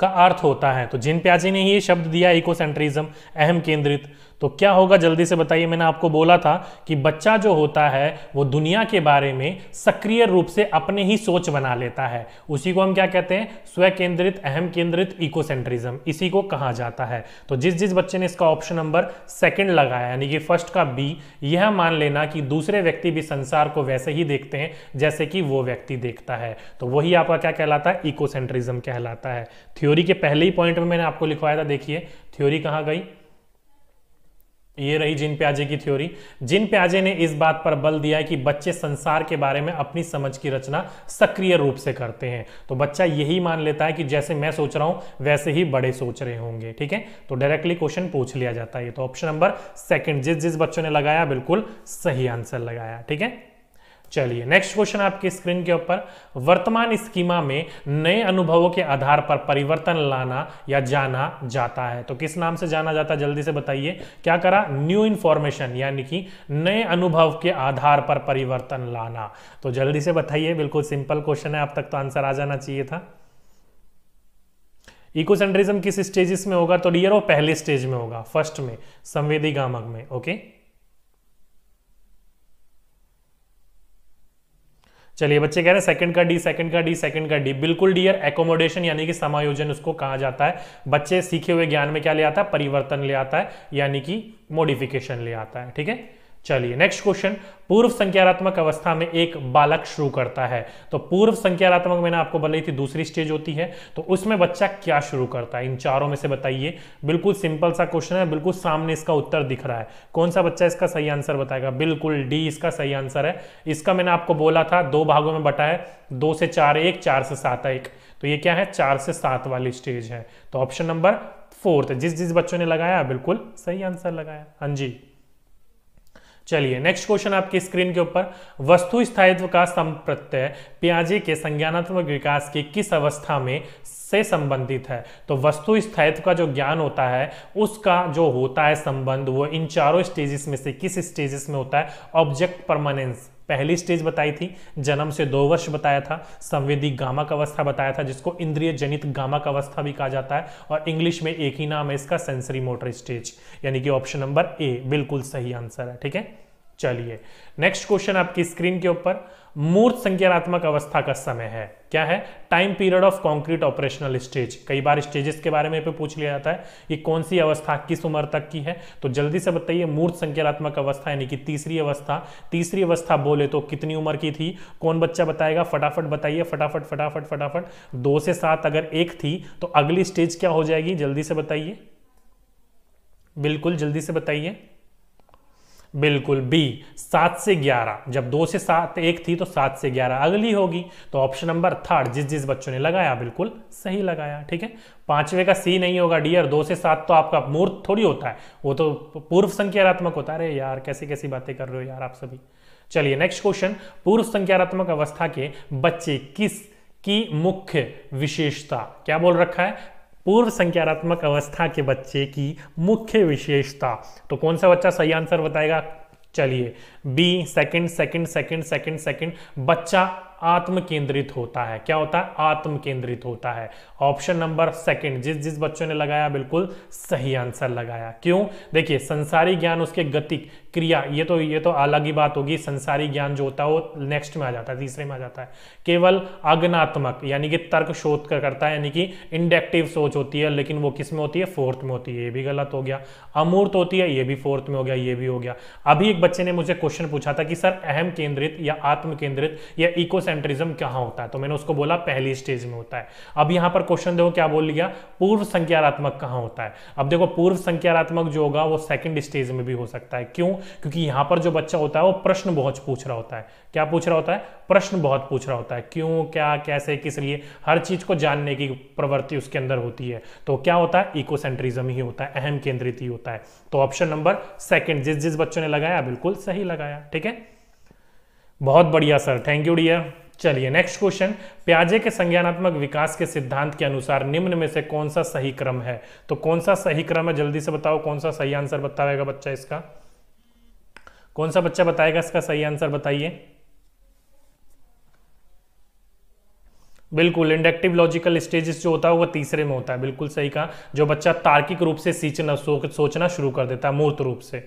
का अर्थ होता है तो जिन प्याजी ने ये शब्द दिया इकोसेंट्रिज्म अहम केंद्रित तो क्या होगा जल्दी से बताइए मैंने आपको बोला था कि बच्चा जो होता है वो दुनिया के बारे में सक्रिय रूप से अपने ही सोच बना लेता है उसी को हम क्या कहते हैं स्व केंद्रित अहम केंद्रित इकोसेंट्रिज्म इसी को कहा जाता है तो जिस जिस बच्चे ने इसका ऑप्शन नंबर सेकंड लगाया यानी कि फर्स्ट का बी यह मान लेना कि दूसरे व्यक्ति भी संसार को वैसे ही देखते हैं जैसे कि वो व्यक्ति देखता है तो वही आपका क्या कहलाता है इकोसेंट्रिज्म कहलाता है थ्योरी के पहले ही पॉइंट में मैंने आपको लिखवाया था देखिए थ्योरी कहाँ गई ये रही जिन प्याजे की थ्योरी जिन प्याजे ने इस बात पर बल दिया कि बच्चे संसार के बारे में अपनी समझ की रचना सक्रिय रूप से करते हैं तो बच्चा यही मान लेता है कि जैसे मैं सोच रहा हूं वैसे ही बड़े सोच रहे होंगे ठीक है तो डायरेक्टली क्वेश्चन पूछ लिया जाता है तो ऑप्शन नंबर सेकंड जिस जिस बच्चों ने लगाया बिल्कुल सही आंसर लगाया ठीक है चलिए नेक्स्ट क्वेश्चन आपकी स्क्रीन के ऊपर वर्तमान स्कीमा में नए अनुभवों के आधार पर परिवर्तन लाना या जाना जाता है तो किस नाम से जाना जाता है जल्दी से बताइए क्या करा न्यू इन्फॉर्मेशन यानी कि नए अनुभव के आधार पर परिवर्तन लाना तो जल्दी से बताइए बिल्कुल सिंपल क्वेश्चन है आप तक तो आंसर आ जाना चाहिए था इकोसेंट्रिज्म किस स्टेजिस में होगा तो डियर वो पहले स्टेज में होगा फर्स्ट में संवेदी गामक में ओके चलिए बच्चे कह रहे हैं सेकंड का डी सेकंड का डी सेकंड का डी बिल्कुल डियर एकोमोडेशन यानी कि समायोजन उसको कहा जाता है बच्चे सीखे हुए ज्ञान में क्या ले आता है परिवर्तन ले आता है यानी कि मोडिफिकेशन ले आता है ठीक है चलिए नेक्स्ट क्वेश्चन पूर्व संख्यात्मक अवस्था में एक बालक शुरू करता है तो पूर्व संख्यात्मक मैंने आपको बताई थी दूसरी स्टेज होती है तो उसमें बच्चा क्या शुरू करता है इन चारों में से बताइए बिल्कुल सिंपल सा क्वेश्चन है बिल्कुल सामने इसका उत्तर दिख रहा है कौन सा बच्चा इसका सही आंसर बताएगा बिल्कुल डी इसका सही आंसर है इसका मैंने आपको बोला था दो भागों में बटा है दो से चार एक चार से सात एक तो ये क्या है चार से सात वाली स्टेज है तो ऑप्शन नंबर फोर्थ जिस जिस बच्चों ने लगाया बिल्कुल सही आंसर लगाया हाँ जी चलिए नेक्स्ट क्वेश्चन आपकी स्क्रीन के ऊपर वस्तु स्थायित्व का संप्रत्यय प्याजे के संज्ञानात्मक विकास की किस अवस्था में से संबंधित है तो वस्तु स्थायित्व का जो ज्ञान होता है उसका जो होता है संबंध वो इन चारों स्टेजेस में से किस स्टेजेस में होता है ऑब्जेक्ट परमानेंस पहली स्टेज बताई थी जन्म से दो वर्ष बताया था संवेदी गामक अवस्था बताया था जिसको इंद्रिय जनित गामक अवस्था भी कहा जाता है और इंग्लिश में एक ही नाम है इसका सेंसरी मोटर स्टेज यानी कि ऑप्शन नंबर ए बिल्कुल सही आंसर है ठीक है चलिए नेक्स्ट क्वेश्चन आपकी स्क्रीन के ऊपर मूर्त संज्ञानात्मक अवस्था का समय है क्या है time period of concrete operational stage कई बार स्टेजेस के बारे में पे पूछ लिया जाता है ये कौन सी अवस्था किस उम्र तक की है तो जल्दी से बताइए मूर्त संज्ञानात्मक अवस्था यानी कि तीसरी अवस्था तीसरी अवस्था बोले तो कितनी उम्र की थी कौन बच्चा बताएगा फटाफट बताइए फटाफट फटाफट फटाफट दो से सात अगर एक थी तो अगली स्टेज क्या हो जाएगी जल्दी से बताइए बिल्कुल जल्दी से बताइए बिल्कुल बी सात से ग्यारह जब दो से सात एक थी तो सात से ग्यारह अगली होगी तो ऑप्शन नंबर थर्ड जिस जिस बच्चों ने लगाया बिल्कुल सही लगाया ठीक है पांचवे का सी नहीं होगा डियर दो से सात तो आपका मूर्त थोड़ी होता है वो तो पूर्व संख्यात्मक होता है अरे यार कैसी कैसी बातें कर रहे हो यार आप सभी चलिए नेक्स्ट क्वेश्चन पूर्व संख्यात्मक अवस्था के बच्चे किस की मुख्य विशेषता क्या बोल रखा है पूर्व संख्यात्मक अवस्था के बच्चे की मुख्य विशेषता तो कौन सा बच्चा सही आंसर बताएगा चलिए B second second second second second बच्चा आत्म केंद्रित होता है क्या होता है आत्म केंद्रित होता है ऑप्शन नंबर सेकंड जिस जिस बच्चों ने लगाया बिल्कुल सही आंसर लगाया क्यों देखिए संसारी ज्ञान उसके गतिक क्रिया ये तो ये तो अलग ही बात होगी संसारी ज्ञान जो होता है वो नेक्स्ट में आ जाता है तीसरे में आ जाता है केवल अग्नात्मक यानी कि तर्क शोध कर करता है यानी कि इंडेक्टिव सोच होती है लेकिन वो किस में होती है फोर्थ में होती है ये भी गलत हो गया अमूर्त होती है ये भी फोर्थ में हो गया ये भी हो गया अभी एक बच्चे ने मुझे क्वेश्चन पूछा था कि सर अहम केंद्रित या आत्म केंद्रित या सेंट्रिज्म कहाँ होता है तो मैंने उसको बोला पहली स्टेज में होता है अब यहाँ पर क्वेश्चन देखो क्या बोल लिया पूर्व संख्यात्मक कहाँ होता है अब देखो पूर्व संख्यात्मक जो होगा वो सेकंड स्टेज में भी हो सकता है क्यों क्योंकि यहां पर जो बच्चा होता है वो प्रश्न बहुत पूछ रहा होता है क्या पूछ रहा होता है प्रश्न बहुत पूछ रहा होता है क्यों क्या कैसे किस लिए हर चीज़ को जानने की प्रवृत्ति उसके अंदर होती है तो क्या होता है इकोसेंट्रिज्म ही होता है अहम केंद्रित ही होता है तो ऑप्शन नंबर सेकेंड जिस जिस बच्चों ने लगाया बिल्कुल सही लगाया ठीक है बहुत बढ़िया सर थैंक यू डियर चलिए नेक्स्ट क्वेश्चन प्याजे के संज्ञानात्मक विकास के सिद्धांत के अनुसार निम्न में से कौन सा सही क्रम है तो कौन सा सही क्रम है जल्दी से बताओ कौन सा सही आंसर बताएगा बच्चा इसका कौन सा बच्चा बताएगा इसका सही आंसर बताइए बिल्कुल इंडक्टिव लॉजिकल स्टेजेस जो होता है वो तीसरे में होता है बिल्कुल सही कहा जो बच्चा तार्किक रूप से सीचना सोचना शुरू कर देता है मूर्त रूप से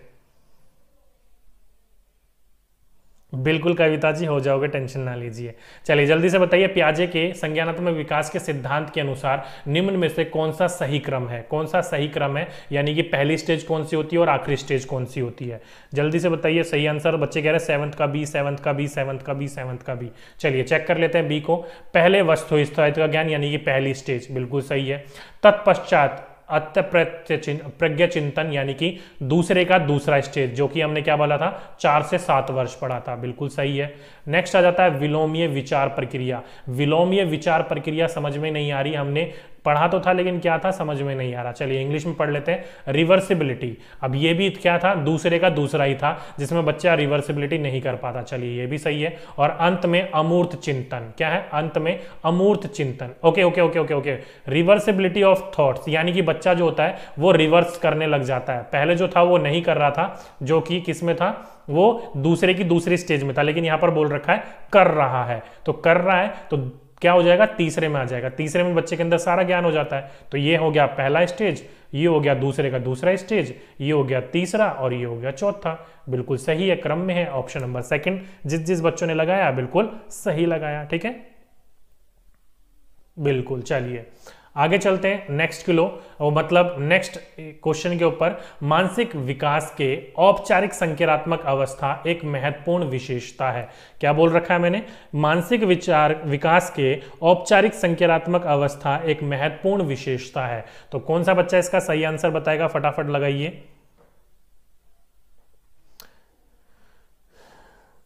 बिल्कुल कविता जी हो जाओगे टेंशन ना लीजिए चलिए जल्दी से बताइए प्याजे के संज्ञानात्मक विकास के सिद्धांत के अनुसार निम्न में से कौन सा सही क्रम है कौन सा सही क्रम है यानी कि पहली स्टेज कौन सी होती है और आखिरी स्टेज कौन सी होती है जल्दी से बताइए सही आंसर बच्चे कह रहे हैं सेवंथ का बी सेवंथ का बी सेवंथ का बी सेवंथ का बी चलिए चेक कर लेते हैं बी को पहले वस्तु का ज्ञान यानी कि पहली स्टेज बिल्कुल सही है तत्पश्चात प्रज्ञ चिंतन यानी कि दूसरे का दूसरा स्टेज जो कि हमने क्या बोला था चार से सात वर्ष पढ़ा था बिल्कुल सही है नेक्स्ट आ जाता है विलोमीय विचार प्रक्रिया विलोमीय विचार प्रक्रिया समझ में नहीं आ रही हमने पढ़ा तो था लेकिन क्या था समझ में नहीं आ रहा चलिए इंग्लिश में पढ़ लेते हैं रिवर्सिबिलिटी अब ये भी क्या था दूसरे का दूसरा ही था जिसमें बच्चा रिवर्सिबिलिटी नहीं कर पाता चलिए ये भी सही है और अंत में अमूर्त चिंतन क्या है अंत में अमूर्त चिंतन okay okay okay okay okay reversibility of thoughts यानी कि बच्चा जो होता है वो रिवर्स करने लग जाता है पहले जो था वो नहीं कर रहा था जो कि किसमें था वो दूसरे की दूसरी स्टेज में था लेकिन यहां पर बोल रखा है कर रहा है तो कर रहा है तो क्या हो जाएगा तीसरे में आ जाएगा तीसरे में बच्चे के अंदर सारा ज्ञान हो जाता है तो ये हो गया पहला स्टेज ये हो गया दूसरे का दूसरा स्टेज ये हो गया तीसरा और ये हो गया चौथा बिल्कुल सही है क्रम में है ऑप्शन नंबर सेकंड जिस जिस बच्चों ने लगाया बिल्कुल सही लगाया ठीक है बिल्कुल चलिए आगे चलते हैं नेक्स्ट किलो वो मतलब नेक्स्ट क्वेश्चन के ऊपर मानसिक विकास के औपचारिक संकेतात्मक अवस्था एक महत्वपूर्ण विशेषता है क्या बोल रखा है मैंने मानसिक विचार विकास के औपचारिक संकेतात्मक अवस्था एक महत्वपूर्ण विशेषता है तो कौन सा बच्चा इसका सही आंसर बताएगा फटाफट लगाइए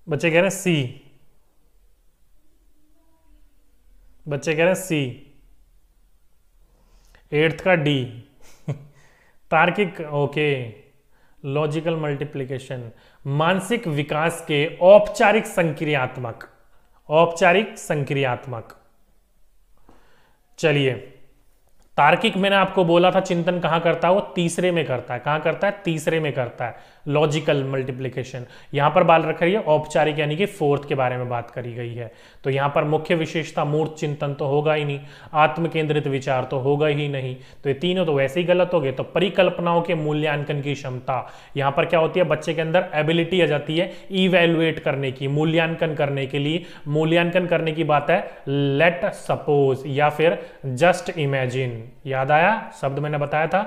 बच्चे कह रहे हैं सी बच्चे कह रहे हैं सी एट्थ का डी तार्किक ओके लॉजिकल मल्टीप्लीकेशन मानसिक विकास के औपचारिक संक्रियात्मक औपचारिक संक्रियात्मक चलिए तार्किक मैंने आपको बोला था चिंतन कहां करता है वो तीसरे में करता है कहां करता है तीसरे में करता है लॉजिकल मल्टीप्लीकेशन यहां पर बाल रख रही है औपचारिक यानी कि फोर्थ के बारे में बात करी गई है तो यहां पर मुख्य विशेषता मूर्त चिंतन तो होगा ही नहीं आत्म केंद्रित विचार तो होगा ही नहीं तो ये तीनों तो वैसे ही गलत हो गए तो परिकल्पनाओं के मूल्यांकन की क्षमता यहां पर क्या होती है बच्चे के अंदर एबिलिटी आ जाती है इवेल्युएट करने की मूल्यांकन करने के लिए मूल्यांकन करने की बात है लेट सपोज या फिर जस्ट इमेजिन याद आया शब्द मैंने बताया था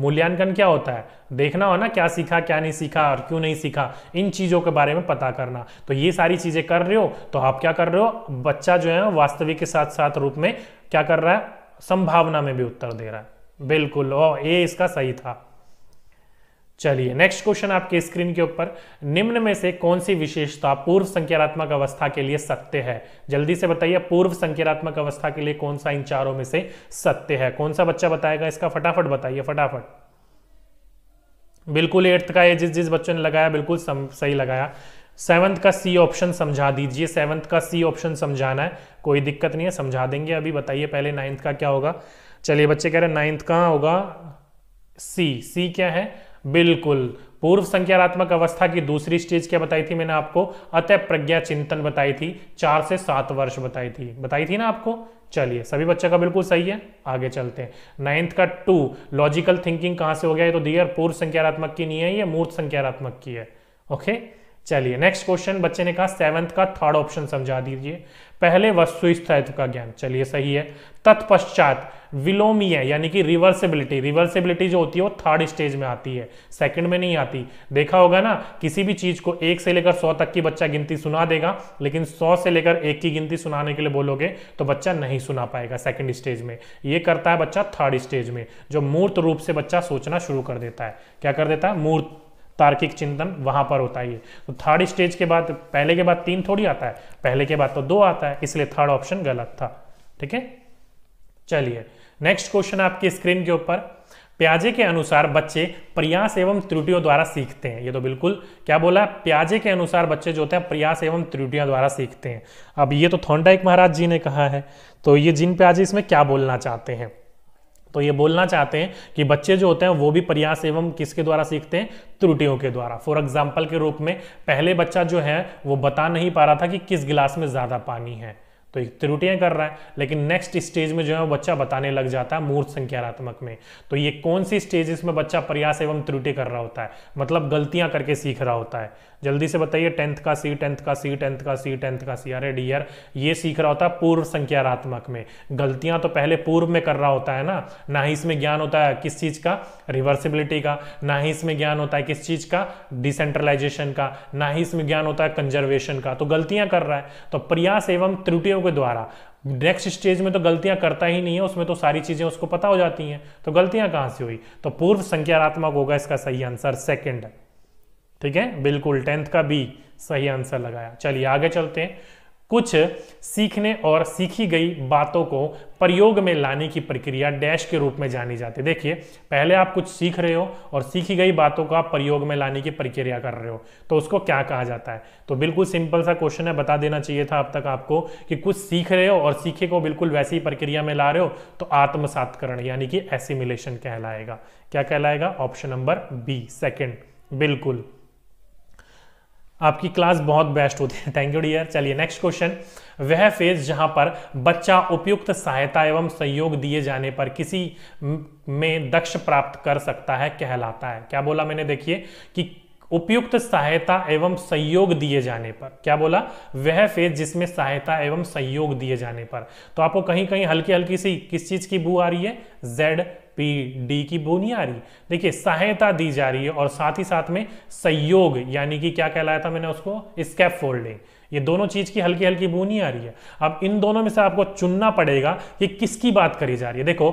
मूल्यांकन क्या होता है देखना हो ना क्या सीखा क्या नहीं सीखा और क्यों नहीं सीखा इन चीज़ों के बारे में पता करना तो ये सारी चीज़ें कर रहे हो तो आप क्या कर रहे हो बच्चा जो है वास्तविक के साथ साथ रूप में क्या कर रहा है संभावना में भी उत्तर दे रहा है बिल्कुल ओ ये इसका सही था चलिए नेक्स्ट क्वेश्चन आपके स्क्रीन के ऊपर निम्न में से कौन सी विशेषता पूर्व संख्यात्मक अवस्था के लिए सत्य है जल्दी से बताइए पूर्व संख्यात्मक अवस्था के लिए कौन सा इन चारों में से सत्य है कौन सा बच्चा बताएगा इसका फटाफट बताइए फटाफट बिल्कुल एट्थ का ये जिस जिस बच्चों ने लगाया बिल्कुल सम, सही लगाया सेवंथ का सी ऑप्शन समझा दीजिए सेवंथ का सी ऑप्शन समझाना है कोई दिक्कत नहीं है समझा देंगे अभी बताइए पहले नाइन्थ का क्या होगा चलिए बच्चे कह रहे हैं नाइन्थ कहाँ होगा सी सी क्या है बिल्कुल पूर्व संख्यात्मक अवस्था की दूसरी स्टेज क्या बताई थी मैंने आपको अतः प्रज्ञा चिंतन बताई थी चार से सात वर्ष बताई थी बताई थी ना आपको चलिए सभी बच्चे का बिल्कुल सही है आगे चलते हैं नाइन्थ का टू लॉजिकल थिंकिंग कहां से हो गया ये तो दियर पूर्व संख्यात्मक की नहीं है ये मूर्त संख्यात्मक की है ओके चलिए नेक्स्ट क्वेश्चन बच्चे ने कहा सेवंथ का थर्ड ऑप्शन समझा दीजिए पहले वस्तुस्थित्व का ज्ञान चलिए सही है तत्पश्चात विलोमीय यानी कि रिवर्सिबिलिटी रिवर्सिबिलिटी जो होती है वो थर्ड स्टेज में आती है सेकंड में नहीं आती देखा होगा ना किसी भी चीज को एक से लेकर सौ तक की बच्चा गिनती सुना देगा लेकिन सौ से लेकर एक की गिनती सुनाने के लिए बोलोगे तो बच्चा नहीं सुना पाएगा सेकंड स्टेज में ये करता है बच्चा थर्ड स्टेज में जो मूर्त रूप से बच्चा सोचना शुरू कर देता है क्या कर देता है मूर्त तार्किक चिंतन वहां पर होता ही है तो थर्ड स्टेज के बाद पहले के बाद तीन थोड़ी आता है पहले के बाद तो दो आता है इसलिए थर्ड ऑप्शन गलत था ठीक है चलिए नेक्स्ट क्वेश्चन आपकी स्क्रीन के ऊपर प्याजे के अनुसार बच्चे प्रयास एवं त्रुटियों द्वारा सीखते हैं ये तो बिल्कुल क्या बोला प्याजे के अनुसार बच्चे जो होते हैं प्रयास एवं त्रुटियों द्वारा सीखते हैं अब ये तो थोंडाइक महाराज जी ने कहा है तो ये जिन प्याजे इसमें क्या बोलना चाहते हैं तो ये बोलना चाहते हैं कि बच्चे जो होते हैं वो भी प्रयास एवं किसके द्वारा सीखते हैं त्रुटियों के द्वारा फॉर एग्जाम्पल के रूप में पहले बच्चा जो है वो बता नहीं पा रहा था कि किस गिलास में ज़्यादा पानी है तो त्रुटियां कर रहा है लेकिन नेक्स्ट स्टेज में जो है बच्चा बताने लग जाता है मूर्त संख्यात्मक में तो ये कौन सी स्टेज इसमें बच्चा प्रयास एवं त्रुटि कर रहा होता है मतलब गलतियां करके सीख रहा होता है जल्दी से बताइए टेंथ का सी टेंथ का सी टेंथ का सी टेंथ का सी अरे डियर ये सीख रहा होता है पूर्व संख्यात्मक में गलतियां तो पहले पूर्व में कर रहा होता है ना ना ही इसमें ज्ञान होता है किस चीज़ का रिवर्सिबिलिटी का ना ही इसमें ज्ञान होता है किस चीज़ का डिसेंट्रलाइजेशन का ना ही इसमें ज्ञान होता है कंजर्वेशन का तो गलतियां कर रहा है तो प्रयास एवं त्रुटियों के द्वारा नेक्स्ट स्टेज में तो गलतियां करता ही नहीं है उसमें तो सारी चीजें उसको पता हो जाती हैं तो गलतियां कहां से हुई तो पूर्व संख्यात्मक होगा इसका सही आंसर सेकंड ठीक है बिल्कुल टेंथ का बी सही आंसर लगाया चलिए आगे चलते हैं कुछ सीखने और सीखी गई बातों को प्रयोग में लाने की प्रक्रिया डैश के रूप में जानी जाती है देखिए पहले आप कुछ सीख रहे हो और सीखी गई बातों को आप प्रयोग में लाने की प्रक्रिया कर रहे हो तो उसको क्या कहा जाता है तो बिल्कुल सिंपल सा क्वेश्चन है बता देना चाहिए था अब तक आपको कि कुछ सीख रहे हो और सीखे को बिल्कुल वैसी ही प्रक्रिया में ला रहे हो तो आत्मसातकरण यानी कि एसिमिलेशन कहलाएगा क्या कहलाएगा ऑप्शन नंबर बी सेकेंड बिल्कुल आपकी क्लास बहुत बेस्ट होती है थैंक यू डियर चलिए नेक्स्ट क्वेश्चन वह फेज जहां पर बच्चा उपयुक्त सहायता एवं सहयोग दिए जाने पर किसी में दक्ष प्राप्त कर सकता है कहलाता है क्या बोला मैंने देखिए कि उपयुक्त सहायता एवं सहयोग दिए जाने पर क्या बोला वह फेज जिसमें सहायता एवं सहयोग दिए जाने पर तो आपको कहीं कहीं हल्की हल्की सी किस चीज की बू आ रही है जेड पी डी की बोनी आ रही देखिए सहायता दी जा रही है और साथ ही साथ में सहयोग यानी कि क्या कहलाया था मैंने उसको स्केप फोल्डिंग ये दोनों चीज की हल्की हल्की बू नहीं आ रही है अब इन दोनों में से आपको चुनना पड़ेगा कि किसकी बात करी जा रही है देखो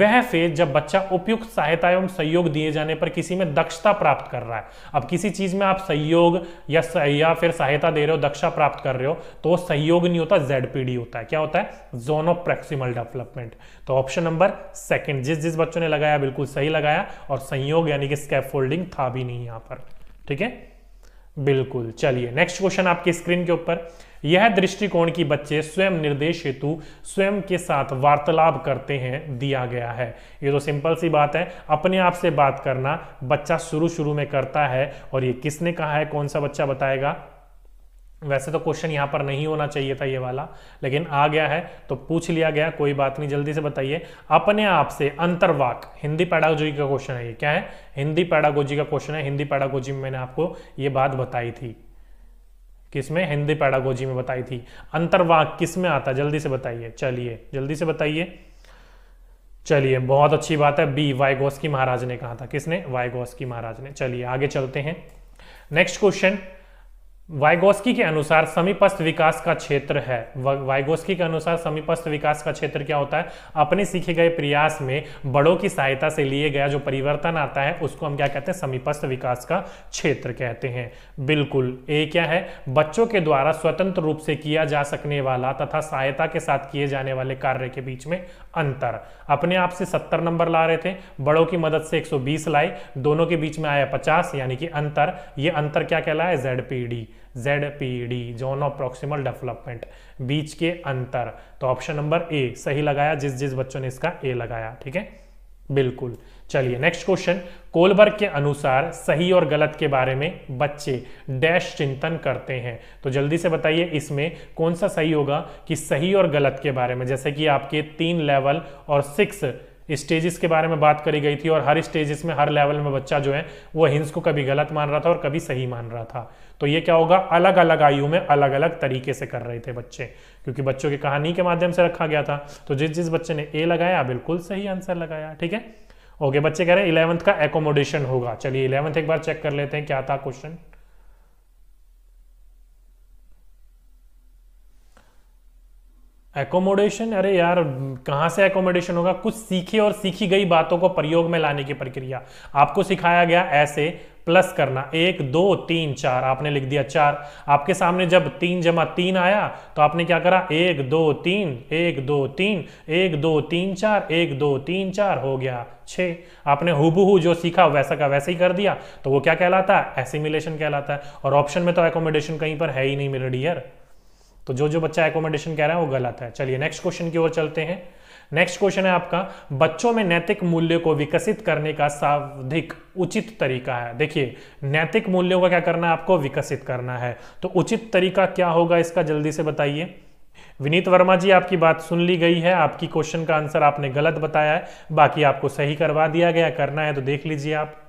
वह फेज जब बच्चा उपयुक्त सहायता एवं सहयोग दिए जाने पर किसी में दक्षता प्राप्त कर रहा है अब किसी चीज में आप सहयोग या या फिर सहायता दे रहे हो दक्षा प्राप्त कर रहे हो तो सहयोग नहीं होता जेडपीडी होता है क्या होता है जोन ऑफ प्रैक्सिमल डेवलपमेंट तो ऑप्शन नंबर सेकंड जिस जिस बच्चों ने लगाया बिल्कुल सही लगाया और संयोग यानी कि स्कैप था भी नहीं यहां पर ठीक है बिल्कुल चलिए नेक्स्ट क्वेश्चन आपकी स्क्रीन के ऊपर यह दृष्टिकोण की बच्चे स्वयं निर्देश हेतु स्वयं के साथ वार्तालाप करते हैं दिया गया है ये तो सिंपल सी बात है अपने आप से बात करना बच्चा शुरू शुरू में करता है और ये किसने कहा है कौन सा बच्चा बताएगा वैसे तो क्वेश्चन यहाँ पर नहीं होना चाहिए था ये वाला लेकिन आ गया है तो पूछ लिया गया कोई बात नहीं जल्दी से बताइए अपने आप से अंतर्वाक हिंदी पैडागोजी का क्वेश्चन है ये क्या है हिंदी पैडागोजी का क्वेश्चन है हिंदी पैडागोजी में मैंने आपको ये बात बताई थी किसमें हिंदी पैडागोजी में बताई थी अंतर्वाक किसमें आता जल्दी से बताइए चलिए जल्दी से बताइए चलिए बहुत अच्छी बात है बी वाइगोस्की महाराज ने कहा था किसने वाइगोस्की महाराज ने चलिए आगे चलते हैं नेक्स्ट क्वेश्चन वाइगोस्की के अनुसार समीपस्थ विकास का क्षेत्र है वाइगोस्की के अनुसार समीपस्थ विकास का क्षेत्र क्या होता है अपने सीखे गए प्रयास में बड़ों की सहायता से लिए गया जो परिवर्तन आता है उसको हम क्या कहते हैं समीपस्थ विकास का क्षेत्र कहते हैं बिल्कुल ए क्या है बच्चों के द्वारा स्वतंत्र रूप से किया जा सकने वाला तथा सहायता के साथ किए जाने वाले कार्य के बीच में अंतर अपने आप से 70 नंबर ला रहे थे बड़ों की मदद से 120 लाए दोनों के बीच में आया 50 यानी कि अंतर ये अंतर क्या कहलाए Z P D Z P D zone of proximal development बीच के अंतर तो ऑप्शन नंबर ए सही लगाया जिस जिस बच्चों ने इसका ए लगाया ठीक है बिल्कुल चलिए नेक्स्ट क्वेश्चन कोलबर्ग के अनुसार सही और गलत के बारे में बच्चे डैश चिंतन करते हैं तो जल्दी से बताइए इसमें कौन सा सही होगा कि सही और गलत के बारे में जैसे कि आपके तीन लेवल और सिक्स स्टेजेस के बारे में बात करी गई थी और हर स्टेजेस में हर लेवल में बच्चा जो है वो हिंस को कभी गलत मान रहा था और कभी सही मान रहा था तो ये क्या होगा अलग अलग आयु में अलग अलग तरीके से कर रहे थे बच्चे क्योंकि बच्चों की कहानी के माध्यम से रखा गया था तो जिस जिस बच्चे ने ए लगाया बिल्कुल सही आंसर लगाया ठीक है ओके बच्चे कह रहे हैं इलेवंथ का एकोमोडेशन होगा चलिए इलेवंथ एक बार चेक कर लेते हैं क्या था क्वेश्चन एकोमोडेशन अरे यार कहां से एकोमोडेशन होगा कुछ सीखे और सीखी गई बातों को प्रयोग में लाने की प्रक्रिया आपको सिखाया गया ऐसे प्लस करना एक दो तीन चार आपने लिख दिया चार आपके सामने जब तीन जमा तीन आया तो आपने क्या करा एक दो तीन एक दो तीन एक दो तीन चार एक दो तीन चार हो गया छः आपने हुबहू जो सीखा वैसा का वैसे ही कर दिया तो वो क्या कहलाता है एसिमिलेशन कहलाता है और ऑप्शन में तो एकोमोडेशन कहीं पर है ही नहीं मेरे डियर तो जो जो बच्चा एकोमोडेशन कह रहा है वो गलत है चलिए नेक्स्ट क्वेश्चन की ओर चलते हैं नेक्स्ट क्वेश्चन है आपका बच्चों में नैतिक मूल्य को विकसित करने का सावधिक उचित तरीका है देखिए नैतिक मूल्यों का क्या करना है आपको विकसित करना है तो उचित तरीका क्या होगा इसका जल्दी से बताइए विनीत वर्मा जी आपकी बात सुन ली गई है आपकी क्वेश्चन का आंसर आपने गलत बताया है बाकी आपको सही करवा दिया गया करना है तो देख लीजिए आप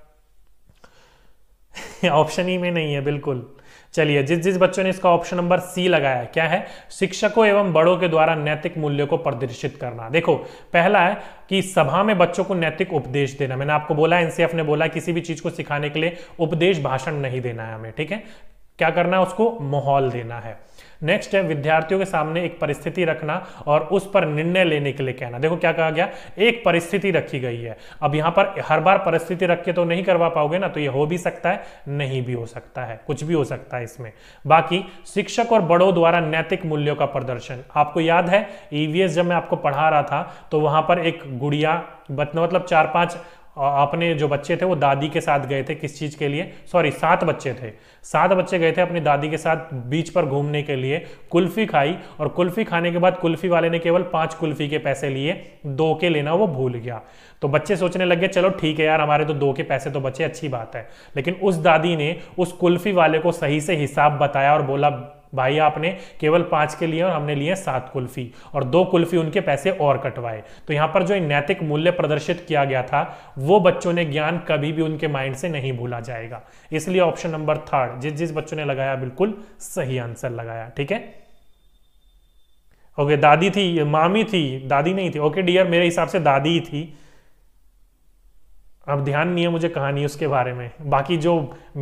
ऑप्शन ही e में नहीं है बिल्कुल चलिए जिस जिस बच्चों ने इसका ऑप्शन नंबर सी लगाया क्या है शिक्षकों एवं बड़ों के द्वारा नैतिक मूल्यों को प्रदर्शित करना देखो पहला है कि सभा में बच्चों को नैतिक उपदेश देना मैंने आपको बोला एनसीएफ ने बोला किसी भी चीज को सिखाने के लिए उपदेश भाषण नहीं देना है हमें ठीक है क्या करना है उसको माहौल देना है नेक्स्ट है विद्यार्थियों के सामने एक परिस्थिति रखना और उस पर निर्णय लेने के लिए कहना देखो क्या कहा गया एक परिस्थिति रखी गई है अब यहां पर हर बार परिस्थिति रख के तो नहीं करवा पाओगे ना तो ये हो भी सकता है नहीं भी हो सकता है कुछ भी हो सकता है इसमें बाकी शिक्षक और बड़ों द्वारा नैतिक मूल्यों का प्रदर्शन आपको याद है ईवीएस e जब मैं आपको पढ़ा रहा था तो वहां पर एक गुड़िया मतलब चार पांच अपने जो बच्चे थे वो दादी के साथ गए थे किस चीज़ के लिए सॉरी सात बच्चे थे सात बच्चे गए थे अपनी दादी के साथ बीच पर घूमने के लिए कुल्फ़ी खाई और कुल्फ़ी खाने के बाद कुल्फ़ी वाले ने केवल पाँच कुल्फ़ी के पैसे लिए दो के लेना वो भूल गया तो बच्चे सोचने लग गए चलो ठीक है यार हमारे तो दो के पैसे तो बचे अच्छी बात है लेकिन उस दादी ने उस कुल्फ़ी वाले को सही से हिसाब बताया और बोला भाई आपने केवल पांच के लिए और हमने लिए सात कुल्फी और दो कुल्फी उनके पैसे और कटवाए तो यहां पर जो नैतिक मूल्य प्रदर्शित किया गया था वो बच्चों ने ज्ञान कभी भी उनके माइंड से नहीं भूला जाएगा इसलिए ऑप्शन नंबर थर्ड जिस जिस बच्चों ने लगाया बिल्कुल सही आंसर लगाया ठीक है ओके दादी थी मामी थी दादी नहीं थी ओके डियर मेरे हिसाब से दादी ही थी अब ध्यान नहीं है मुझे कहानी उसके बारे में बाकी जो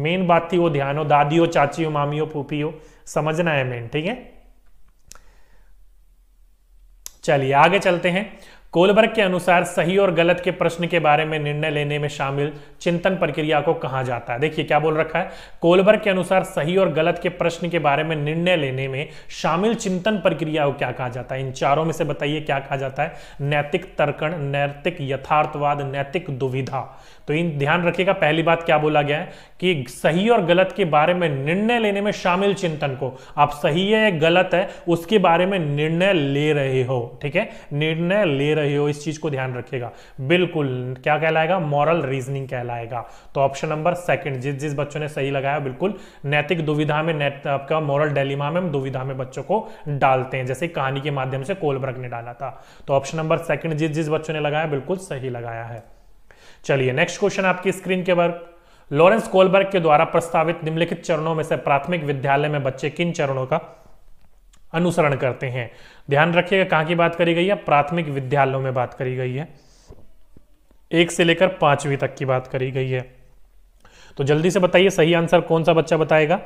मेन बात थी वो ध्यान हो दादी हो चाची हो मामी हो पोपी हो समझना है मेन ठीक है चलिए आगे चलते हैं कोलबर्ग के अनुसार सही और गलत के प्रश्न के बारे में निर्णय लेने में शामिल चिंतन प्रक्रिया को कहा जाता है देखिए क्या बोल रखा है कोलबर्ग के अनुसार सही और गलत के प्रश्न के बारे में निर्णय लेने में शामिल चिंतन प्रक्रिया को क्या कहा जाता है इन चारों में से बताइए क्या कहा जाता है नैतिक तर्कण नैतिक यथार्थवाद नैतिक दुविधा तो इन ध्यान रखिएगा पहली बात क्या बोला गया है कि सही और गलत के बारे में निर्णय लेने में शामिल चिंतन को आप सही है या गलत है उसके बारे में निर्णय ले रहे हो ठीक है निर्णय ले रहे हो इस चीज को ध्यान रखिएगा बिल्कुल क्या कहलाएगा मॉरल रीजनिंग कहलाएगा तो ऑप्शन नंबर सेकंड जिस जिस बच्चों ने सही लगाया बिल्कुल नैतिक दुविधा में नैत आपका मॉरल डेलीमा में हम दुविधा में बच्चों को डालते हैं जैसे कहानी के माध्यम से कोलबर्ग ने डाला था तो ऑप्शन नंबर सेकंड जिस जिस बच्चों ने लगाया बिल्कुल सही लगाया है चलिए नेक्स्ट क्वेश्चन आपकी स्क्रीन के ऊपर लॉरेंस कोलबर्ग के द्वारा प्रस्तावित निम्नलिखित चरणों में से प्राथमिक विद्यालय में बच्चे किन चरणों का अनुसरण करते हैं ध्यान रखिएगा कहां की बात करी गई है प्राथमिक विद्यालयों में बात करी गई है एक से लेकर पांचवी तक की बात करी गई है तो जल्दी से बताइए सही आंसर कौन सा बच्चा बताएगा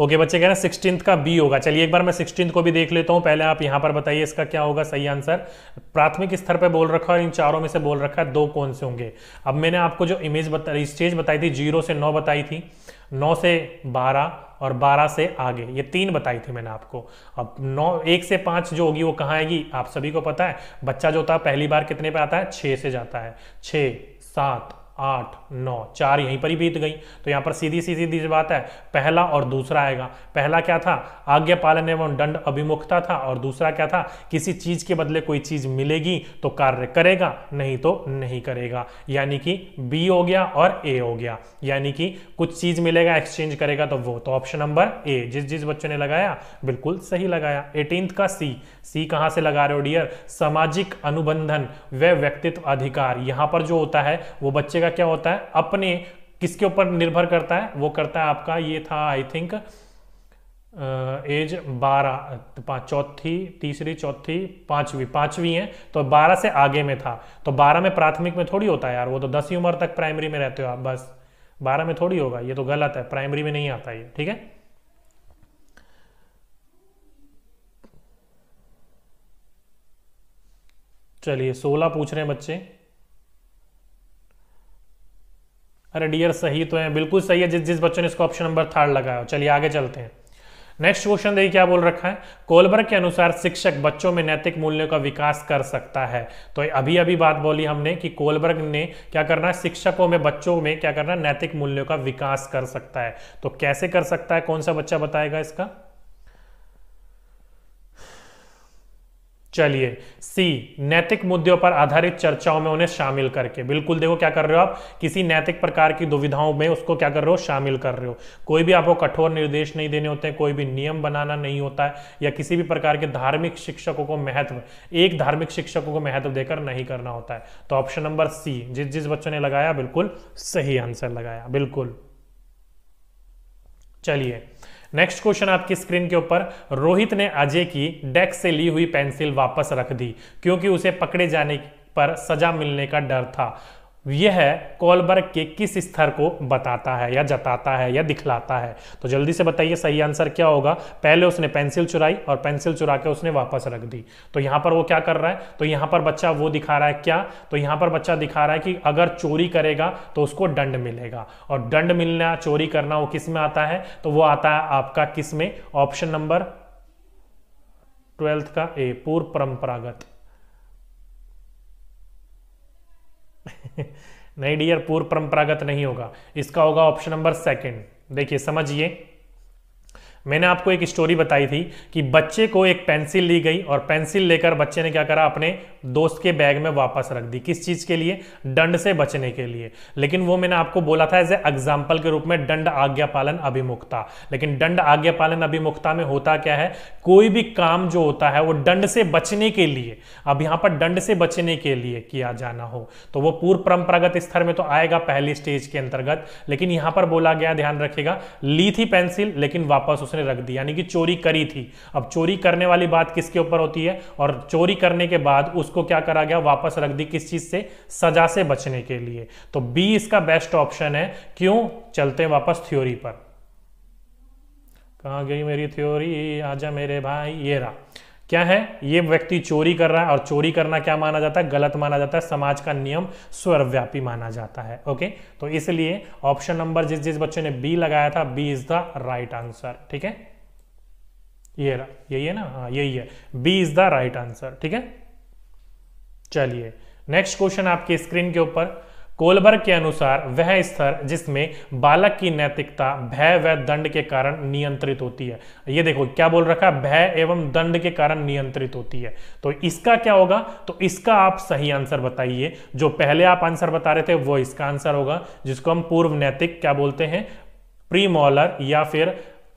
ओके बच्चे कह रहे हैं सिक्सटीन का बी होगा चलिए एक बार मैं सिक्सटीन को भी देख लेता हूँ पहले आप यहाँ पर बताइए इसका क्या होगा सही आंसर प्राथमिक स्तर पर बोल रखा है इन चारों में से बोल रखा है दो कौन से होंगे अब मैंने आपको जो इमेज बता स्टेज बताई थी जीरो से नौ बताई थी नौ से बारह और 12 से आगे ये तीन बताई थी मैंने आपको अब नौ एक से पाँच जो होगी वो कहाँ आएगी आप सभी को पता है बच्चा जो होता है पहली बार कितने पे आता है छः से जाता है छः सात आठ नौ चार यहीं पर ही बीत गई तो यहां पर सीधी सी सीधी सी बात है पहला और दूसरा आएगा पहला क्या था आज्ञा पालन एवं दंड अभिमुखता था और दूसरा क्या था किसी चीज के बदले कोई चीज मिलेगी तो कार्य करेगा नहीं तो नहीं करेगा यानी कि बी हो गया और ए हो गया यानी कि कुछ चीज मिलेगा एक्सचेंज करेगा तो वो तो ऑप्शन नंबर ए जिस जिस बच्चों ने लगाया बिल्कुल सही लगाया एटीन का सी सी कहां से लगा रहे हो डियर सामाजिक अनुबंधन व्यक्तित्व अधिकार यहां पर जो होता है वो बच्चे का क्या क्या होता है अपने किसके ऊपर निर्भर करता है वो करता है आपका ये था आई थिंक एज बारह तो चौथी तीसरी चौथी पांचवी पांचवी है तो बारह से आगे में था तो बारह में प्राथमिक में थोड़ी होता है यार वो तो दसवीं उम्र तक प्राइमरी में रहते हो आप बस बारह में थोड़ी होगा ये तो गलत है प्राइमरी में नहीं आता ये ठीक है चलिए सोलह पूछ रहे हैं बच्चे अरे डियर सही तो है बिल्कुल सही है जिस जिस बच्चों ने इसको ऑप्शन नंबर थर्ड लगाया चलिए आगे चलते हैं नेक्स्ट क्वेश्चन देखिए क्या बोल रखा है कोलबर्ग के अनुसार शिक्षक बच्चों में नैतिक मूल्यों का विकास कर सकता है तो अभी अभी बात बोली हमने कि कोलबर्ग ने क्या करना है शिक्षकों में बच्चों में क्या करना है नैतिक मूल्यों का विकास कर सकता है तो कैसे कर सकता है कौन सा बच्चा बताएगा इसका चलिए सी नैतिक मुद्दों पर आधारित चर्चाओं में उन्हें शामिल करके बिल्कुल देखो क्या कर रहे हो आप किसी नैतिक प्रकार की दुविधाओं में उसको क्या कर रहे हो शामिल कर रहे हो कोई भी आपको कठोर निर्देश नहीं देने होते हैं कोई भी नियम बनाना नहीं होता है या किसी भी प्रकार के धार्मिक शिक्षकों को महत्व एक धार्मिक शिक्षकों को महत्व देकर नहीं करना होता है तो ऑप्शन नंबर सी जिस जिस बच्चों ने लगाया बिल्कुल सही आंसर लगाया बिल्कुल चलिए नेक्स्ट क्वेश्चन आपकी स्क्रीन के ऊपर रोहित ने अजय की डेस्क से ली हुई पेंसिल वापस रख दी क्योंकि उसे पकड़े जाने पर सजा मिलने का डर था यह कॉलबर्ग के किस स्तर को बताता है या जताता है या दिखलाता है तो जल्दी से बताइए सही आंसर क्या होगा पहले उसने पेंसिल चुराई और पेंसिल चुरा के उसने वापस रख दी तो यहां पर वो क्या कर रहा है तो यहां पर बच्चा वो दिखा रहा है क्या तो यहां पर बच्चा दिखा रहा है कि अगर चोरी करेगा तो उसको दंड मिलेगा और दंड मिलना चोरी करना वो किस में आता है तो वो आता है आपका किस में ऑप्शन नंबर ट्वेल्थ का ए पूर्व परंपरागत नहीं डियर पूर्व परंपरागत नहीं होगा इसका होगा ऑप्शन नंबर सेकंड देखिए समझिए मैंने आपको एक स्टोरी बताई थी कि बच्चे को एक पेंसिल ली गई और पेंसिल लेकर बच्चे ने क्या करा अपने दोस्त के बैग में वापस रख दी किस चीज़ के लिए दंड से बचने के लिए लेकिन वो मैंने आपको बोला था एज ए एग्जाम्पल के रूप में दंड आज्ञा पालन अभिमुखता लेकिन दंड आज्ञा पालन अभिमुखता में होता क्या है कोई भी काम जो होता है वो दंड से बचने के लिए अब यहां पर दंड से बचने के लिए किया जाना हो तो वो पूर्व परंपरागत स्तर में तो आएगा पहली स्टेज के अंतर्गत लेकिन यहां पर बोला गया ध्यान रखेगा ली थी पेंसिल लेकिन वापस उसने रख दी यानी कि चोरी करी थी अब चोरी करने वाली बात किसके ऊपर होती है और चोरी करने के बाद उसको क्या करा गया वापस रख दी किस चीज से सजा से बचने के लिए तो बी इसका बेस्ट ऑप्शन है क्यों चलते वापस थ्योरी पर कहा गई मेरी थ्योरी आजा मेरे भाई ये रहा क्या है ये व्यक्ति चोरी कर रहा है और चोरी करना क्या माना जाता है गलत माना जाता है समाज का नियम स्वर्व्यापी माना जाता है ओके तो इसलिए ऑप्शन नंबर जिस जिस बच्चे ने बी लगाया था B is the right answer ठीक है ये रहा यही है ना हाँ यही है B is the right answer ठीक है चलिए नेक्स्ट क्वेश्चन आपके स्क्रीन के ऊपर कोलबर्ग के अनुसार वह स्तर जिसमें बालक की नैतिकता भय व दंड के कारण नियंत्रित होती है ये देखो क्या बोल रखा है भय एवं दंड के कारण नियंत्रित होती है तो इसका क्या होगा तो इसका आप सही आंसर बताइए जो पहले आप आंसर बता रहे थे वो इसका आंसर होगा जिसको हम पूर्व नैतिक क्या बोलते हैं प्रीमोलर या फिर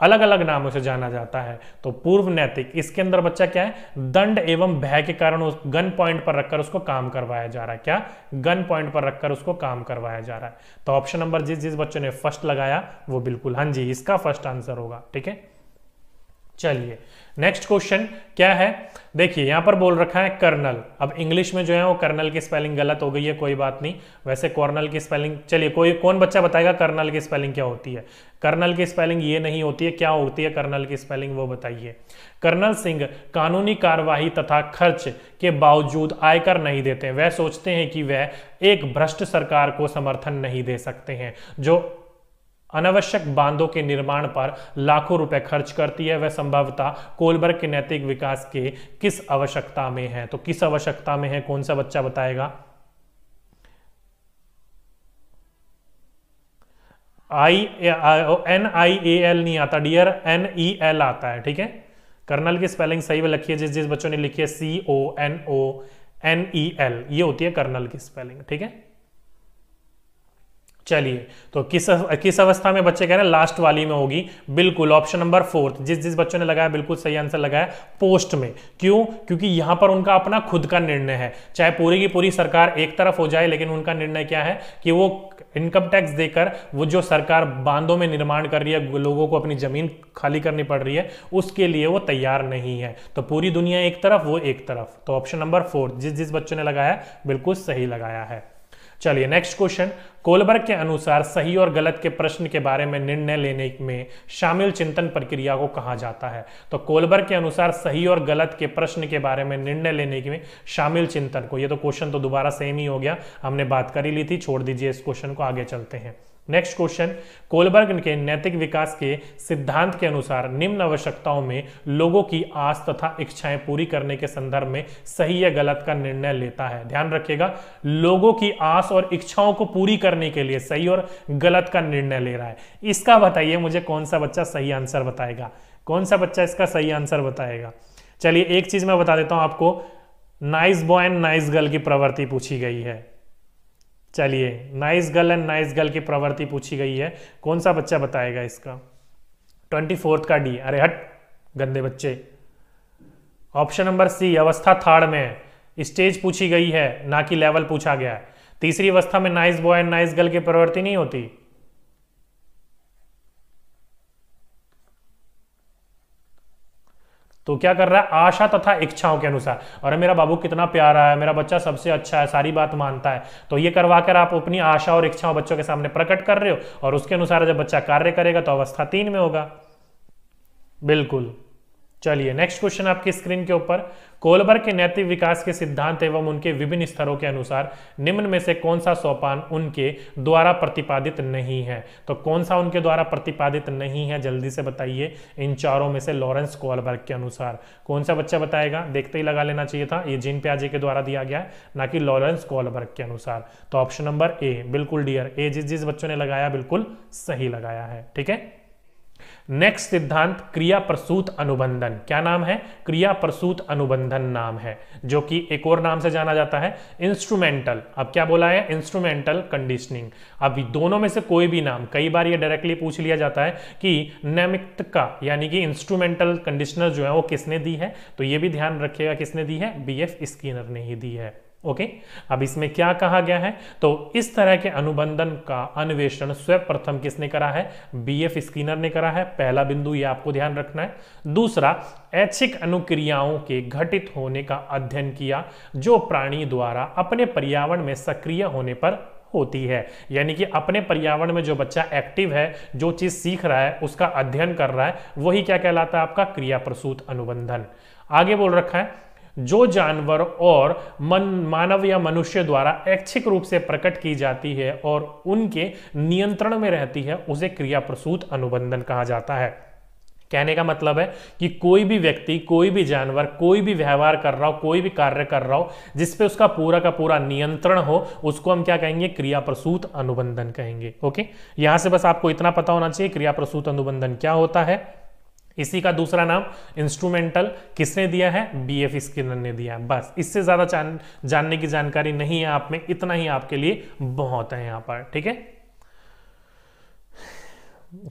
अलग अलग नामों से जाना जाता है तो पूर्व नैतिक इसके अंदर बच्चा क्या है दंड एवं भय के कारण उस गन पॉइंट पर रखकर उसको काम करवाया जा रहा है क्या गन पॉइंट पर रखकर उसको काम करवाया जा रहा है तो ऑप्शन नंबर जिस जिस बच्चों ने फर्स्ट लगाया वो बिल्कुल हाँ जी इसका फर्स्ट आंसर होगा ठीक है चलिए नेक्स्ट क्वेश्चन क्या है देखिए यहां पर बोल रखा है कर्नल अब इंग्लिश में जो है वो कर्नल की स्पेलिंग गलत हो गई है कोई बात नहीं वैसे कॉर्नल की स्पेलिंग चलिए कोई कौन बच्चा बताएगा कर्नल की स्पेलिंग क्या होती है कर्नल की स्पेलिंग ये नहीं होती है क्या होती है कर्नल की स्पेलिंग वो बताइए कर्नल सिंह कानूनी कार्यवाही तथा खर्च के बावजूद आयकर नहीं देते वह सोचते हैं कि वह एक भ्रष्ट सरकार को समर्थन नहीं दे सकते हैं जो अनावश्यक बांधों के निर्माण पर लाखों रुपए खर्च करती है वह संभवतः कोलबर्ग के नैतिक विकास के किस आवश्यकता में है तो किस आवश्यकता में है कौन सा बच्चा बताएगा I N I A L नहीं आता डियर एन ई एल आता है ठीक है कर्नल की स्पेलिंग सही में लिखी है जिस जिस बच्चों ने लिखी है C O N O N E L ये होती है कर्नल की स्पेलिंग ठीक है चलिए तो किस किस अवस्था में बच्चे कह रहे हैं लास्ट वाली में होगी बिल्कुल ऑप्शन नंबर फोर्थ जिस जिस बच्चों ने लगाया बिल्कुल सही आंसर लगाया पोस्ट में क्यों क्योंकि यहां पर उनका अपना खुद का निर्णय है चाहे पूरी की पूरी सरकार एक तरफ हो जाए लेकिन उनका निर्णय क्या है कि वो इनकम टैक्स देकर वो जो सरकार बांधों में निर्माण कर रही है लोगों को अपनी जमीन खाली करनी पड़ रही है उसके लिए वो तैयार नहीं है तो पूरी दुनिया एक तरफ वो एक तरफ तो ऑप्शन नंबर फोर्थ जिस जिस बच्चों ने लगाया बिल्कुल सही लगाया है चलिए नेक्स्ट क्वेश्चन कोलबर्ग के अनुसार सही और गलत के प्रश्न के बारे में निर्णय लेने में शामिल चिंतन प्रक्रिया को कहा जाता है तो कोलबर्ग के अनुसार सही और गलत के प्रश्न के बारे में निर्णय लेने में शामिल चिंतन को ये तो क्वेश्चन तो दोबारा सेम ही हो गया हमने बात कर ही ली थी छोड़ दीजिए इस क्वेश्चन को आगे चलते हैं नेक्स्ट क्वेश्चन कोलबर्ग के नैतिक विकास के सिद्धांत के अनुसार निम्न आवश्यकताओं में लोगों की आस तथा इच्छाएं पूरी करने के संदर्भ में सही या गलत का निर्णय लेता है ध्यान रखिएगा लोगों की आस और इच्छाओं को पूरी करने के लिए सही और गलत का निर्णय ले रहा है इसका बताइए मुझे कौन सा बच्चा सही आंसर बताएगा कौन सा बच्चा इसका सही आंसर बताएगा चलिए एक चीज मैं बता देता हूं आपको nice boy and nice girl की प्रवृत्ति पूछी गई है चलिए nice girl and nice girl की प्रवृत्ति पूछी गई है कौन सा बच्चा बताएगा इसका ट्वेंटी फोर्थ का डी अरे हट गंदे बच्चे ऑप्शन नंबर सी अवस्था थर्ड में है स्टेज पूछी गई है ना कि लेवल पूछा गया है तीसरी अवस्था में nice boy and nice girl की प्रवृत्ति नहीं होती तो क्या कर रहा है आशा तथा इच्छाओं के अनुसार अरे मेरा बाबू कितना प्यारा है मेरा बच्चा सबसे अच्छा है सारी बात मानता है तो ये करवा कर आप अपनी आशा और इच्छाओं बच्चों के सामने प्रकट कर रहे हो और उसके अनुसार जब बच्चा कार्य करेगा तो अवस्था तीन में होगा बिल्कुल चलिए नेक्स्ट क्वेश्चन आपकी स्क्रीन के ऊपर कोलबर्ग के नैतिक विकास के सिद्धांत एवं उनके विभिन्न स्तरों के अनुसार निम्न में से कौन सा सोपान उनके द्वारा प्रतिपादित नहीं है तो कौन सा उनके द्वारा प्रतिपादित नहीं है जल्दी से बताइए इन चारों में से लॉरेंस कोलबर्ग के अनुसार कौन सा बच्चा बताएगा देखते ही लगा लेना चाहिए था ये जीन प्याजे के द्वारा दिया गया है ना कि लॉरेंस कोलबर्ग के अनुसार तो ऑप्शन नंबर ए बिल्कुल डियर ए जिस जिस बच्चों ने लगाया बिल्कुल सही लगाया है ठीक है नेक्स्ट सिद्धांत क्रिया प्रसूत अनुबंधन क्या नाम है क्रिया प्रसूत अनुबंधन नाम है जो कि एक और नाम से जाना जाता है इंस्ट्रूमेंटल अब क्या बोला है इंस्ट्रूमेंटल कंडीशनिंग अब दोनों में से कोई भी नाम कई बार ये डायरेक्टली पूछ लिया जाता है कि नैमित का यानी कि इंस्ट्रूमेंटल कंडीशनर जो है वो किसने दी है तो ये भी ध्यान रखिएगा किसने दी है बी एफ स्किनर ने ही दी है ओके अब इसमें क्या कहा गया है तो इस तरह के अनुबंधन का अन्वेषण स्वयं प्रथम किसने करा है बीएफ स्किनर ने करा है पहला बिंदु ये आपको ध्यान रखना है दूसरा ऐच्छिक अनुक्रियाओं के घटित होने का अध्ययन किया जो प्राणी द्वारा अपने पर्यावरण में सक्रिय होने पर होती है यानी कि अपने पर्यावरण में जो बच्चा एक्टिव है जो चीज सीख रहा है उसका अध्ययन कर रहा है वही क्या कहलाता है आपका क्रिया प्रसूत अनुबंधन आगे बोल रखा है जो जानवर और मन मानव या मनुष्य द्वारा ऐच्छिक रूप से प्रकट की जाती है और उनके नियंत्रण में रहती है उसे क्रिया प्रसूत अनुबंधन कहा जाता है कहने का मतलब है कि कोई भी व्यक्ति कोई भी जानवर कोई भी व्यवहार कर रहा हो कोई भी कार्य कर रहा हो जिसपे उसका पूरा का पूरा नियंत्रण हो उसको हम क्या कहेंगे क्रिया प्रसूत अनुबंधन कहेंगे ओके यहां से बस आपको इतना पता होना चाहिए क्रिया प्रसूत अनुबंधन क्या होता है इसी का दूसरा नाम इंस्ट्रूमेंटल किसने दिया है बी एफ स्किनर ने दिया है बस इससे ज़्यादा जान, जानने की जानकारी नहीं है आप में इतना ही आपके लिए बहुत है यहां पर ठीक है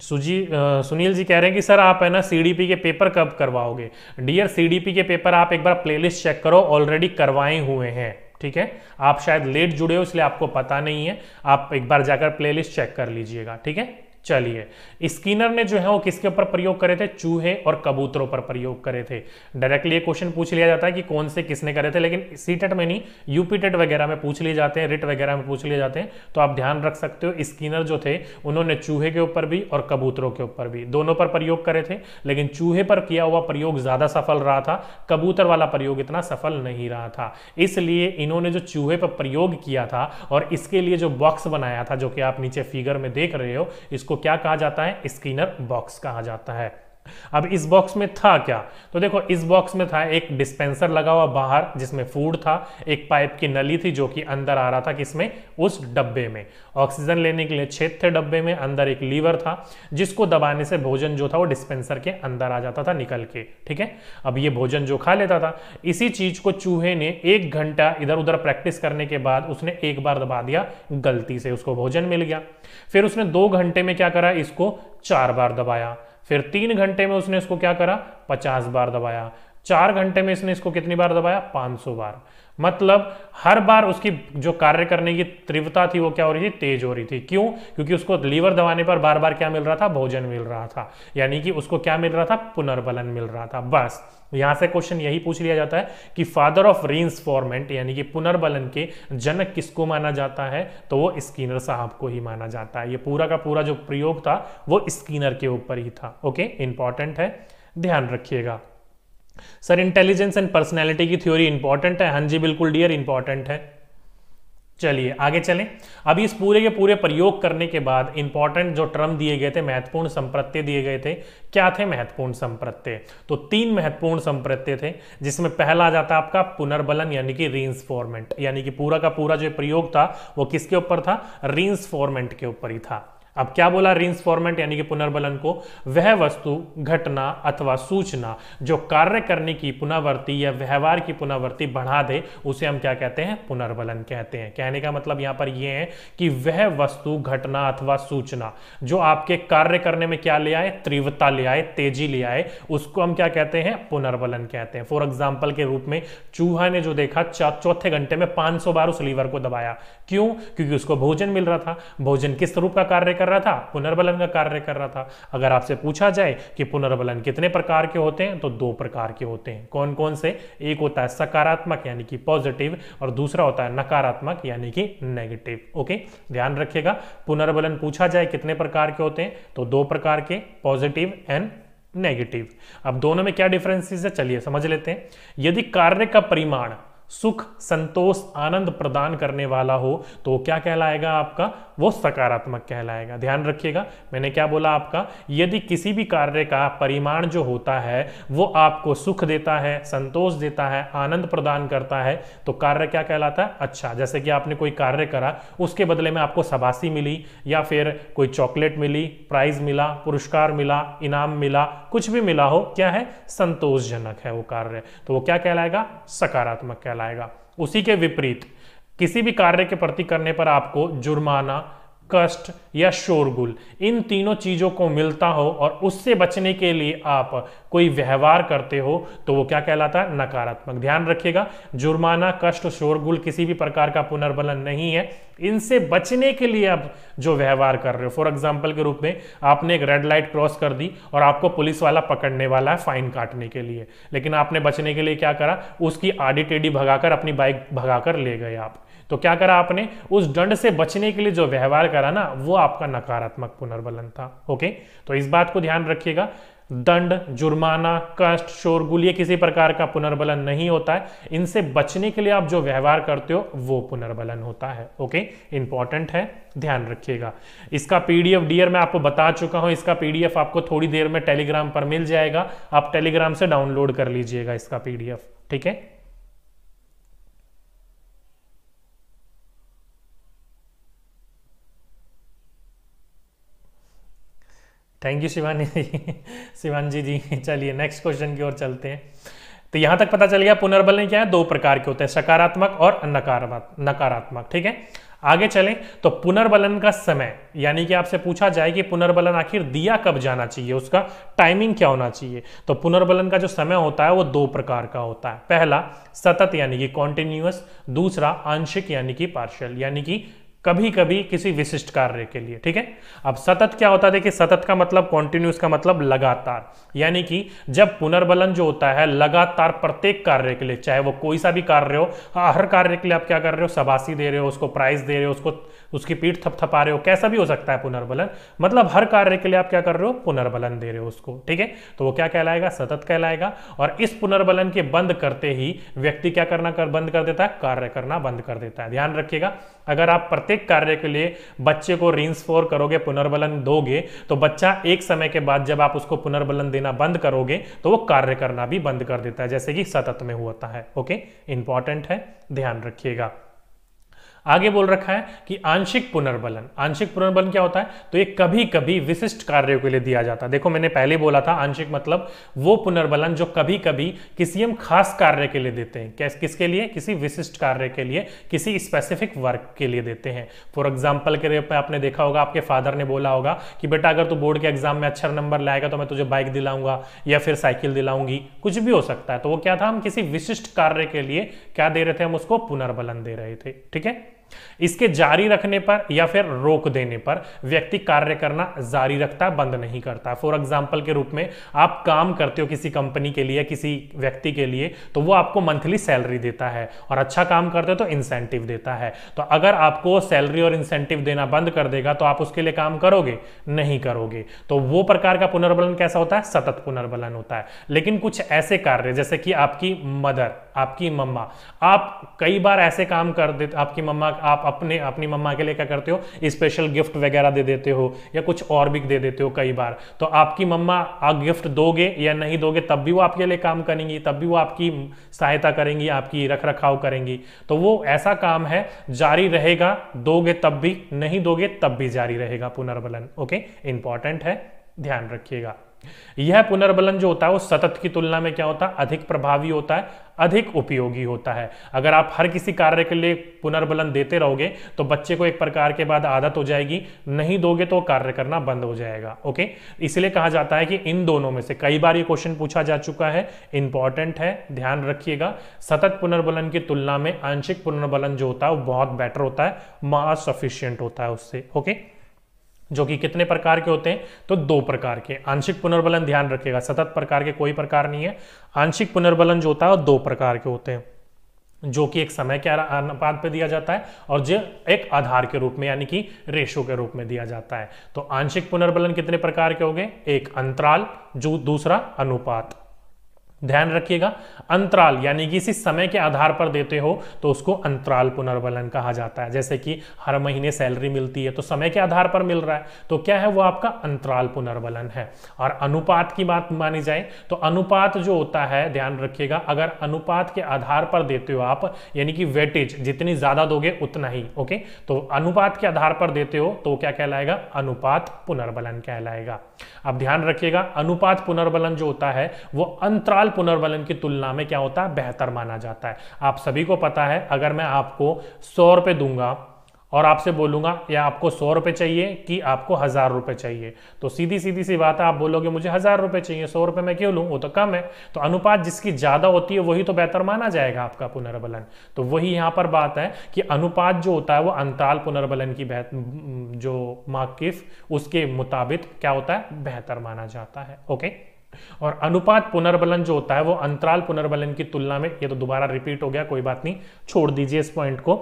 सुजी सुनील जी कह रहे हैं कि सर आप है ना सीडीपी के पेपर कब करवाओगे डियर सीडीपी के पेपर आप एक बार प्लेलिस्ट चेक करो ऑलरेडी करवाए हुए हैं ठीक है आप शायद लेट जुड़े हो इसलिए आपको पता नहीं है आप एक बार जाकर प्लेलिस्ट चेक कर लीजिएगा ठीक है चलिए स्किनर ने जो है वो किसके ऊपर प्रयोग करे थे चूहे और कबूतरों पर प्रयोग करे थे डायरेक्टली ये क्वेश्चन पूछ लिया जाता है कि कौन से किसने करे थे लेकिन सीटेट e में नहीं यूपीटेट e वगैरह में पूछ लिए जाते हैं रिट वगैरह में पूछ लिए जाते हैं तो आप ध्यान रख सकते हो स्किनर जो थे उन्होंने चूहे के ऊपर भी और कबूतरों के ऊपर भी दोनों पर प्रयोग करे थे लेकिन चूहे पर किया हुआ प्रयोग ज्यादा सफल रहा था कबूतर वाला प्रयोग इतना सफल नहीं रहा था इसलिए इन्होंने जो चूहे पर प्रयोग किया था और इसके लिए जो बॉक्स बनाया था जो कि आप नीचे फिगर में देख रहे हो इसको क्या कहा जाता है है बॉक्स कहा जाता है अब इस बॉक्स में था क्या तो देखो इस बॉक्स में था एक डिस्पेंसर लगा हुआ बाहर जिसमें फूड था एक पाइप की नली थी जो कि अंदर आ रहा था किसमें उस डब्बे में ऑक्सीजन लेने के लिए छेद थे डब्बे में अंदर एक लीवर था जिसको दबाने से भोजन जो था वो डिस्पेंसर के अंदर आ जाता था निकल के ठीक है अब ये भोजन जो खा लेता था इसी चीज को चूहे ने एक घंटा इधर उधर प्रैक्टिस करने के बाद उसने एक बार दबा दिया गलती से उसको भोजन मिल गया फिर उसने दो घंटे में क्या करा इसको चार बार दबाया फिर तीन घंटे में उसने इसको क्या करा पचास बार दबाया चार घंटे में इसने इसको कितनी बार दबाया पांच सौ बार मतलब हर बार उसकी जो कार्य करने की तीव्रता थी वो क्या हो रही थी तेज हो रही थी क्यों क्योंकि उसको लीवर दबाने पर बार बार क्या मिल रहा था भोजन मिल रहा था यानी कि उसको क्या मिल रहा था पुनर्बलन मिल रहा था बस यहां से क्वेश्चन यही पूछ लिया जाता है कि फादर ऑफ फॉर्मेंट यानी कि पुनर्बलन के जनक किसको माना जाता है तो वो स्कीनर साहब को ही माना जाता है ये पूरा का पूरा जो प्रयोग था वो स्कीनर के ऊपर ही था ओके इंपॉर्टेंट है ध्यान रखिएगा सर इंटेलिजेंस एंड पर्सनैलिटी की थ्योरी इंपॉर्टेंट है हाँ जी बिल्कुल डियर इंपॉर्टेंट है चलिए आगे चलें अभी इस पूरे के पूरे प्रयोग करने के बाद इंपॉर्टेंट जो टर्म दिए गए थे महत्वपूर्ण संप्रत्य दिए गए थे क्या थे महत्वपूर्ण संप्रत्य तो तीन महत्वपूर्ण संप्रत्य थे जिसमें पहला आ जाता आपका पुनर्बलन यानी कि रीन्सफॉर्मेंट यानी कि पूरा का पूरा जो प्रयोग था वो किसके ऊपर था रीन्सफॉर्मेंट के ऊपर ही था अब क्या बोला रिंसफॉर्मेंट यानी कि पुनर्बलन को वह वस्तु घटना अथवा सूचना जो कार्य करने की पुनरावृत्ति या व्यवहार की पुनरावृत्ति बढ़ा दे उसे हम क्या कहते हैं पुनर्बलन कहते हैं कहने का मतलब यहां पर यह है कि वह वस्तु घटना अथवा सूचना जो आपके कार्य करने में क्या ले आए तीव्रता ले आए तेजी ले आए उसको हम क्या कहते हैं पुनर्बलन कहते हैं फॉर एग्जाम्पल के रूप में चूहा ने जो देखा चौथे घंटे में पांच बार उस लीवर को दबाया क्यों क्योंकि उसको भोजन मिल रहा था भोजन किस रूप का कार्य कर रहा था पुनर्बलन का कार्य कर रहा था अगर आपसे पूछा जाए कि पुनर्बलन कितने प्रकार के होते हैं तो दो प्रकार के होते हैं कौन कौन से एक होता है सकारात्मक यानी कि पॉजिटिव और दूसरा होता है नकारात्मक यानी कि नेगेटिव ओके ध्यान रखिएगा पुनर्बलन पूछा जाए कितने प्रकार के होते हैं तो दो प्रकार के पॉजिटिव एंड नेगेटिव अब दोनों में क्या डिफरेंसेस है चलिए समझ लेते हैं यदि कार्य का परिमाण सुख संतोष आनंद प्रदान करने वाला हो तो क्या कहलाएगा आपका वो सकारात्मक कहलाएगा ध्यान रखिएगा मैंने क्या बोला आपका यदि किसी भी कार्य का परिमाण जो होता है वो आपको सुख देता है संतोष देता है आनंद प्रदान करता है तो कार्य क्या कहलाता है अच्छा जैसे कि आपने कोई कार्य करा उसके बदले में आपको सबासी मिली या फिर कोई चॉकलेट मिली प्राइज मिला पुरस्कार मिला इनाम मिला कुछ भी मिला हो क्या है संतोषजनक है वो कार्य तो वो क्या कहलाएगा सकारात्मक कहलाएगा उसी के विपरीत किसी भी कार्य के प्रति करने पर आपको जुर्माना कष्ट या शोरगुल इन तीनों चीजों को मिलता हो और उससे बचने के लिए आप कोई व्यवहार करते हो तो वो क्या कहलाता है नकारात्मक ध्यान रखिएगा जुर्माना कष्ट शोरगुल किसी भी प्रकार का पुनर्बलन नहीं है इनसे बचने के लिए आप जो व्यवहार कर रहे हो फॉर एग्जाम्पल के रूप में आपने एक रेड लाइट क्रॉस कर दी और आपको पुलिस वाला पकड़ने वाला है फाइन काटने के लिए लेकिन आपने बचने के लिए क्या करा उसकी आडी टेडी भगाकर अपनी बाइक भगाकर ले गए आप तो क्या करा आपने उस दंड से बचने के लिए जो व्यवहार करा ना वो आपका नकारात्मक पुनर्बलन था ओके तो इस बात को ध्यान रखिएगा दंड जुर्माना कष्ट शोरगुल ये किसी प्रकार का पुनर्बलन नहीं होता है इनसे बचने के लिए आप जो व्यवहार करते हो वो पुनर्बलन होता है ओके इंपॉर्टेंट है ध्यान रखिएगा इसका पीडीएफ डियर मैं आपको बता चुका हूं इसका पीडीएफ आपको थोड़ी देर में टेलीग्राम पर मिल जाएगा आप टेलीग्राम से डाउनलोड कर लीजिएगा इसका पीडीएफ ठीक है थैंक यू शिवानी जी शिवान जी जी चलिए नेक्स्ट क्वेश्चन की ओर चलते हैं तो यहाँ तक पता चल गया पुनर्बल ने क्या है दो प्रकार के होते हैं सकारात्मक और नकारात्मक ठीक है आगे चलें तो पुनर्बलन का समय यानी कि आपसे पूछा जाए कि पुनर्बलन आखिर दिया कब जाना चाहिए उसका टाइमिंग क्या होना चाहिए तो पुनर्बलन का जो समय होता है वो दो प्रकार का होता है पहला सतत यानी कि कॉन्टिन्यूअस दूसरा आंशिक यानी कि पार्शियल यानी कि कभी कभी किसी विशिष्ट कार्य के लिए ठीक है अब सतत क्या होता है देखिए सतत का मतलब कॉन्टिन्यूस का मतलब लगातार यानी कि जब पुनर्बलन जो होता है लगातार प्रत्येक कार्य के लिए चाहे वो कोई सा भी कार्य हो हाँ, हर कार्य के लिए आप क्या कर रहे हो सबासी दे रहे हो उसको प्राइस दे रहे हो उसको उसकी पीठ थपथपा रहे हो कैसा भी हो सकता है पुनर्बलन मतलब हर कार्य के लिए आप क्या कर रहे हो पुनर्बलन दे रहे हो उसको ठीक है तो वो क्या कहलाएगा सतत कहलाएगा और इस पुनर्बलन के बंद करते ही व्यक्ति क्या करना कर बंद कर देता है कार्य करना बंद कर देता है ध्यान रखिएगा अगर आप प्रत्येक कार्य के लिए बच्चे को रिंसफोर करोगे पुनर्बलन दोगे तो बच्चा एक समय के बाद जब आप उसको पुनर्बलन देना बंद करोगे तो वो कार्य करना भी बंद कर देता है जैसे कि सतत में होता है ओके इंपॉर्टेंट है ध्यान रखिएगा आगे बोल रखा है कि आंशिक पुनर्बलन आंशिक पुनर्बलन क्या होता है तो ये कभी कभी विशिष्ट कार्यों के लिए दिया जाता है देखो मैंने पहले बोला था आंशिक मतलब वो पुनर्बलन जो कभी कभी किसी हम खास कार्य के लिए देते हैं किसके लिए किसी विशिष्ट कार्य के लिए किसी स्पेसिफिक वर्क के लिए देते हैं फॉर एग्जाम्पल के रूप में आपने देखा होगा आपके फादर ने बोला होगा कि बेटा अगर तू बोर्ड के एग्जाम में अच्छा नंबर लाएगा तो मैं तुझे बाइक दिलाऊंगा या फिर साइकिल दिलाऊंगी कुछ भी हो सकता है तो वो क्या था हम किसी विशिष्ट कार्य के लिए क्या दे रहे थे हम उसको पुनर्बलन दे रहे थे ठीक है इसके जारी रखने पर या फिर रोक देने पर व्यक्ति कार्य करना जारी रखता है बंद नहीं करता फॉर एग्जाम्पल के रूप में आप काम करते हो किसी कंपनी के लिए किसी व्यक्ति के लिए तो वो आपको मंथली सैलरी देता है और अच्छा काम करते हो तो इंसेंटिव देता है तो अगर आपको सैलरी और इंसेंटिव देना बंद कर देगा तो आप उसके लिए काम करोगे नहीं करोगे तो वो प्रकार का पुनर्बलन कैसा होता है सतत पुनर्बलन होता है लेकिन कुछ ऐसे कार्य जैसे कि आपकी मदर आपकी मम्मा आप कई बार ऐसे काम कर देते आपकी मम्मा आप अपने अपनी मम्मा के लिए क्या करते हो स्पेशल गिफ्ट वगैरह दे देते हो या कुछ और भी दे देते हो कई बार तो आपकी मम्मा आप गिफ्ट दोगे या नहीं दोगे तब भी वो आपके लिए काम करेंगी तब भी वो आपकी सहायता करेंगी आपकी रख रखाव करेंगी तो वो ऐसा काम है जारी रहेगा दोगे तब भी नहीं दोगे तब भी जारी रहेगा पुनर्बलन ओके इंपॉर्टेंट है ध्यान रखिएगा यह पुनर्बलन जो होता है वो सतत की तुलना में क्या होता है अधिक प्रभावी होता है अधिक उपयोगी होता है अगर आप हर किसी कार्य के लिए पुनर्बलन देते रहोगे तो बच्चे को एक प्रकार के बाद आदत हो जाएगी नहीं दोगे तो कार्य करना बंद हो जाएगा ओके इसलिए कहा जाता है कि इन दोनों में से कई बार ये क्वेश्चन पूछा जा चुका है इंपॉर्टेंट है ध्यान रखिएगा सतत पुनर्बलन की तुलना में आंशिक पुनर्बलन जो होता है वो बहुत बेटर होता है मास सफिशियंट होता है उससे ओके जो कि कितने प्रकार के होते हैं तो दो प्रकार के आंशिक पुनर्बलन ध्यान रखिएगा सतत प्रकार के कोई प्रकार नहीं है आंशिक पुनर्बलन जो होता है वो दो प्रकार के होते हैं जो कि एक समय के अनुपात पर दिया जाता है और जो एक आधार के रूप में यानी कि रेशो के रूप में दिया जाता है तो आंशिक पुनर्बलन कितने प्रकार के हो गए एक अंतराल जो दूसरा अनुपात ध्यान रखिएगा अंतराल यानी कि इसी समय के आधार पर देते हो तो उसको अंतराल पुनर्वलन कहा जाता है जैसे कि हर महीने सैलरी मिलती है तो समय के आधार पर मिल रहा है तो क्या है वो आपका अंतराल पुनर्वलन है और अनुपात की बात मानी जाए तो अनुपात जो होता है ध्यान रखिएगा अगर अनुपात के आधार पर देते हो आप यानी कि वेटेज जितनी ज्यादा दोगे उतना ही ओके तो अनुपात के आधार पर देते हो तो क्या कहलाएगा अनुपात पुनर्बलन कहलाएगा अब ध्यान रखिएगा अनुपात पुनर्बलन जो होता है वो अंतराल पुनर्वलन की तुलना में क्या होता है बेहतर माना जाता है आप सभी को पता है अगर मैं आपको सौ रुपये दूंगा और आपसे बोलूंगा या आपको सौ रुपये चाहिए कि आपको हज़ार रुपये चाहिए तो सीधी सीधी सी बात है आप बोलोगे मुझे हज़ार रुपये चाहिए सौ रुपये मैं क्यों लूँ वो तो कम है तो अनुपात जिसकी ज़्यादा होती है वही तो बेहतर माना जाएगा आपका पुनर्बलन तो वही यहाँ पर बात है कि अनुपात जो होता है वो अंतराल पुनर्बलन की जो माकिफ उसके मुताबिक क्या होता है बेहतर माना जाता है ओके और अनुपात पुनर्बलन जो होता है वो अंतराल पुनर्बलन की तुलना में ये तो दोबारा रिपीट हो गया कोई बात नहीं छोड़ दीजिए इस पॉइंट को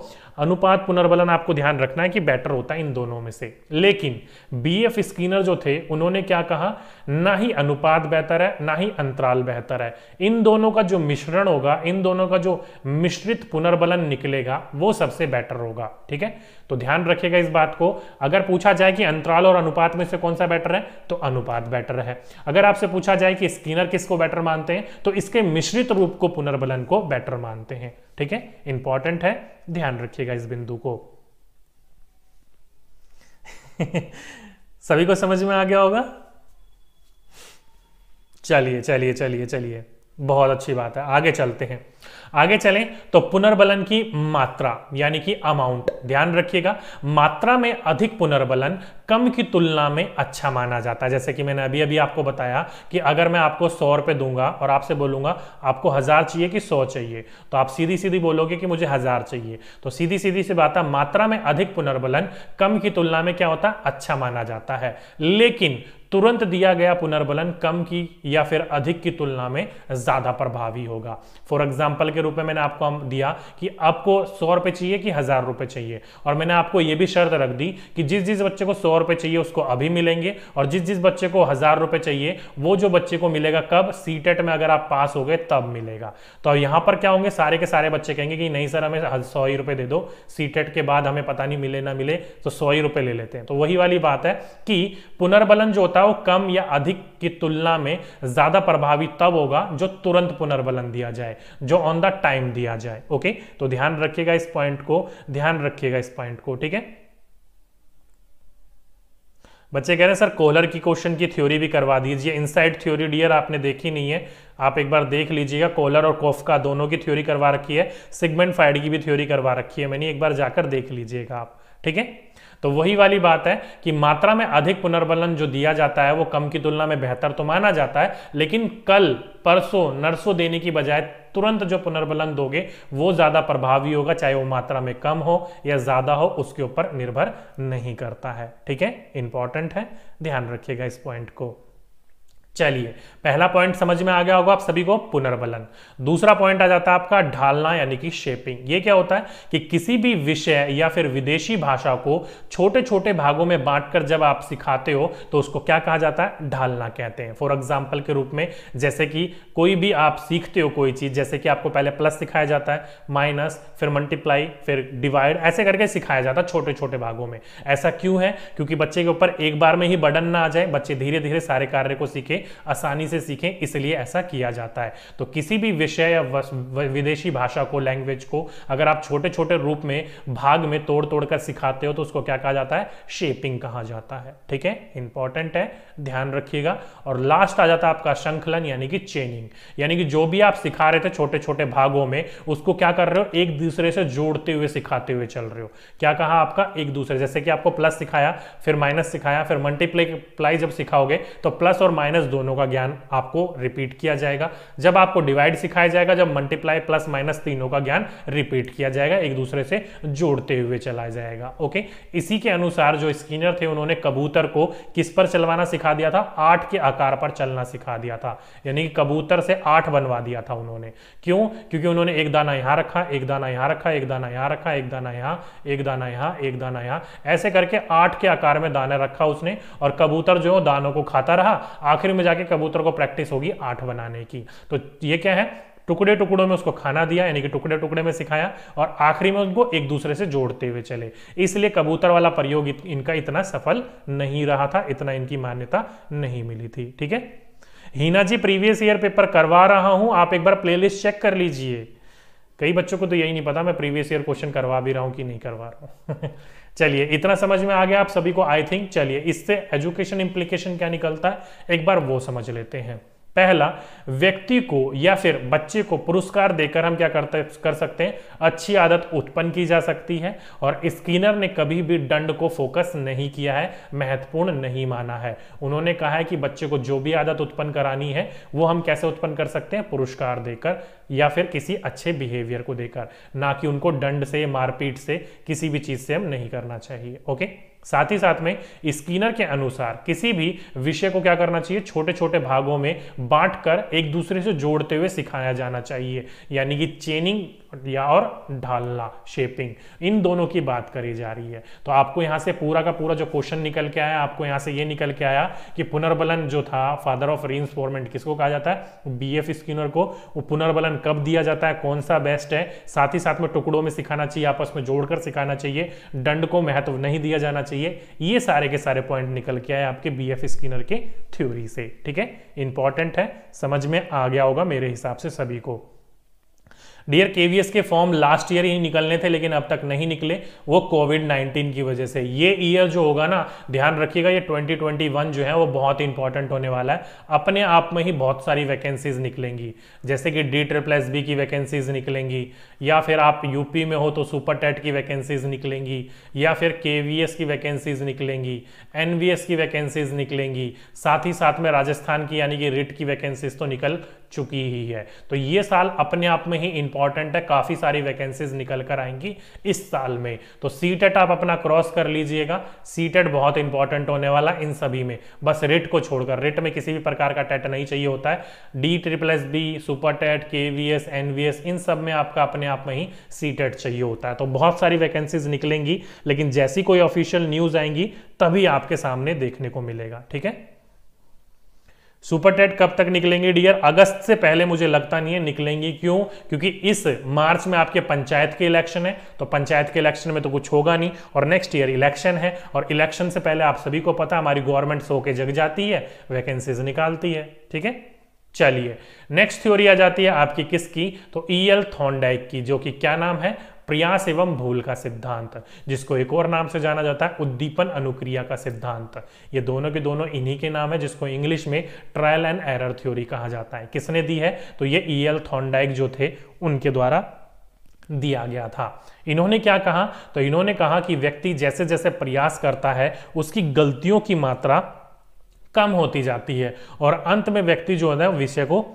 अनुपात पुनर्बलन आपको ध्यान रखना है कि बेटर होता है इन दोनों में से लेकिन बी एफ स्कीनर जो थे उन्होंने क्या कहा ना ही अनुपात बेहतर है ना ही अंतराल बेहतर है इन दोनों का जो मिश्रण होगा इन दोनों का जो मिश्रित पुनर्बलन निकलेगा वो सबसे बेटर होगा ठीक है तो ध्यान रखिएगा इस बात को अगर पूछा जाए कि अंतराल और अनुपात में से कौन सा बेटर है तो अनुपात बेटर है अगर आपसे पूछा जाए कि स्किनर किसको बेटर मानते हैं तो इसके मिश्रित रूप को पुनर्बलन को बेटर मानते हैं ठीक है इंपॉर्टेंट है ध्यान रखिएगा इस बिंदु को सभी को समझ में आ गया होगा चलिए चलिए चलिए चलिए बहुत अच्छी बात है आगे चलते हैं आगे चलें तो पुनर्बलन की मात्रा यानी कि अमाउंट ध्यान रखिएगा मात्रा में अधिक पुनर्बलन कम की तुलना में अच्छा माना जाता है जैसे कि मैंने अभी अभी आपको बताया कि अगर मैं आपको सौ रुपये दूंगा और आपसे बोलूंगा आपको हज़ार चाहिए कि सौ चाहिए तो आप सीधी सीधी बोलोगे कि मुझे हज़ार चाहिए तो सीधी सीधी सी बात है मात्रा में अधिक पुनर्बलन कम की तुलना में क्या होता है अच्छा माना जाता है लेकिन तुरंत दिया गया पुनर्बलन कम की या फिर अधिक की तुलना में ज्यादा प्रभावी होगा फॉर एग्जाम्पल के रूप में मैंने आपको दिया कि आपको सौ रुपए चाहिए कि हजार रुपए चाहिए और मैंने आपको यह भी शर्त रख दी कि जिस जिस बच्चे को सौ रुपए चाहिए उसको अभी मिलेंगे और जिस जिस बच्चे को हजार रुपए चाहिए वो जो बच्चे को मिलेगा कब सी e में अगर आप पास हो गए तब मिलेगा तो यहां पर क्या होंगे सारे के सारे बच्चे कहेंगे कि नहीं सर हमें सौ ही रुपए दे दो सी e के बाद हमें पता नहीं मिले ना मिले तो सौ ही रुपए ले लेते हैं तो वही वाली बात है कि पुनर्बलन जो होता होता है वो कम या अधिक की तुलना में ज्यादा प्रभावी तब होगा जो तुरंत पुनर्बलन दिया जाए जो ऑन द टाइम दिया जाए ओके तो ध्यान रखिएगा इस पॉइंट को ध्यान रखिएगा इस पॉइंट को ठीक है बच्चे कह रहे हैं सर कोहलर की क्वेश्चन की थ्योरी भी करवा दीजिए इनसाइड थ्योरी डियर आपने देखी नहीं है आप एक बार देख लीजिएगा कोहलर और कोफ का दोनों की थ्योरी करवा रखी है सिगमेंट फाइड की भी थ्योरी करवा रखी है मैंने एक बार जाकर देख लीजिएगा आप ठीक है तो वही वाली बात है कि मात्रा में अधिक पुनर्बलन जो दिया जाता है वो कम की तुलना में बेहतर तो माना जाता है लेकिन कल परसों नरसों देने की बजाय तुरंत जो पुनर्बलन दोगे वो ज्यादा प्रभावी होगा चाहे वो मात्रा में कम हो या ज्यादा हो उसके ऊपर निर्भर नहीं करता है ठीक है इंपॉर्टेंट है ध्यान रखिएगा इस पॉइंट को चलिए पहला पॉइंट समझ में आ गया होगा आप सभी को पुनर्बलन दूसरा पॉइंट आ जाता है आपका ढालना यानी कि शेपिंग ये क्या होता है कि किसी भी विषय या फिर विदेशी भाषा को छोटे छोटे भागों में बांटकर जब आप सिखाते हो तो उसको क्या कहा जाता है ढालना कहते हैं फॉर एग्जाम्पल के रूप में जैसे कि कोई भी आप सीखते हो कोई चीज जैसे कि आपको पहले प्लस सिखाया जाता है माइनस फिर मल्टीप्लाई फिर डिवाइड ऐसे करके सिखाया जाता है छोटे छोटे भागों में ऐसा क्यों है क्योंकि बच्चे के ऊपर एक बार में ही बर्डन ना आ जाए बच्चे धीरे धीरे सारे कार्य को सीखे आसानी से सीखें इसलिए ऐसा किया जाता है तो किसी भी विषय या विदेशी भाषा को लैंग्वेज को अगर आप छोटे छोटे रूप में भाग में तोड़ तोड़ कर सिखाते हो तो उसको क्या कहा जाता है शेपिंग कहा जाता है ठीक है इंपॉर्टेंट है ध्यान रखिएगा और लास्ट आ जाता है आपका श्रृंखलन यानी कि चेनिंग यानी कि जो भी आप सिखा रहे थे छोटे छोटे भागों में उसको क्या कर रहे हो एक दूसरे से जोड़ते हुए सिखाते हुए चल रहे हो क्या कहा आपका एक दूसरे जैसे कि आपको प्लस सिखाया फिर माइनस सिखाया फिर मल्टीप्लाई जब सिखाओगे तो प्लस और माइनस दोनों का ज्ञान आपको रिपीट किया जाएगा जब आपको डिवाइड सिखाया जाएगा जब मल्टीप्लाई प्लस माइनस तीनों का ज्ञान रिपीट किया जाएगा एक दूसरे से जोड़ते हुए चलाया जाएगा ओके इसी के अनुसार जो स्किनर थे उन्होंने कबूतर को किस पर चलवाना सिखा दिया था आठ के आकार पर चलना सिखा दिया था यानी कि कबूतर से आठ बनवा दिया था उन्होंने क्यों क्योंकि उन्होंने एक दाना यहां रखा एक दाना यहां रखा एक दाना यहां रखा एक दाना यहां एक दाना यहां एक दाना यहां ऐसे करके आठ के आकार में दाना रखा उसने और कबूतर जो दानों को खाता रहा आखिर में जाके कबूतर को प्रैक्टिस होगी आठ बनाने की तो ये क्या है टुकड़े टुकड़ों में उसको खाना दिया यानी कि टुकड़े टुकड़े में सिखाया और आखिरी में उनको एक दूसरे से जोड़ते हुए चले इसलिए कबूतर वाला प्रयोग इनका इतना सफल नहीं रहा था इतना इनकी मान्यता नहीं मिली थी ठीक है Heena ji previous year paper करवा रहा हूं आप एक बार प्लेलिस्ट चेक कर लीजिए कई बच्चों को तो यही नहीं पता मैं प्रीवियस ईयर क्वेश्चन करवा भी रहा हूं कि नहीं करवा रहा हूं चलिए इतना समझ में आ गया आप सभी को आई थिंक चलिए इससे एजुकेशन इंप्लीकेशन क्या निकलता है एक बार वो समझ लेते हैं पहला व्यक्ति को या फिर बच्चे को पुरस्कार देकर हम क्या करते कर सकते हैं अच्छी आदत उत्पन्न की जा सकती है और स्किनर ने कभी भी दंड को फोकस नहीं किया है महत्वपूर्ण नहीं माना है उन्होंने कहा है कि बच्चे को जो भी आदत उत्पन्न करानी है वो हम कैसे उत्पन्न कर सकते हैं पुरस्कार देकर या फिर किसी अच्छे बिहेवियर को देकर ना कि उनको दंड से मारपीट से किसी भी चीज से हम नहीं करना चाहिए ओके साथ ही साथ में स्कीनर के अनुसार किसी भी विषय को क्या करना चाहिए छोटे छोटे भागों में बांटकर एक दूसरे से जोड़ते हुए सिखाया जाना चाहिए यानी कि चेनिंग या और ढालना शेपिंग इन दोनों की बात करी जा रही है तो आपको यहां से पूरा का पूरा जो क्वेश्चन निकल के आया आपको यहां से ये निकल के आया कि पुनर्बलन जो था फादर ऑफ रीइंफोर्मेंट किसको कहा जाता है बी एफ स्किनर को वो पुनर्बलन कब दिया जाता है कौन सा बेस्ट है साथ ही साथ में टुकड़ों में सिखाना चाहिए आपस में जोड़कर सिखाना चाहिए दंड को महत्व नहीं दिया जाना चाहिए ये सारे के सारे पॉइंट निकल के आए आपके बी एफ स्किनर के थ्योरी से ठीक है इंपॉर्टेंट है समझ में आ गया होगा मेरे हिसाब से सभी को डियर केवीएस के फॉर्म लास्ट ईयर ही निकलने थे लेकिन अब तक नहीं निकले वो कोविड नाइन्टीन की वजह से ये ईयर जो होगा ना ध्यान रखिएगा ये 2021 जो है वो बहुत इंपॉर्टेंट होने वाला है अपने आप में ही बहुत सारी वैकेंसीज निकलेंगी जैसे कि डी ट्रिपल एस बी की वैकेंसीज निकलेंगी या फिर आप यूपी में हो तो सुपर टेट की वैकेंसीज निकलेंगी या फिर के की वैकेंसीज निकलेंगी एनवीएस की वैकेंसीज निकलेंगी साथ ही साथ में राजस्थान की यानी कि रिट की वैकेंसीज तो निकल चुकी ही है तो ये साल अपने आप में ही इंपॉर्टेंट है काफ़ी सारी वैकेंसीज निकल कर आएंगी इस साल में तो सीटेट e आप अपना क्रॉस कर लीजिएगा सीटेट e बहुत इंपॉर्टेंट होने वाला इन सभी में बस रेट को छोड़कर रेट में किसी भी प्रकार का टेट e नहीं चाहिए होता है D triple S B super TET K V S N V S इन सब में आपका अपने आप में ही सीटेट चाहिए होता है तो बहुत सारी वैकेंसीज निकलेंगी लेकिन जैसी कोई ऑफिशियल न्यूज आएंगी तभी आपके सामने देखने को मिलेगा ठीक है सुपर टेट कब तक निकलेंगे डियर अगस्त से पहले मुझे लगता नहीं है निकलेंगी क्यों क्योंकि इस मार्च में आपके पंचायत के इलेक्शन है तो पंचायत के इलेक्शन में तो कुछ होगा नहीं और नेक्स्ट ईयर इलेक्शन है और इलेक्शन से पहले आप सभी को पता हमारी गवर्नमेंट सो के जग जाती है वैकेंसीज निकालती है ठीक है चलिए नेक्स्ट थ्योरी आ जाती है आपकी किसकी तो ई एल थॉन्डाइक की जो कि क्या नाम है प्रयास एवं भूल का सिद्धांत जिसको एक और नाम से जाना जाता है उद्दीपन अनुक्रिया का सिद्धांत ये दोनों के दोनों इन्हीं के नाम है जिसको इंग्लिश में ट्रायल एंड एरर थ्योरी कहा जाता है किसने दी है तो ये ई एल थॉन्डाइक जो थे उनके द्वारा दिया गया था इन्होंने क्या कहा तो इन्होंने कहा कि व्यक्ति जैसे जैसे प्रयास करता है उसकी गलतियों की मात्रा कम होती जाती है और अंत में व्यक्ति जो है विषय को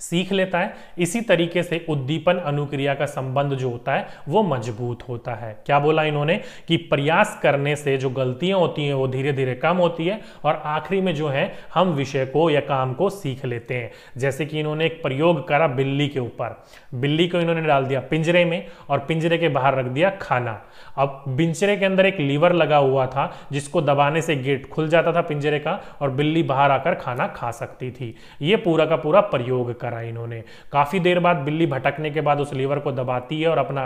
सीख लेता है इसी तरीके से उद्दीपन अनुक्रिया का संबंध जो होता है वो मजबूत होता है क्या बोला इन्होंने कि प्रयास करने से जो गलतियां होती हैं वो धीरे धीरे कम होती है और आखिरी में जो है हम विषय को या काम को सीख लेते हैं जैसे कि इन्होंने एक प्रयोग करा बिल्ली के ऊपर बिल्ली को इन्होंने डाल दिया पिंजरे में और पिंजरे के बाहर रख दिया खाना अब पिंजरे के अंदर एक लीवर लगा हुआ था जिसको दबाने से गेट खुल जाता था पिंजरे का और बिल्ली बाहर आकर खाना खा सकती थी ये पूरा का पूरा प्रयोग कर करा इन्होंने काफ़ी देर बाद बिल्ली भटकने के बाद उस लीवर को दबाती है और अपना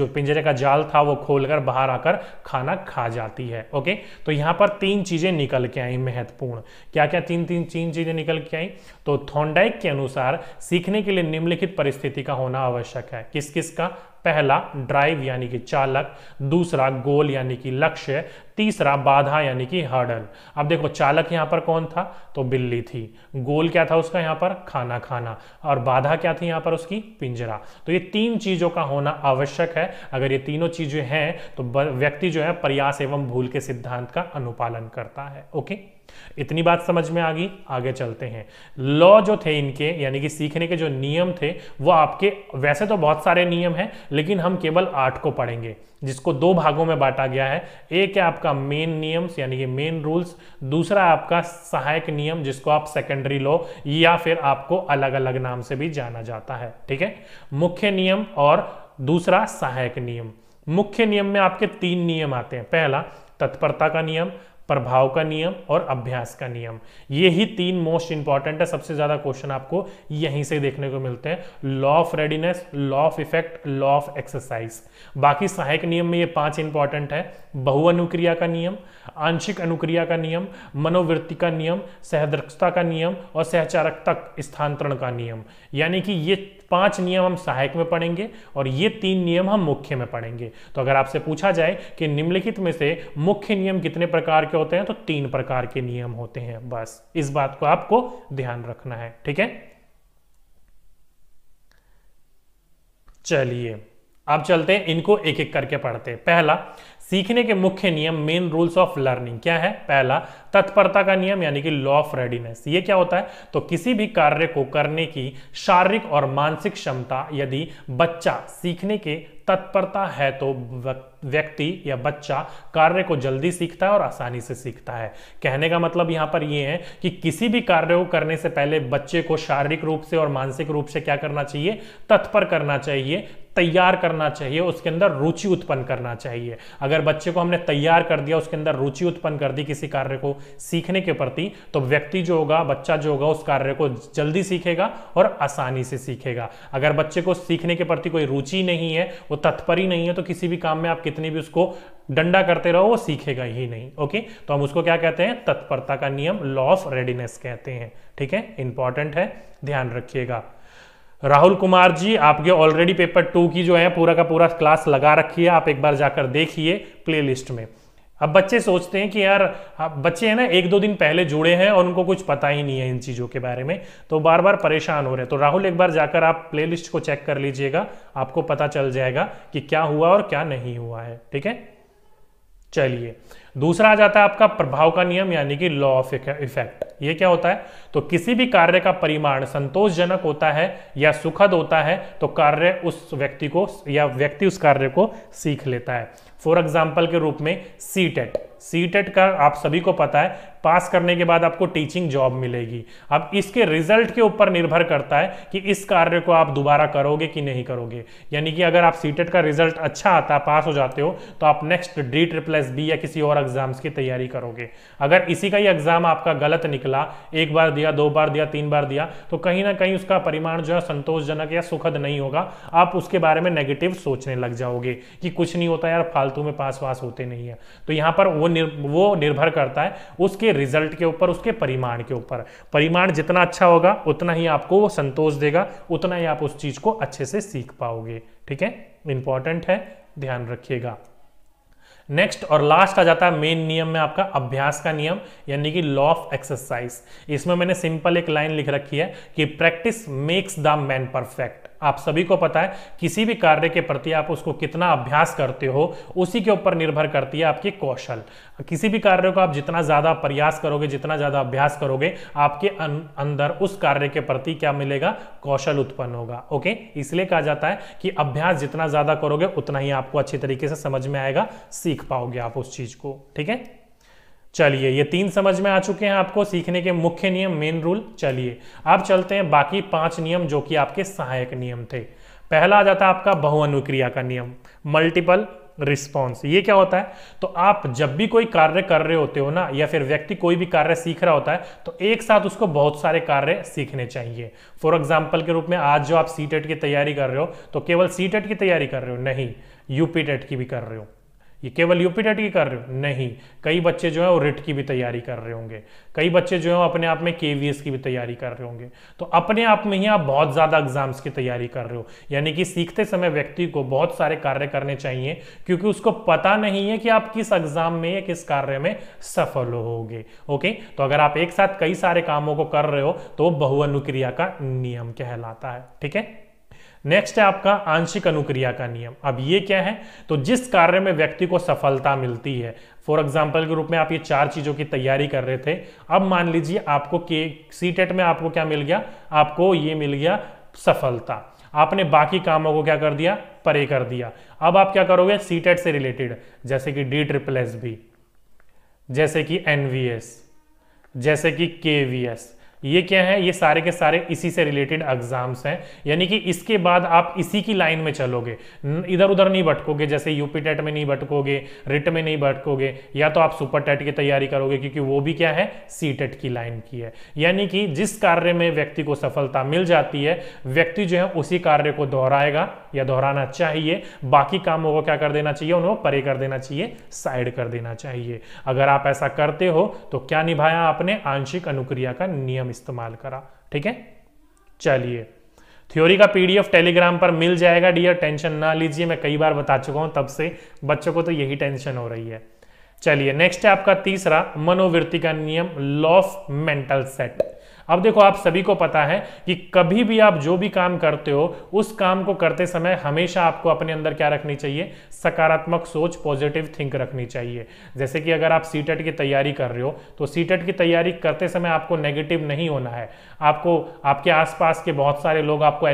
जो पिंजरे का जाल था वो खोलकर बाहर आकर खाना खा जाती है ओके तो यहाँ पर तीन चीज़ें निकल के आई महत्वपूर्ण क्या क्या तीन तीन तीन चीज़ें निकल के आई तो थोंडाइक के अनुसार सीखने के लिए निम्नलिखित परिस्थिति का होना आवश्यक है किस किस का पहला ड्राइव यानी कि चालक दूसरा गोल यानी कि लक्ष्य तीसरा बाधा यानी कि हर्डल अब देखो चालक यहां पर कौन था तो बिल्ली थी गोल क्या था उसका यहां पर खाना खाना और बाधा क्या थी यहां पर उसकी पिंजरा तो ये तीन चीज़ों का होना आवश्यक है अगर ये तीनों चीज़ें हैं तो व्यक्ति जो है प्रयास एवं भूल के सिद्धांत का अनुपालन करता है ओके इतनी बात समझ में आ गई आगे चलते हैं लॉ जो थे इनके यानी कि सीखने के जो नियम थे वो आपके वैसे तो बहुत सारे नियम हैं लेकिन हम केवल आठ को पढ़ेंगे जिसको दो भागों में बांटा गया है एक है आपका मेन नियम्स यानी कि मेन रूल्स दूसरा आपका सहायक नियम जिसको आप सेकेंडरी लॉ या फिर आपको अलग अलग नाम से भी जाना जाता है ठीक है मुख्य नियम और दूसरा सहायक नियम मुख्य नियम में आपके तीन नियम आते हैं पहला तत्परता का नियम प्रभाव का नियम और अभ्यास का नियम ये ही तीन मोस्ट इंपॉर्टेंट है सबसे ज्यादा क्वेश्चन आपको यहीं से देखने को मिलते हैं law of readiness law of effect law of exercise बाकी सहायक नियम में ये पांच इंपॉर्टेंट है बहु अनुक्रिया का नियम आंशिक अनुक्रिया का नियम मनोवृत्ति का नियम सहदृक्षता का नियम और सहचारकता स्थानांतरण का नियम यानी कि ये पांच नियम हम सहायक में पढ़ेंगे और ये तीन नियम हम मुख्य में पढ़ेंगे तो अगर आपसे पूछा जाए कि निम्नलिखित में से मुख्य नियम कितने प्रकार के होते हैं तो तीन प्रकार के नियम होते हैं बस इस बात को आपको ध्यान रखना है ठीक है चलिए अब चलते हैं इनको एक एक करके पढ़ते हैं पहला सीखने के मुख्य नियम मेन रूल्स ऑफ लर्निंग क्या है पहला तत्परता का नियम यानी कि लॉ ऑफ रेडीनेस ये क्या होता है तो किसी भी कार्य को करने की शारीरिक और मानसिक क्षमता यदि बच्चा सीखने के तत्परता है तो व्यक्ति या बच्चा कार्य को जल्दी सीखता है और आसानी से सीखता है कहने का मतलब यहां पर यह है कि किसी भी कार्य को करने से पहले बच्चे को शारीरिक रूप से और मानसिक रूप से क्या करना चाहिए तत्पर करना चाहिए तैयार करना चाहिए उसके अंदर रुचि उत्पन्न करना चाहिए अगर बच्चे को हमने तैयार कर दिया उसके अंदर रुचि उत्पन्न कर दी किसी कार्य को सीखने के प्रति तो व्यक्ति जो होगा बच्चा जो होगा उस कार्य को जल्दी सीखेगा और आसानी से सीखेगा अगर बच्चे को सीखने के प्रति कोई रुचि नहीं है वो तत्पर ही नहीं है तो किसी भी काम में आप कितनी भी उसको डंडा करते रहो वो सीखेगा ही नहीं ओके तो हम उसको क्या कहते हैं तत्परता का नियम लॉ ऑफ रेडीनेस कहते हैं ठीक है इंपॉर्टेंट है ध्यान रखिएगा राहुल कुमार जी आपके ऑलरेडी पेपर टू की जो है पूरा का पूरा क्लास लगा रखी है आप एक बार जाकर देखिए प्लेलिस्ट में अब बच्चे सोचते हैं कि यार बच्चे हैं ना एक दो दिन पहले जुड़े हैं और उनको कुछ पता ही नहीं है इन चीज़ों के बारे में तो बार बार परेशान हो रहे हैं तो राहुल एक बार जाकर आप प्लेलिस्ट को चेक कर लीजिएगा आपको पता चल जाएगा कि क्या हुआ और क्या नहीं हुआ है ठीक है चलिए दूसरा आ जाता है आपका प्रभाव का नियम यानी कि लॉ ऑफ इफेक्ट ये क्या होता है तो किसी भी कार्य का परिमाण संतोषजनक होता है या सुखद होता है तो कार्य उस व्यक्ति को या व्यक्ति उस कार्य को सीख लेता है फॉर एग्जाम्पल के रूप में सी टेट सी टेट का आप सभी को पता है पास करने के बाद आपको टीचिंग जॉब मिलेगी अब इसके रिजल्ट के ऊपर निर्भर करता है कि इस कार्य को आप दोबारा करोगे कि नहीं करोगे यानी कि अगर आप सीटेट e का रिजल्ट अच्छा आता है पास हो जाते हो तो आप next D triple S B या किसी और एग्जाम्स की तैयारी करोगे अगर इसी का ही एग्जाम आपका गलत निकला एक बार दिया दो बार दिया तीन बार दिया तो कहीं ना कहीं उसका परिमाण जो है संतोषजनक या सुखद नहीं होगा आप उसके बारे में नेगेटिव सोचने लग जाओगे कि कुछ नहीं होता यार फालतू में पास वास होते नहीं है तो यहां पर वो वो निर्भर करता है उसके रिजल्ट के ऊपर उसके परिमाण के ऊपर परिमाण जितना अच्छा होगा उतना ही आपको वो संतोष देगा उतना ही आप उस चीज को अच्छे से सीख पाओगे ठीक है इंपॉर्टेंट है ध्यान रखिएगा नेक्स्ट और लास्ट आ जाता है मेन नियम में आपका अभ्यास का नियम यानी कि लॉ ऑफ एक्सरसाइज इसमें मैंने सिंपल एक लाइन लिख रखी है कि practice makes the man perfect आप सभी को पता है किसी भी कार्य के प्रति आप उसको कितना अभ्यास करते हो उसी के ऊपर निर्भर करती है आपकी कौशल किसी भी कार्य को आप जितना ज़्यादा प्रयास करोगे जितना ज़्यादा अभ्यास करोगे आपके अंदर उस कार्य के प्रति क्या मिलेगा कौशल उत्पन्न होगा ओके इसलिए कहा जाता है कि अभ्यास जितना ज़्यादा करोगे उतना ही आपको अच्छी तरीके से समझ में आएगा सीख पाओगे आप उस चीज़ को ठीक है चलिए ये तीन समझ में आ चुके हैं आपको सीखने के मुख्य नियम मेन रूल चलिए अब चलते हैं बाकी पांच नियम जो कि आपके सहायक नियम थे पहला आ जाता है आपका बहुअनुक्रिया का नियम मल्टीपल रिस्पॉन्स ये क्या होता है तो आप जब भी कोई कार्य कर रहे होते हो ना या फिर व्यक्ति कोई भी कार्य सीख रहा होता है तो एक साथ उसको बहुत सारे कार्य सीखने चाहिए फॉर एग्जाम्पल के रूप में आज जो आप सी टेट e की तैयारी कर रहे हो तो केवल सी टेट e की तैयारी कर रहे हो नहीं यूपी टेट e की भी कर रहे हो ये केवल यूपी टेट की कर रहे हो नहीं कई बच्चे जो है वो रिट की भी तैयारी कर रहे होंगे कई बच्चे जो है अपने आप में के की भी तैयारी कर रहे होंगे तो अपने आप में ही आप बहुत ज़्यादा एग्जाम्स की तैयारी कर रहे हो यानी कि सीखते समय व्यक्ति को बहुत सारे कार्य करने चाहिए क्योंकि उसको पता नहीं है कि आप किस एग्जाम में या किस कार्य में सफल होगे ओके तो अगर आप एक साथ कई सारे कामों को कर रहे हो तो बहुअनुक्रिया का नियम कहलाता है ठीक है नेक्स्ट है आपका आंशिक अनुक्रिया का नियम अब ये क्या है तो जिस कार्य में व्यक्ति को सफलता मिलती है फॉर एग्जाम्पल के रूप में आप ये चार चीज़ों की तैयारी कर रहे थे अब मान लीजिए आपको के सी टेट में आपको क्या मिल गया आपको ये मिल गया सफलता आपने बाकी कामों को क्या कर दिया परे कर दिया अब आप क्या करोगे सी टेट से रिलेटेड जैसे कि डी ट्रिपल एस बी जैसे कि एनवीएस जैसे कि केवीएस ये क्या है ये सारे के सारे इसी से रिलेटेड एग्जाम्स हैं यानी कि इसके बाद आप इसी की लाइन में चलोगे इधर उधर नहीं भटकोगे जैसे यूपी टेट e में नहीं भटकोगे रिट में नहीं भटकोगे या तो आप सुपर टेट e की तैयारी करोगे क्योंकि वो भी क्या है सी टेट e की लाइन की है यानी कि जिस कार्य में व्यक्ति को सफलता मिल जाती है व्यक्ति जो है उसी कार्य को दोहराएगा या दोहराना चाहिए बाकी कामों को क्या कर देना चाहिए उनको परे कर देना चाहिए साइड कर देना चाहिए अगर आप ऐसा करते हो तो क्या निभाया आपने आंशिक अनुक्रिया का नियम इस्तेमाल करा ठीक है चलिए थ्योरी का पीडीएफ टेलीग्राम पर मिल जाएगा डियर टेंशन ना लीजिए मैं कई बार बता चुका हूं तब से बच्चों को तो यही टेंशन हो रही है चलिए नेक्स्ट है आपका तीसरा मनोवृत्ति का नियम लॉफ मेंटल सेट अब देखो आप सभी को पता है कि कभी भी आप जो भी काम करते हो उस काम को करते समय हमेशा आपको अपने अंदर क्या रखनी चाहिए सकारात्मक सोच पॉजिटिव थिंक रखनी चाहिए जैसे कि अगर आप सी e की तैयारी कर रहे हो तो सी e की तैयारी करते समय आपको नेगेटिव नहीं होना है आपको आपके आसपास के बहुत सारे लोग आपको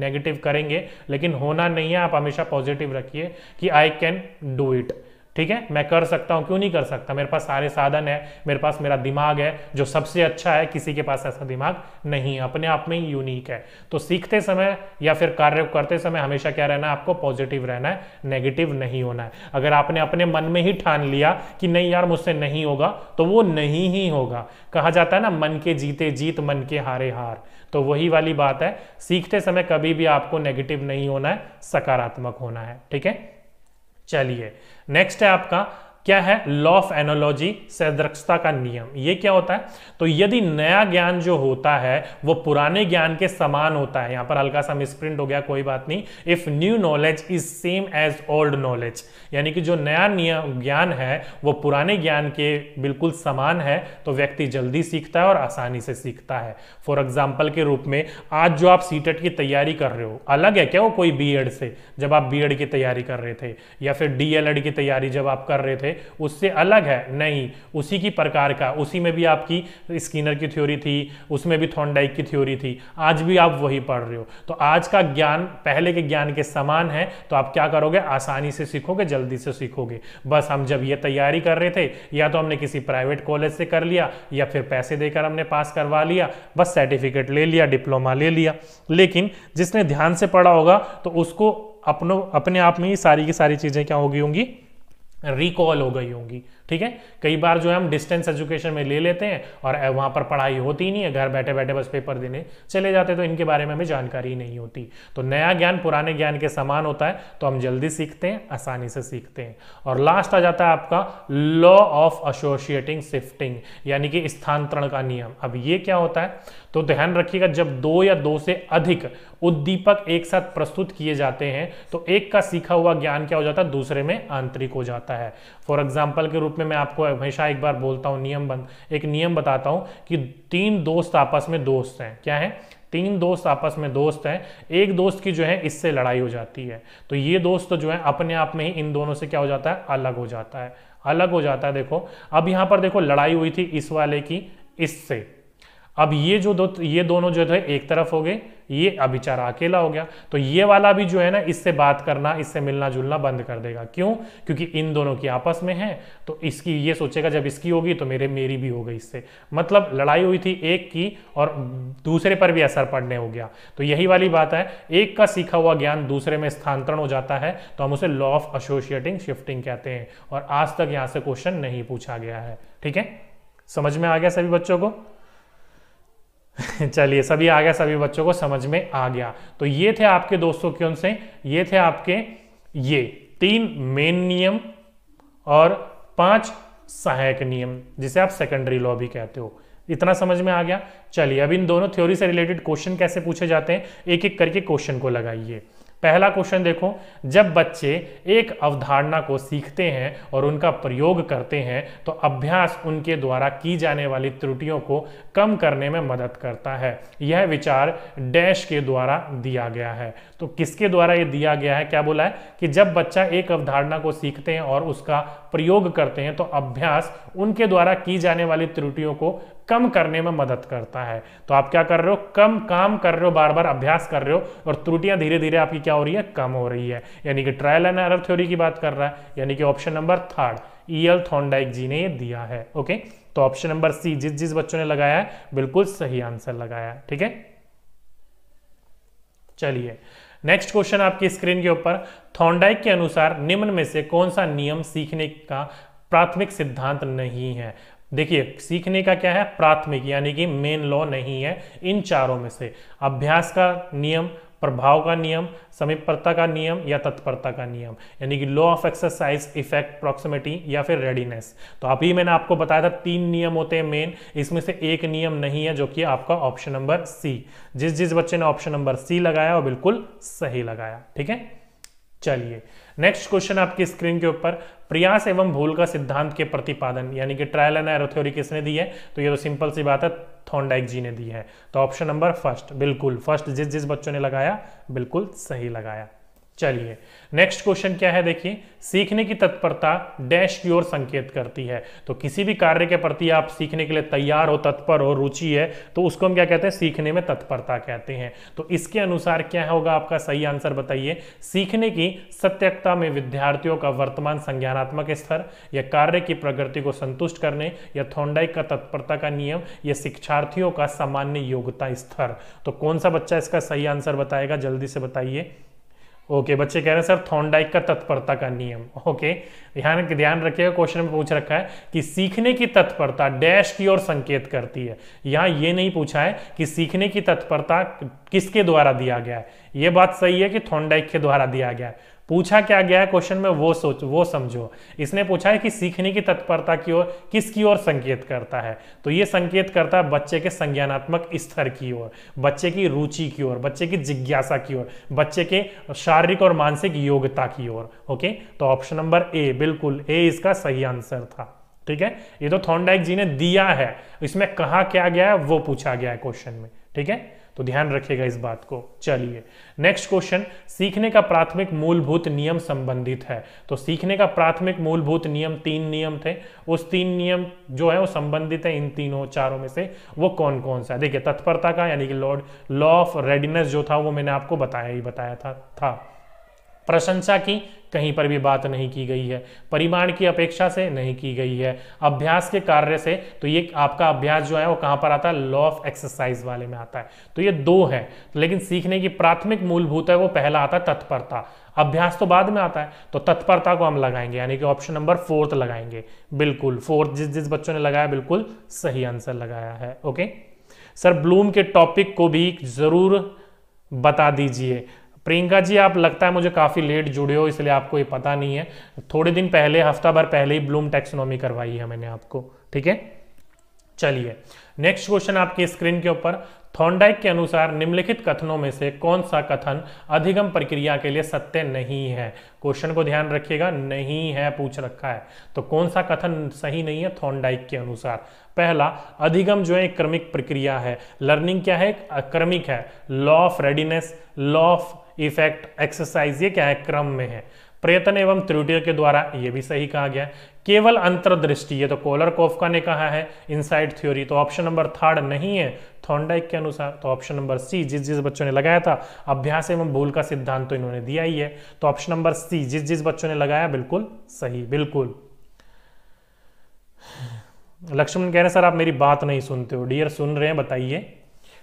नेगेटिव करेंगे लेकिन होना नहीं है आप हमेशा पॉजिटिव रखिए कि आई कैन डू इट ठीक है मैं कर सकता हूं क्यों नहीं कर सकता मेरे पास सारे साधन है मेरे पास मेरा दिमाग है जो सबसे अच्छा है किसी के पास ऐसा दिमाग नहीं है अपने आप में ही यूनिक है तो सीखते समय या फिर कार्य करते समय हमेशा क्या रहना है आपको पॉजिटिव रहना है नेगेटिव नहीं होना है अगर आपने अपने मन में ही ठान लिया कि नहीं यार मुझसे नहीं होगा तो वो नहीं ही होगा कहा जाता है ना मन के जीते जीत मन के हारे हार तो वही वाली बात है सीखते समय कभी भी आपको नेगेटिव नहीं होना है सकारात्मक होना है ठीक है चलिए नेक्स्ट है आपका क्या है लॉ ऑफ एनोलॉजी सदृक्षता का नियम ये क्या होता है तो यदि नया ज्ञान जो होता है वो पुराने ज्ञान के समान होता है यहां पर हल्का सा मिसप्रिंट हो गया कोई बात नहीं if new knowledge is same as old knowledge यानी कि जो नया नियम ज्ञान है वो पुराने ज्ञान के बिल्कुल समान है तो व्यक्ति जल्दी सीखता है और आसानी से सीखता है फॉर एग्जाम्पल के रूप में आज जो आप सीटेट e की तैयारी कर रहे हो अलग है क्या वो कोई बी से जब आप बी की तैयारी कर रहे थे या फिर डी की तैयारी जब आप कर रहे थे उससे अलग है नहीं उसी की प्रकार का उसी में भी आपकी स्किनर की थ्योरी थी उसमें भी थॉन्डाइक की थ्योरी थी आज भी आप वही पढ़ रहे हो तो आज का ज्ञान पहले के ज्ञान के समान है तो आप क्या करोगे आसानी से सीखोगे जल्दी से सीखोगे बस हम जब ये तैयारी कर रहे थे या तो हमने किसी प्राइवेट कॉलेज से कर लिया या फिर पैसे देकर हमने पास करवा लिया बस सर्टिफिकेट ले लिया डिप्लोमा ले लिया लेकिन जिसने ध्यान से पढ़ा होगा तो उसको अपनों अपने आप में ही सारी की सारी चीज़ें क्या होगी होंगी रिकॉल हो गई होंगी ठीक है कई बार जो है हम डिस्टेंस एजुकेशन में ले लेते हैं और वहां पर पढ़ाई होती नहीं है घर बैठे बैठे बस पेपर देने चले जाते तो इनके बारे में हमें जानकारी नहीं होती तो नया ज्ञान पुराने ज्ञान के समान होता है तो हम जल्दी सीखते हैं आसानी से सीखते हैं और लास्ट आ जाता है आपका लॉ ऑफ एसोसिएटिंग शिफ्टिंग यानी कि स्थानांतरण का नियम अब ये क्या होता है तो ध्यान रखिएगा जब दो या दो से अधिक उद्दीपक एक साथ प्रस्तुत किए जाते हैं तो एक का सीखा हुआ ज्ञान क्या हो जाता है दूसरे में आंतरिक हो जाता है फॉर एग्जाम्पल के रूप में मैं आपको हमेशा एक बार बोलता हूँ नियम बन एक नियम बताता हूँ कि तीन दोस्त आपस में दोस्त हैं क्या है तीन दोस्त आपस में दोस्त हैं एक दोस्त की जो है इससे लड़ाई हो जाती है तो ये दोस्त जो है अपने आप में ही इन दोनों से क्या हो जाता है अलग हो जाता है अलग हो जाता है देखो अब यहाँ पर देखो लड़ाई हुई थी इस वाले की इससे अब ये जो दो ये दोनों जो है एक तरफ हो गए ये अभिचारा अकेला हो गया तो ये वाला भी जो है ना इससे बात करना इससे मिलना जुलना बंद कर देगा क्यों क्योंकि इन दोनों की आपस में है तो इसकी ये सोचेगा जब इसकी होगी तो मेरे मेरी भी हो गई इससे मतलब लड़ाई हुई थी एक की और दूसरे पर भी असर पड़ने हो गया तो यही वाली बात है एक का सीखा हुआ ज्ञान दूसरे में स्थानांतरण हो जाता है तो हम उसे लॉ ऑफ एसोशिएटिंग शिफ्टिंग कहते हैं और आज तक यहाँ से क्वेश्चन नहीं पूछा गया है ठीक है समझ में आ गया सभी बच्चों को चलिए सभी आ गया सभी बच्चों को समझ में आ गया तो ये थे आपके दोस्तों क्यों से ये थे आपके ये तीन मेन नियम और पांच सहायक नियम जिसे आप सेकेंडरी लॉ भी कहते हो इतना समझ में आ गया चलिए अब इन दोनों थ्योरी से रिलेटेड क्वेश्चन कैसे पूछे जाते हैं एक एक करके क्वेश्चन को लगाइए पहला क्वेश्चन देखो जब बच्चे एक अवधारणा को सीखते हैं और उनका प्रयोग करते हैं तो अभ्यास उनके द्वारा की जाने वाली त्रुटियों को कम करने में मदद करता है यह विचार डैश के द्वारा दिया गया है तो किसके द्वारा यह दिया गया है क्या बोला है कि जब बच्चा एक अवधारणा को सीखते हैं और उसका प्रयोग करते हैं तो अभ्यास उनके द्वारा की जाने वाली त्रुटियों को कम करने में मदद करता है तो आप क्या कर रहे हो कम काम कर रहे हो बार बार अभ्यास कर रहे हो और त्रुटियां धीरे धीरे आपकी क्या हो रही है कम हो रही है यानी कि ट्रायल एंड एरर थ्योरी की बात कर रहा है यानी कि option number third E L Thorndike ji ने ये दिया है ओके तो ऑप्शन नंबर सी जिस जिस बच्चों ने लगाया है बिल्कुल सही आंसर लगाया है ठीक है चलिए नेक्स्ट क्वेश्चन आपकी स्क्रीन के ऊपर थॉन्डाइक के अनुसार निम्न में से कौन सा नियम सीखने का प्राथमिक सिद्धांत नहीं है देखिए सीखने का क्या है प्राथमिक यानी कि मेन लॉ नहीं है इन चारों में से अभ्यास का नियम प्रभाव का नियम समीपरता का नियम या तत्परता का नियम यानी कि law of exercise effect proximity या फिर रेडीनेस तो अभी मैंने आपको बताया था तीन नियम होते हैं मेन इसमें से एक नियम नहीं है जो कि आपका ऑप्शन नंबर सी जिस जिस बच्चे ने ऑप्शन नंबर सी लगाया वो बिल्कुल सही लगाया ठीक है चलिए नेक्स्ट क्वेश्चन आपकी स्क्रीन के ऊपर प्रयास एवं भूल का सिद्धांत के प्रतिपादन यानी कि ट्रायल एंड एरो थ्योरी किसने दी है तो ये तो सिंपल सी बात है थॉन्डाइक जी ने दी है तो ऑप्शन नंबर फर्स्ट बिल्कुल फर्स्ट जिस जिस बच्चों ने लगाया बिल्कुल सही लगाया चलिए नेक्स्ट क्वेश्चन क्या है देखिए सीखने की तत्परता डैश की ओर संकेत करती है तो किसी भी कार्य के प्रति आप सीखने के लिए तैयार हो तत्पर हो रुचि है तो उसको हम क्या कहते हैं सीखने में तत्परता कहते हैं तो इसके अनुसार क्या होगा आपका सही आंसर बताइए सीखने की सत्यकता में विद्यार्थियों का वर्तमान संज्ञानात्मक स्तर या कार्य की प्रगति को संतुष्ट करने या थोंडाई का तत्परता का नियम या शिक्षार्थियों का सामान्य योग्यता स्तर तो कौन सा बच्चा इसका सही आंसर बताएगा जल्दी से बताइए ओके okay, बच्चे कह रहे हैं सर थॉन्डाइक का तत्परता का नियम ओके ध्यान ध्यान रखिएगा क्वेश्चन में पूछ रखा है कि सीखने की तत्परता डैश की ओर संकेत करती है यहां ये नहीं पूछा है कि सीखने की तत्परता किसके द्वारा दिया गया है ये बात सही है कि थॉन्डाइक के द्वारा दिया गया है पूछा क्या गया है क्वेश्चन में वो सोच वो समझो इसने पूछा है कि सीखने की तत्परता की ओर किसकी ओर संकेत करता है तो ये संकेत करता है बच्चे के संज्ञानात्मक स्तर की ओर बच्चे की रुचि की ओर बच्चे की जिज्ञासा की ओर बच्चे के शारीरिक और मानसिक योग्यता की ओर ओके तो ऑप्शन नंबर ए बिल्कुल ए इसका सही आंसर था ठीक है ये तो थॉन्डाइक जी ने दिया है इसमें कहा क्या गया है वो पूछा गया है क्वेश्चन में ठीक है तो ध्यान रखिएगा इस बात को चलिए नेक्स्ट क्वेश्चन सीखने का प्राथमिक मूलभूत नियम संबंधित है तो सीखने का प्राथमिक मूलभूत नियम तीन नियम थे उस तीन नियम जो है वो संबंधित है इन तीनों चारों में से वो कौन कौन सा है देखिए तत्परता का यानी कि लॉर्ड लॉ ऑफ रेडीनेस जो था वो मैंने आपको बताया ही बताया था था प्रशंसा की कहीं पर भी बात नहीं की गई है परिमाण की अपेक्षा से नहीं की गई है अभ्यास के कार्य से तो ये आपका अभ्यास जो है वो कहां पर आता है लॉ ऑफ एक्सरसाइज वाले में आता है तो ये दो है लेकिन सीखने की प्राथमिक मूलभूत है वो पहला आता है तत्परता अभ्यास तो बाद में आता है तो तत्परता को हम लगाएंगे यानी कि ऑप्शन नंबर फोर्थ लगाएंगे बिल्कुल फोर्थ जिस जिस बच्चों ने लगाया बिल्कुल सही आंसर लगाया है ओके सर ब्लूम के टॉपिक को भी जरूर बता दीजिए प्रियंका जी आप लगता है मुझे काफ़ी लेट जुड़े हो इसलिए आपको ये पता नहीं है थोड़े दिन पहले हफ्ता भर पहले ही ब्लूम टेक्सोनॉमी करवाई है मैंने आपको ठीक है चलिए नेक्स्ट क्वेश्चन आपकी स्क्रीन के ऊपर थॉन्डाइक के अनुसार निम्नलिखित कथनों में से कौन सा कथन अधिगम प्रक्रिया के लिए सत्य नहीं है क्वेश्चन को ध्यान रखिएगा नहीं है पूछ रखा है तो कौन सा कथन सही नहीं है थॉन्डाइक के अनुसार पहला अधिगम जो है क्रमिक प्रक्रिया है लर्निंग क्या है क्रमिक है law of readiness law of effect exercise ये क्या है क्रम में है प्रयत्न एवं त्रुटियों के द्वारा ये भी सही कहा गया केवल अंतर्दृष्टि ये तो कोलर कोफका ने कहा है इनसाइड थ्योरी तो ऑप्शन नंबर थर्ड नहीं है थोंडाइक के अनुसार तो ऑप्शन नंबर सी जिस जिस बच्चों ने लगाया था अभ्यास एवं भूल का सिद्धांत तो इन्होंने दिया ही है तो ऑप्शन नंबर सी जिस जिस बच्चों ने लगाया बिल्कुल सही बिल्कुल लक्ष्मण कह रहे सर आप मेरी बात नहीं सुनते हो डियर सुन रहे हैं बताइए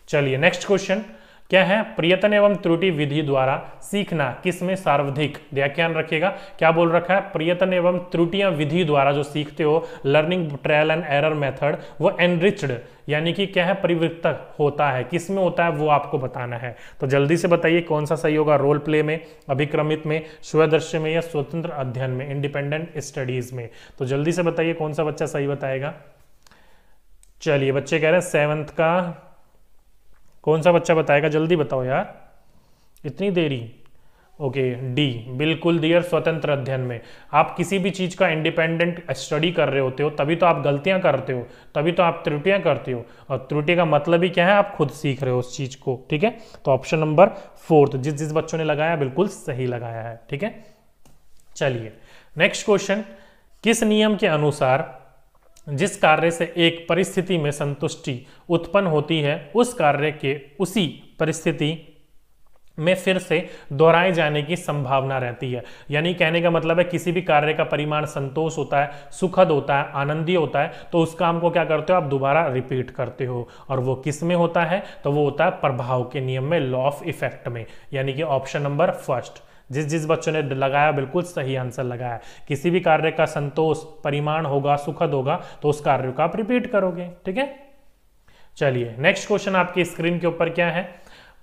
चलिए नेक्स्ट क्वेश्चन क्या है प्रयत्न एवं त्रुटि विधि द्वारा सीखना किसमें सार्वधिक व्याख्यान रखिएगा क्या बोल रखा है प्रयत्न एवं त्रुटियां विधि द्वारा जो सीखते हो learning trial and error method वो एनरिच्ड यानी कि क्या है परिवृत्त होता है किसमें होता है वो आपको बताना है तो जल्दी से बताइए कौन सा सही होगा रोल प्ले में अभिक्रमित में स्वदृश्य में या स्वतंत्र अध्ययन में इंडिपेंडेंट स्टडीज में तो जल्दी से बताइए कौन सा बच्चा सही बताएगा चलिए बच्चे कह रहे हैं सेवंथ का कौन सा बच्चा बताएगा जल्दी बताओ यार इतनी देरी ओके डी बिल्कुल डियर स्वतंत्र अध्ययन में आप किसी भी चीज़ का इंडिपेंडेंट स्टडी कर रहे होते हो तभी तो आप गलतियां करते हो तभी तो आप त्रुटियां करते हो और त्रुटि का मतलब ही क्या है आप खुद सीख रहे हो उस चीज़ को ठीक है तो ऑप्शन नंबर फोर्थ जिस जिस बच्चों ने लगाया बिल्कुल सही लगाया है ठीक है चलिए नेक्स्ट क्वेश्चन किस नियम के अनुसार जिस कार्य से एक परिस्थिति में संतुष्टि उत्पन्न होती है उस कार्य के उसी परिस्थिति में फिर से दोहराए जाने की संभावना रहती है यानी कहने का मतलब है किसी भी कार्य का परिमाण संतोष होता है सुखद होता है आनंदीय होता है तो उस काम को क्या करते हो आप दोबारा रिपीट करते हो और वो किस में होता है तो वो होता है प्रभाव के नियम में लॉ ऑफ इफेक्ट में यानी कि ऑप्शन नंबर फर्स्ट जिस जिस बच्चों ने लगाया बिल्कुल सही आंसर लगाया किसी भी कार्य का संतोष परिमाण होगा सुखद होगा तो उस कार्य का आप रिपीट करोगे ठीक है चलिए नेक्स्ट क्वेश्चन आपके स्क्रीन के ऊपर क्या है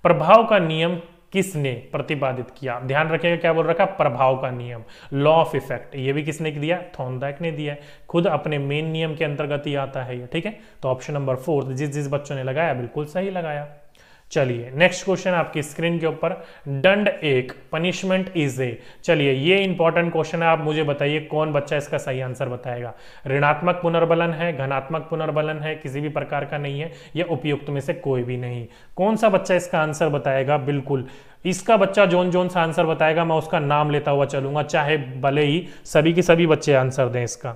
प्रभाव का नियम किसने प्रतिपादित किया ध्यान रखिएगा क्या बोल रखा प्रभाव का नियम लॉ ऑफ इफेक्ट ये भी किसने दिया थॉनदाइक ने दिया खुद अपने मेन नियम के अंतर्गत ही आता है ये ठीक है तो ऑप्शन नंबर फोर्थ जिस जिस बच्चों ने लगाया बिल्कुल सही लगाया चलिए नेक्स्ट क्वेश्चन आपकी स्क्रीन के ऊपर दंड एक पनिशमेंट इज ए चलिए ये इंपॉर्टेंट क्वेश्चन है आप मुझे बताइए कौन बच्चा इसका सही आंसर बताएगा ऋणात्मक पुनर्बलन है घनात्मक पुनर्बलन है किसी भी प्रकार का नहीं है या उपयुक्त में से कोई भी नहीं कौन सा बच्चा इसका आंसर बताएगा बिल्कुल इसका बच्चा जोन जोन सा आंसर बताएगा मैं उसका नाम लेता हुआ चलूंगा चाहे भले ही सभी के सभी बच्चे आंसर दें इसका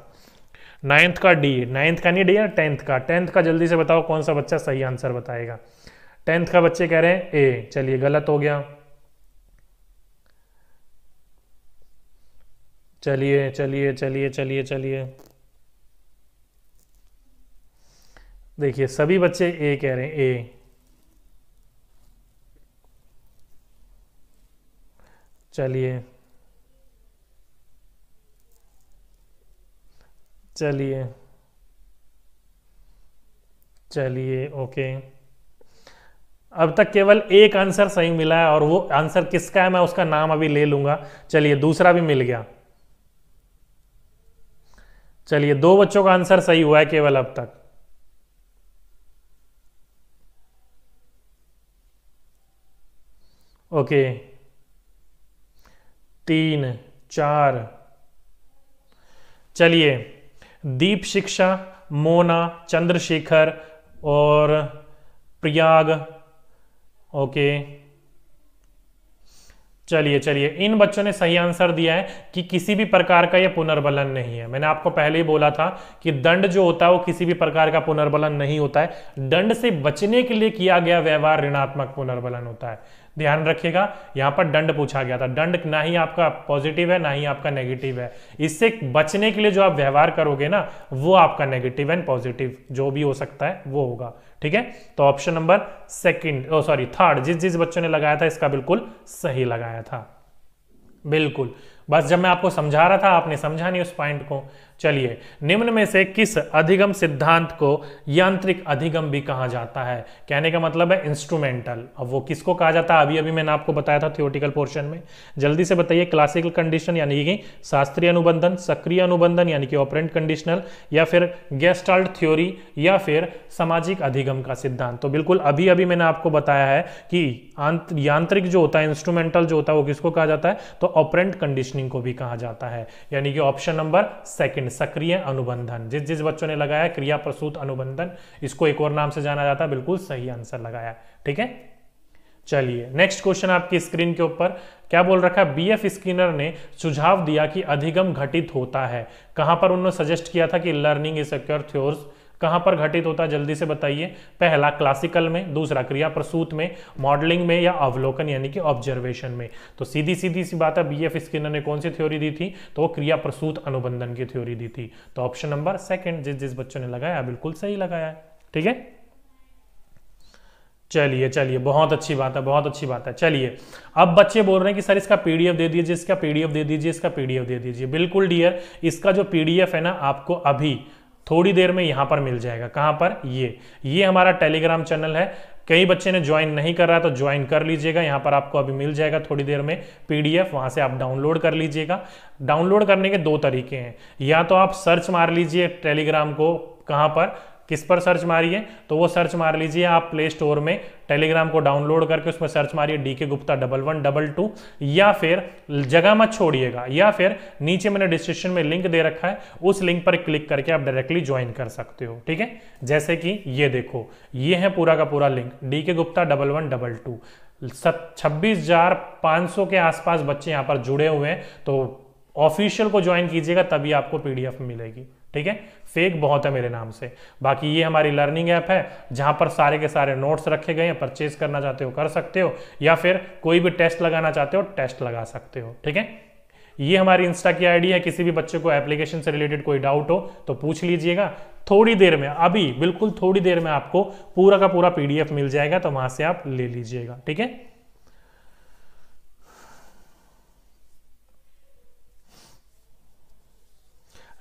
नाइन्थ का डी नाइन्थ का नहीं डी या टेंथ का टेंथ का जल्दी से बताओ कौन सा बच्चा सही आंसर बताएगा टेंथ का बच्चे कह रहे हैं ए चलिए गलत हो गया चलिए चलिए चलिए चलिए चलिए देखिए सभी बच्चे ए कह रहे हैं ए चलिए चलिए चलिए ओके अब तक केवल एक आंसर सही मिला है और वो आंसर किसका है मैं उसका नाम अभी ले लूंगा चलिए दूसरा भी मिल गया चलिए दो बच्चों का आंसर सही हुआ है केवल अब तक ओके तीन चार चलिए दीप शिक्षा मोना चंद्रशेखर और प्रयाग ओके चलिए चलिए इन बच्चों ने सही आंसर दिया है कि किसी भी प्रकार का यह पुनर्बलन नहीं है मैंने आपको पहले ही बोला था कि दंड जो होता है वो किसी भी प्रकार का पुनर्बलन नहीं होता है दंड से बचने के लिए किया गया व्यवहार ऋणात्मक पुनर्बलन होता है ध्यान रखिएगा यहाँ पर दंड पूछा गया था दंड ना ही आपका पॉजिटिव है ना ही आपका नेगेटिव है इससे बचने के लिए जो आप व्यवहार करोगे ना वो आपका नेगेटिव एंड पॉजिटिव जो भी हो सकता है वो होगा ठीक है तो option number second oh sorry third जिस जिस बच्चों ने लगाया था इसका बिल्कुल सही लगाया था बिल्कुल बस जब मैं आपको समझा रहा था आपने समझा नहीं उस पॉइंट को चलिए निम्न में से किस अधिगम सिद्धांत को यांत्रिक अधिगम भी कहा जाता है कहने का मतलब है इंस्ट्रूमेंटल अब वो किसको कहा जाता है अभी अभी मैंने आपको बताया था थियोटिकल पोर्शन में जल्दी से बताइए क्लासिकल कंडीशन यानी कि शास्त्रीय अनुबंधन सक्रिय अनुबंधन यानी कि ऑपरेंट कंडीशनल या फिर गेस्टाल्ट थ्योरी या फिर सामाजिक अधिगम का सिद्धांत तो बिल्कुल अभी अभी मैंने आपको बताया है कि यांत्रिक जो होता है इंस्ट्रूमेंटल जो होता है वो किसको कहा जाता है तो ऑपरेंट कंडीशनिंग को भी कहा जाता है यानी कि ऑप्शन नंबर सेकंड सक्रिय अनुबंधन जिस जिस बच्चों ने लगाया क्रिया प्रसूत अनुबंधन इसको एक और नाम से जाना जाता है बिल्कुल सही आंसर लगाया ठीक है चलिए नेक्स्ट क्वेश्चन आपकी स्क्रीन के ऊपर क्या बोल रखा है बी एफ स्किनर ने सुझाव दिया कि अधिगम घटित होता है कहां पर उन्होंने सजेस्ट किया था कि लर्निंग इज अक्योर थ्योर्स कहां पर घटित होता है जल्दी से बताइए पहला क्लासिकल में दूसरा क्रिया प्रसूत में मॉडलिंग में या अवलोकन यानी कि ऑब्जर्वेशन में तो सीधी सीधी सी बात है बी एफ स्किनर ने कौन सी थ्योरी दी थी तो वो क्रिया प्रसूत अनुबंधन की थ्योरी दी थी तो ऑप्शन नंबर सेकेंड जिस जिस बच्चों ने लगाया बिल्कुल सही लगाया है ठीक है चलिए चलिए बहुत अच्छी बात है बहुत अच्छी बात है चलिए अब बच्चे बोल रहे हैं कि सर इसका पीडीएफ दे दीजिए इसका पीडीएफ दे दीजिए इसका पीडीएफ दे दीजिए बिल्कुल डियर इसका जो पीडीएफ है ना आपको अभी थोड़ी देर में यहां पर मिल जाएगा कहां पर ये ये हमारा टेलीग्राम चैनल है कई बच्चे ने ज्वाइन नहीं कर रहा तो ज्वाइन कर लीजिएगा यहाँ पर आपको अभी मिल जाएगा थोड़ी देर में पीडीएफ वहाँ से आप डाउनलोड कर लीजिएगा डाउनलोड करने के दो तरीके हैं या तो आप सर्च मार लीजिए टेलीग्राम को कहाँ पर किस पर सर्च मारिए तो वो सर्च मार लीजिए आप प्ले स्टोर में टेलीग्राम को डाउनलोड करके उसमें सर्च मारिए D K Gupta double one double two या फिर जगह मत छोड़िएगा या फिर नीचे मैंने डिस्क्रिप्शन में लिंक दे रखा है उस लिंक पर क्लिक करके आप डायरेक्टली ज्वाइन कर सकते हो ठीक है जैसे कि ये देखो ये है पूरा का पूरा link D K Gupta double one double two छब्बीस हजार पांच सौ के आसपास बच्चे यहाँ पर जुड़े हुए हैं तो ऑफिशियल को ज्वाइन कीजिएगा तभी आपको पीडीएफ मिलेगी ठीक है फेक बहुत है मेरे नाम से बाकी ये हमारी लर्निंग ऐप है जहां पर सारे के सारे नोट्स रखे गए हैं परचेज करना चाहते हो कर सकते हो या फिर कोई भी टेस्ट लगाना चाहते हो टेस्ट लगा सकते हो ठीक है ये हमारी इंस्टा की आईडी है किसी भी बच्चे को एप्लीकेशन से रिलेटेड कोई डाउट हो तो पूछ लीजिएगा थोड़ी देर में अभी बिल्कुल थोड़ी देर में आपको पूरा का पूरा पीडीएफ मिल जाएगा तो वहां से आप ले लीजिएगा ठीक है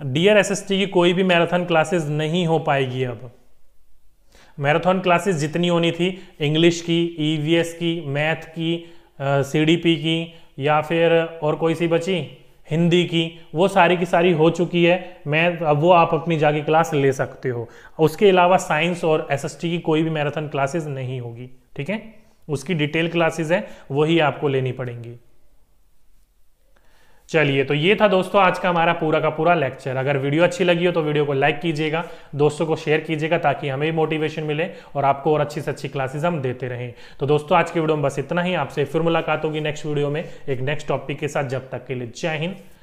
डियर एसएसटी की कोई भी मैराथन क्लासेस नहीं हो पाएगी अब मैराथन क्लासेस जितनी होनी थी इंग्लिश की ईवीएस e की मैथ की सीडीपी की या फिर और कोई सी बची हिंदी की वो सारी की सारी हो चुकी है मैं अब वो आप अपनी जाके क्लास ले सकते हो उसके अलावा साइंस और एसएसटी की कोई भी मैराथन क्लासेस नहीं होगी ठीक है उसकी डिटेल क्लासेस हैं वही आपको लेनी पड़ेंगी चलिए तो ये था दोस्तों आज का हमारा पूरा का पूरा लेक्चर अगर वीडियो अच्छी लगी हो तो वीडियो को लाइक कीजिएगा दोस्तों को शेयर कीजिएगा ताकि हमें भी मोटिवेशन मिले और आपको और अच्छी से अच्छी क्लासेस हम देते रहें तो दोस्तों आज की वीडियो में बस इतना ही आपसे फिर मुलाकात होगी नेक्स्ट वीडियो में एक नेक्स्ट टॉपिक के साथ जब तक के लिए जय हिंद